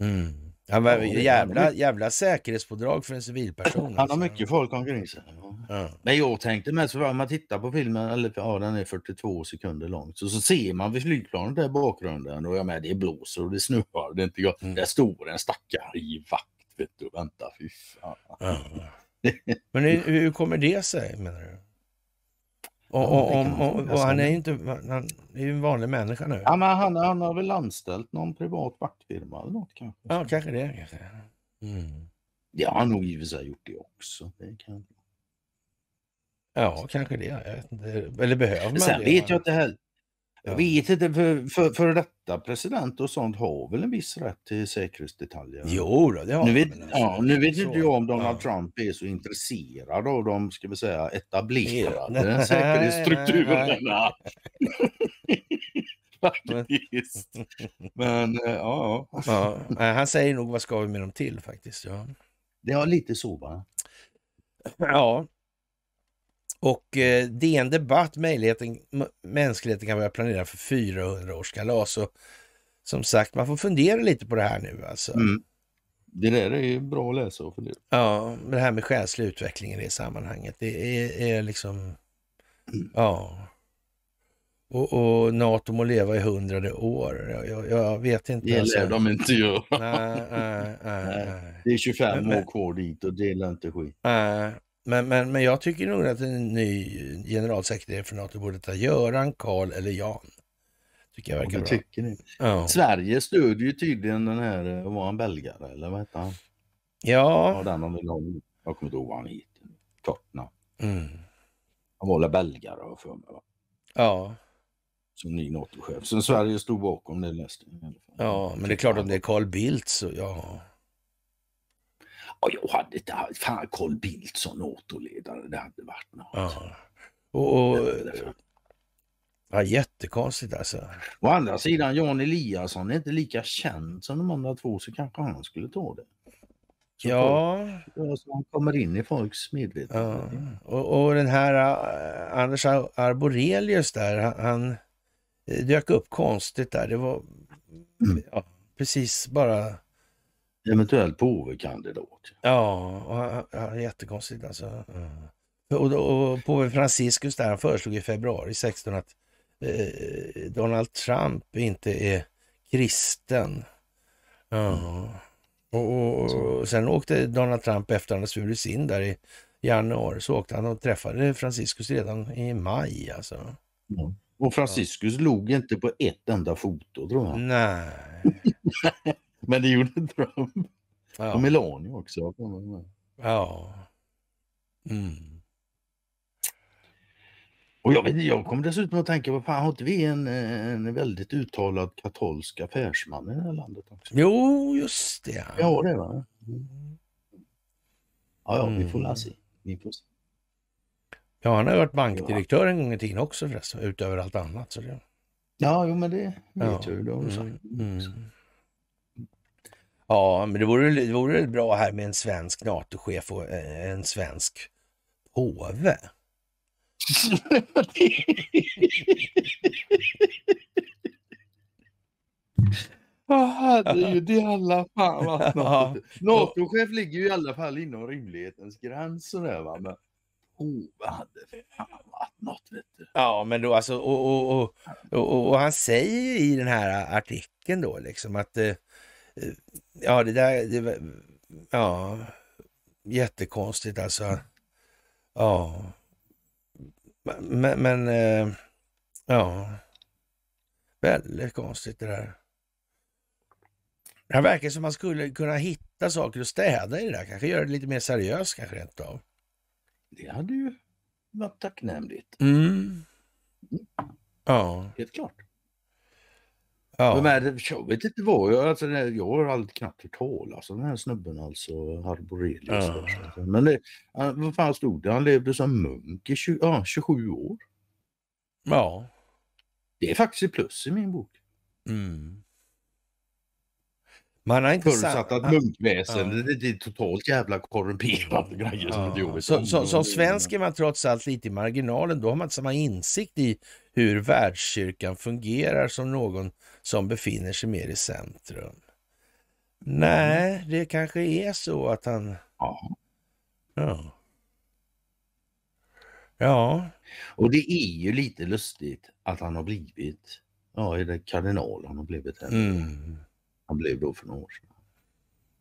Mm. mm. Han var jävla, jävla säkerhetspådrag för en civilperson. Han har alltså. mycket folk omkring sig. Ja. Men jag tänkte mest, för om man tittar på filmen, eller ja, den är 42 sekunder lång, så, så ser man vid flygplanet där i bakgrunden och jag med, det blåser och det snöar det är inte gott. Mm. Där står en stackare vakt vet du, och väntar. Fy fan. Ja. Men hur, hur kommer det sig menar du? Och, och, och, och han är ju inte, han är ju en vanlig människa nu. Ja, men han, han har väl anställt någon privat vaktfirma eller något kanske. Ja, kanske det. Kanske. Mm. Det har han nog i och för sig gjort det också. Det kan... Ja, kanske det. Eller behöver man Sen det? Sen vet jag att det jag vet inte, för, för, för detta president och sånt har väl en viss rätt till säkerhetsdetaljer? Jo, det har nu vet, ja, Nu vet inte jag om Donald ja. Trump är så intresserad av de, ska vi säga, etablerade säkerhetsstrukturerna. faktiskt. Men eh, ja. ja. Han säger nog, vad ska vi med dem till faktiskt? Ja. Det är lite så va? Ja, och eh, DN Debatt, mänskligheten kan börja planera för 400 års kalas. Så, som sagt, man får fundera lite på det här nu alltså. Mm. Det där är bra att läsa och fundera. Ja, det här med själslig utveckling i det sammanhanget. Det är, är liksom, mm. ja. Och, och NATO må leva i hundrade år. Jag, jag vet inte. Det alltså. lär de inte göra. Nej, nej, nej, nej, Det är 25 år kvar dit och det är inte skit. Nej, men, men, men jag tycker nog att en ny generalsekreterare för NATO borde ta Göran, Karl eller Jan. Tycker jag verkar bra. Tycker ni. Ja. Sverige stödjer ju tydligen den här, eh, var han belgare eller vad hette han? Ja. ja den han Jag kommer inte ihåg vad han heter. Kortna. Mm. Han var väl belgare har för mig. Va? Ja. Som ny NATO-chef. Så Sverige stod bakom det läste Ja, men det är klart om det är Carl Bildt så ja. Och jag hade inte haft, fan Carl Bildt som NATO-ledare, det hade varit något. Ja. Och, och, ja, jättekonstigt alltså. Å andra sidan, Jan Eliasson är inte lika känd som de andra två så kanske han skulle ta det. Så ja. Folk, så han kommer in i folks medvetande. Ja. Och, och, den här uh, Anders Arborelius där, han, han eh, dök upp konstigt där. Det var mm. ja, precis bara Eventuell påvekandidat. Ja, ja jättekonstigt alltså. Mm. Och, och påven Franciscus där, han föreslog i februari 16 att eh, Donald Trump inte är kristen. Ja. Och, och, och, sen åkte Donald Trump efter att han svurits in där i januari, så åkte han och träffade Franciscus redan i maj alltså. Ja. Och Franciscus ja. log inte på ett enda foto tror jag. Nej. Men det gjorde Trump. Ja. Och Melania också. Ja. Mm. Och jag, vet, jag kom dessutom att tänka, vad fan har inte vi en, en väldigt uttalad katolsk affärsman i det här landet? också? Jo, just det. Ja, det va? Mm. Ja, ja, vi får mm. la se. Vi får se. Ja, han har varit bankdirektör en gång i tiden också förresten, utöver allt annat. Så det... Ja, jo men det vet ja. jag ju. Det har du sagt. Mm. mm. Ja, men det vore, det vore bra här med en svensk NATO-chef och eh, en svensk påve. Ja, herregud i alla fall. Alltså. NATO-chef ligger ju i alla fall inom rimlighetens gräns sådär va. Men Hove hade fan varit något vet du. Ja, men då alltså och, och, och, och, han säger i den här artikeln då liksom att eh, ja, det där... Det, ja, jättekonstigt alltså. Ja. Men, men eh, ja. Väldigt konstigt det där. Det verkar som man skulle kunna hitta saker och städa i det där. Kanske göra det lite mer seriöst kanske rent av. Det hade ju varit tacknämligt. Mm. mm. Ja. Helt klart. Ja. Men jag vet inte vad jag... Alltså, jag har aldrig knappt hört talas om den här snubben alltså, Arborelius. Ja. Men det, han, vad fan stod det? Han levde som munk i 20, ah, 27 år. Ja. Det är faktiskt ett plus i min bok. Mm. Man har inte Förutsatt att munkväsendet ja. är totalt jävla korrumperade grejer som ja. inte så, Som svensk är man trots allt lite i marginalen. Då har man inte samma insikt i hur världskyrkan fungerar som någon som befinner sig mer i centrum. Nej, mm. det kanske är så att han... Ja. ja. Ja. Och det är ju lite lustigt att han har blivit, ja, är det kardinal han har blivit? Här. Mm han blev då för några år sedan.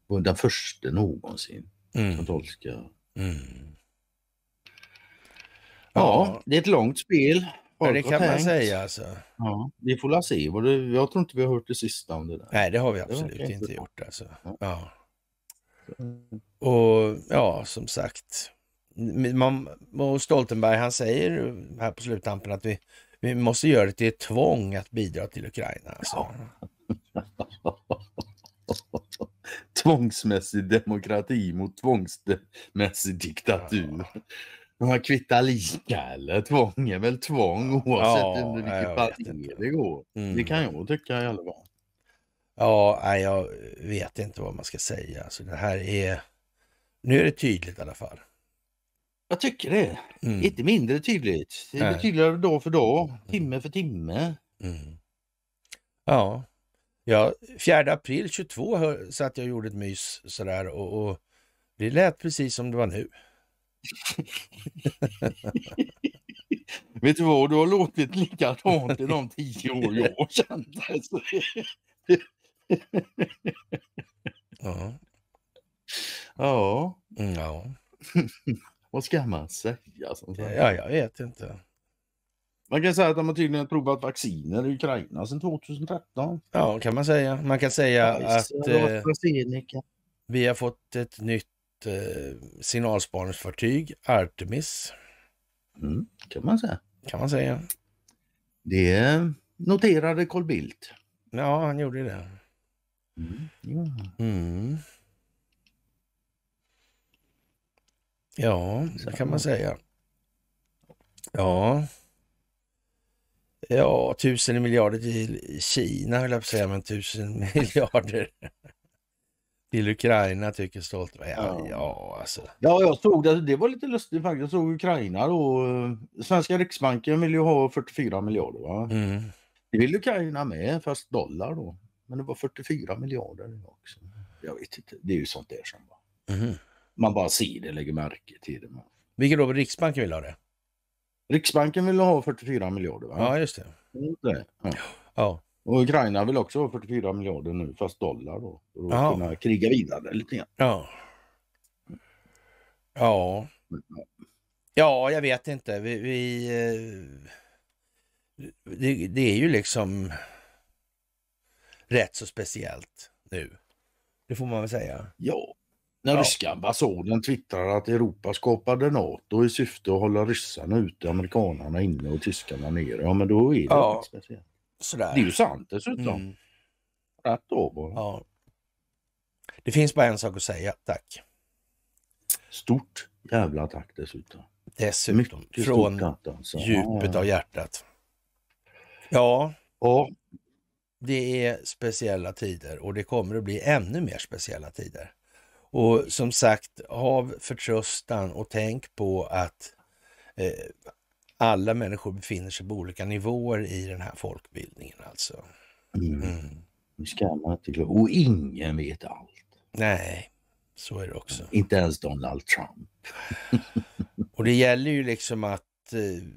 Och den första någonsin mm. katolska. Mm. Ja, det är ett långt spel. Folk det kan man säga alltså. Ja, vi får la se. Jag tror inte vi har hört det sista om det där. Nej, det har vi absolut inte bra. gjort alltså. Ja. Och ja, som sagt. Man, och Stoltenberg han säger här på sluttampen att vi, vi måste göra det till ett tvång att bidra till Ukraina. Alltså. Ja. Tvångsmässig demokrati mot tvångsmässig diktatur. Man kvittar lika eller tvång är väl tvång oavsett ja, under vilket parti det går. Mm. Det kan mm. jag tycka i alla fall. Ja, nej, jag vet inte vad man ska säga. Alltså, det här är... Nu är det tydligt i alla fall. Jag tycker det. Mm. Inte mindre tydligt. Det blir tydligare dag för dag, mm. timme för timme. Mm. Ja, Ja, 4 april 22 hör, satt jag och gjorde ett mys sådär och, och det lät precis som det var nu. Vet du vad, du har låtit likadant i de tio år jag har känt Ja. Ja. Mm, ja. Vad ska man säga? Sånt här? Ja, jag vet inte. Man kan säga att de har tydligen provat vacciner i Ukraina sedan 2013. Ja, kan man säga. Man kan säga ja, att eh, vi har fått ett nytt eh, signalspaningsfartyg, Artemis. Mm, kan man säga. Kan man säga. Det noterade Carl Bildt. Ja, han gjorde det. Mm. Mm. ja, det kan man säga. Ja ja, tusen miljarder till Kina höll jag på att säga, men tusen miljarder till Ukraina tycker Stoltenberg. Ja, ja. Ja, alltså. ja, jag såg det. Det var lite lustigt faktiskt. Jag såg Ukraina då. Svenska Riksbanken vill ju ha 44 miljarder. Va? Mm. Det vill Ukraina med, fast dollar då. Men det var 44 miljarder också. Jag vet inte. Det är ju sånt där som bara... Mm. man bara ser det, lägger märke till det. Vilken då? Riksbanken vill ha det? Riksbanken vill ha 44 miljarder va? Ja just det. det ja. ja. Och Ukraina vill också ha 44 miljarder nu fast dollar då. För att ja. kunna kriga vidare lite grann. Ja. Ja. Ja, jag vet inte. Vi, vi eh, det, det, är ju liksom rätt så speciellt nu. Det får man väl säga. Ja, när ja. ryska ambassaden twittrar att Europa skapade NATO i syfte att hålla ryssarna ute, amerikanerna inne och tyskarna nere. Ja men då är det ja. Sådär. Det är ju sant dessutom. Mm. Rätt då bara. Ja. Det finns bara en sak att säga, tack. Stort jävla tack dessutom. Dessutom, Mycket från tack, alltså. djupet av hjärtat. Ja. ja, det är speciella tider och det kommer att bli ännu mer speciella tider. Och som sagt, hav förtröstan och tänk på att eh, alla människor befinner sig på olika nivåer i den här folkbildningen alltså. Mm. Mm. ska man inte glömma. Och ingen vet allt. Nej, så är det också. Inte ens Donald Trump. och det gäller ju liksom att eh,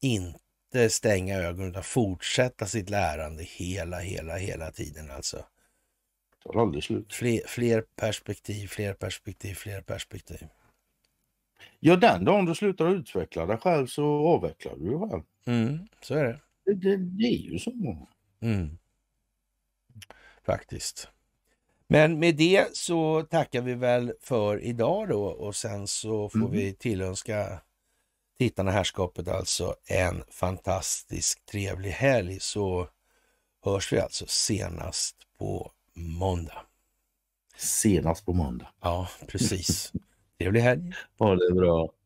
inte stänga ögonen utan fortsätta sitt lärande hela, hela, hela tiden alltså tar aldrig slut. Fler, fler, perspektiv, fler perspektiv, fler perspektiv. Ja, den dagen du slutar utveckla dig själv så avvecklar du dig själv. Mm, så är det. Det, det, det är ju så. Mm. Faktiskt. Men med det så tackar vi väl för idag då och sen så får mm. vi tillönska tittarna herrskapet alltså en fantastisk trevlig helg så hörs vi alltså senast på måndag. Senast på måndag. Ja, precis. Trevlig helg. Ha det bra.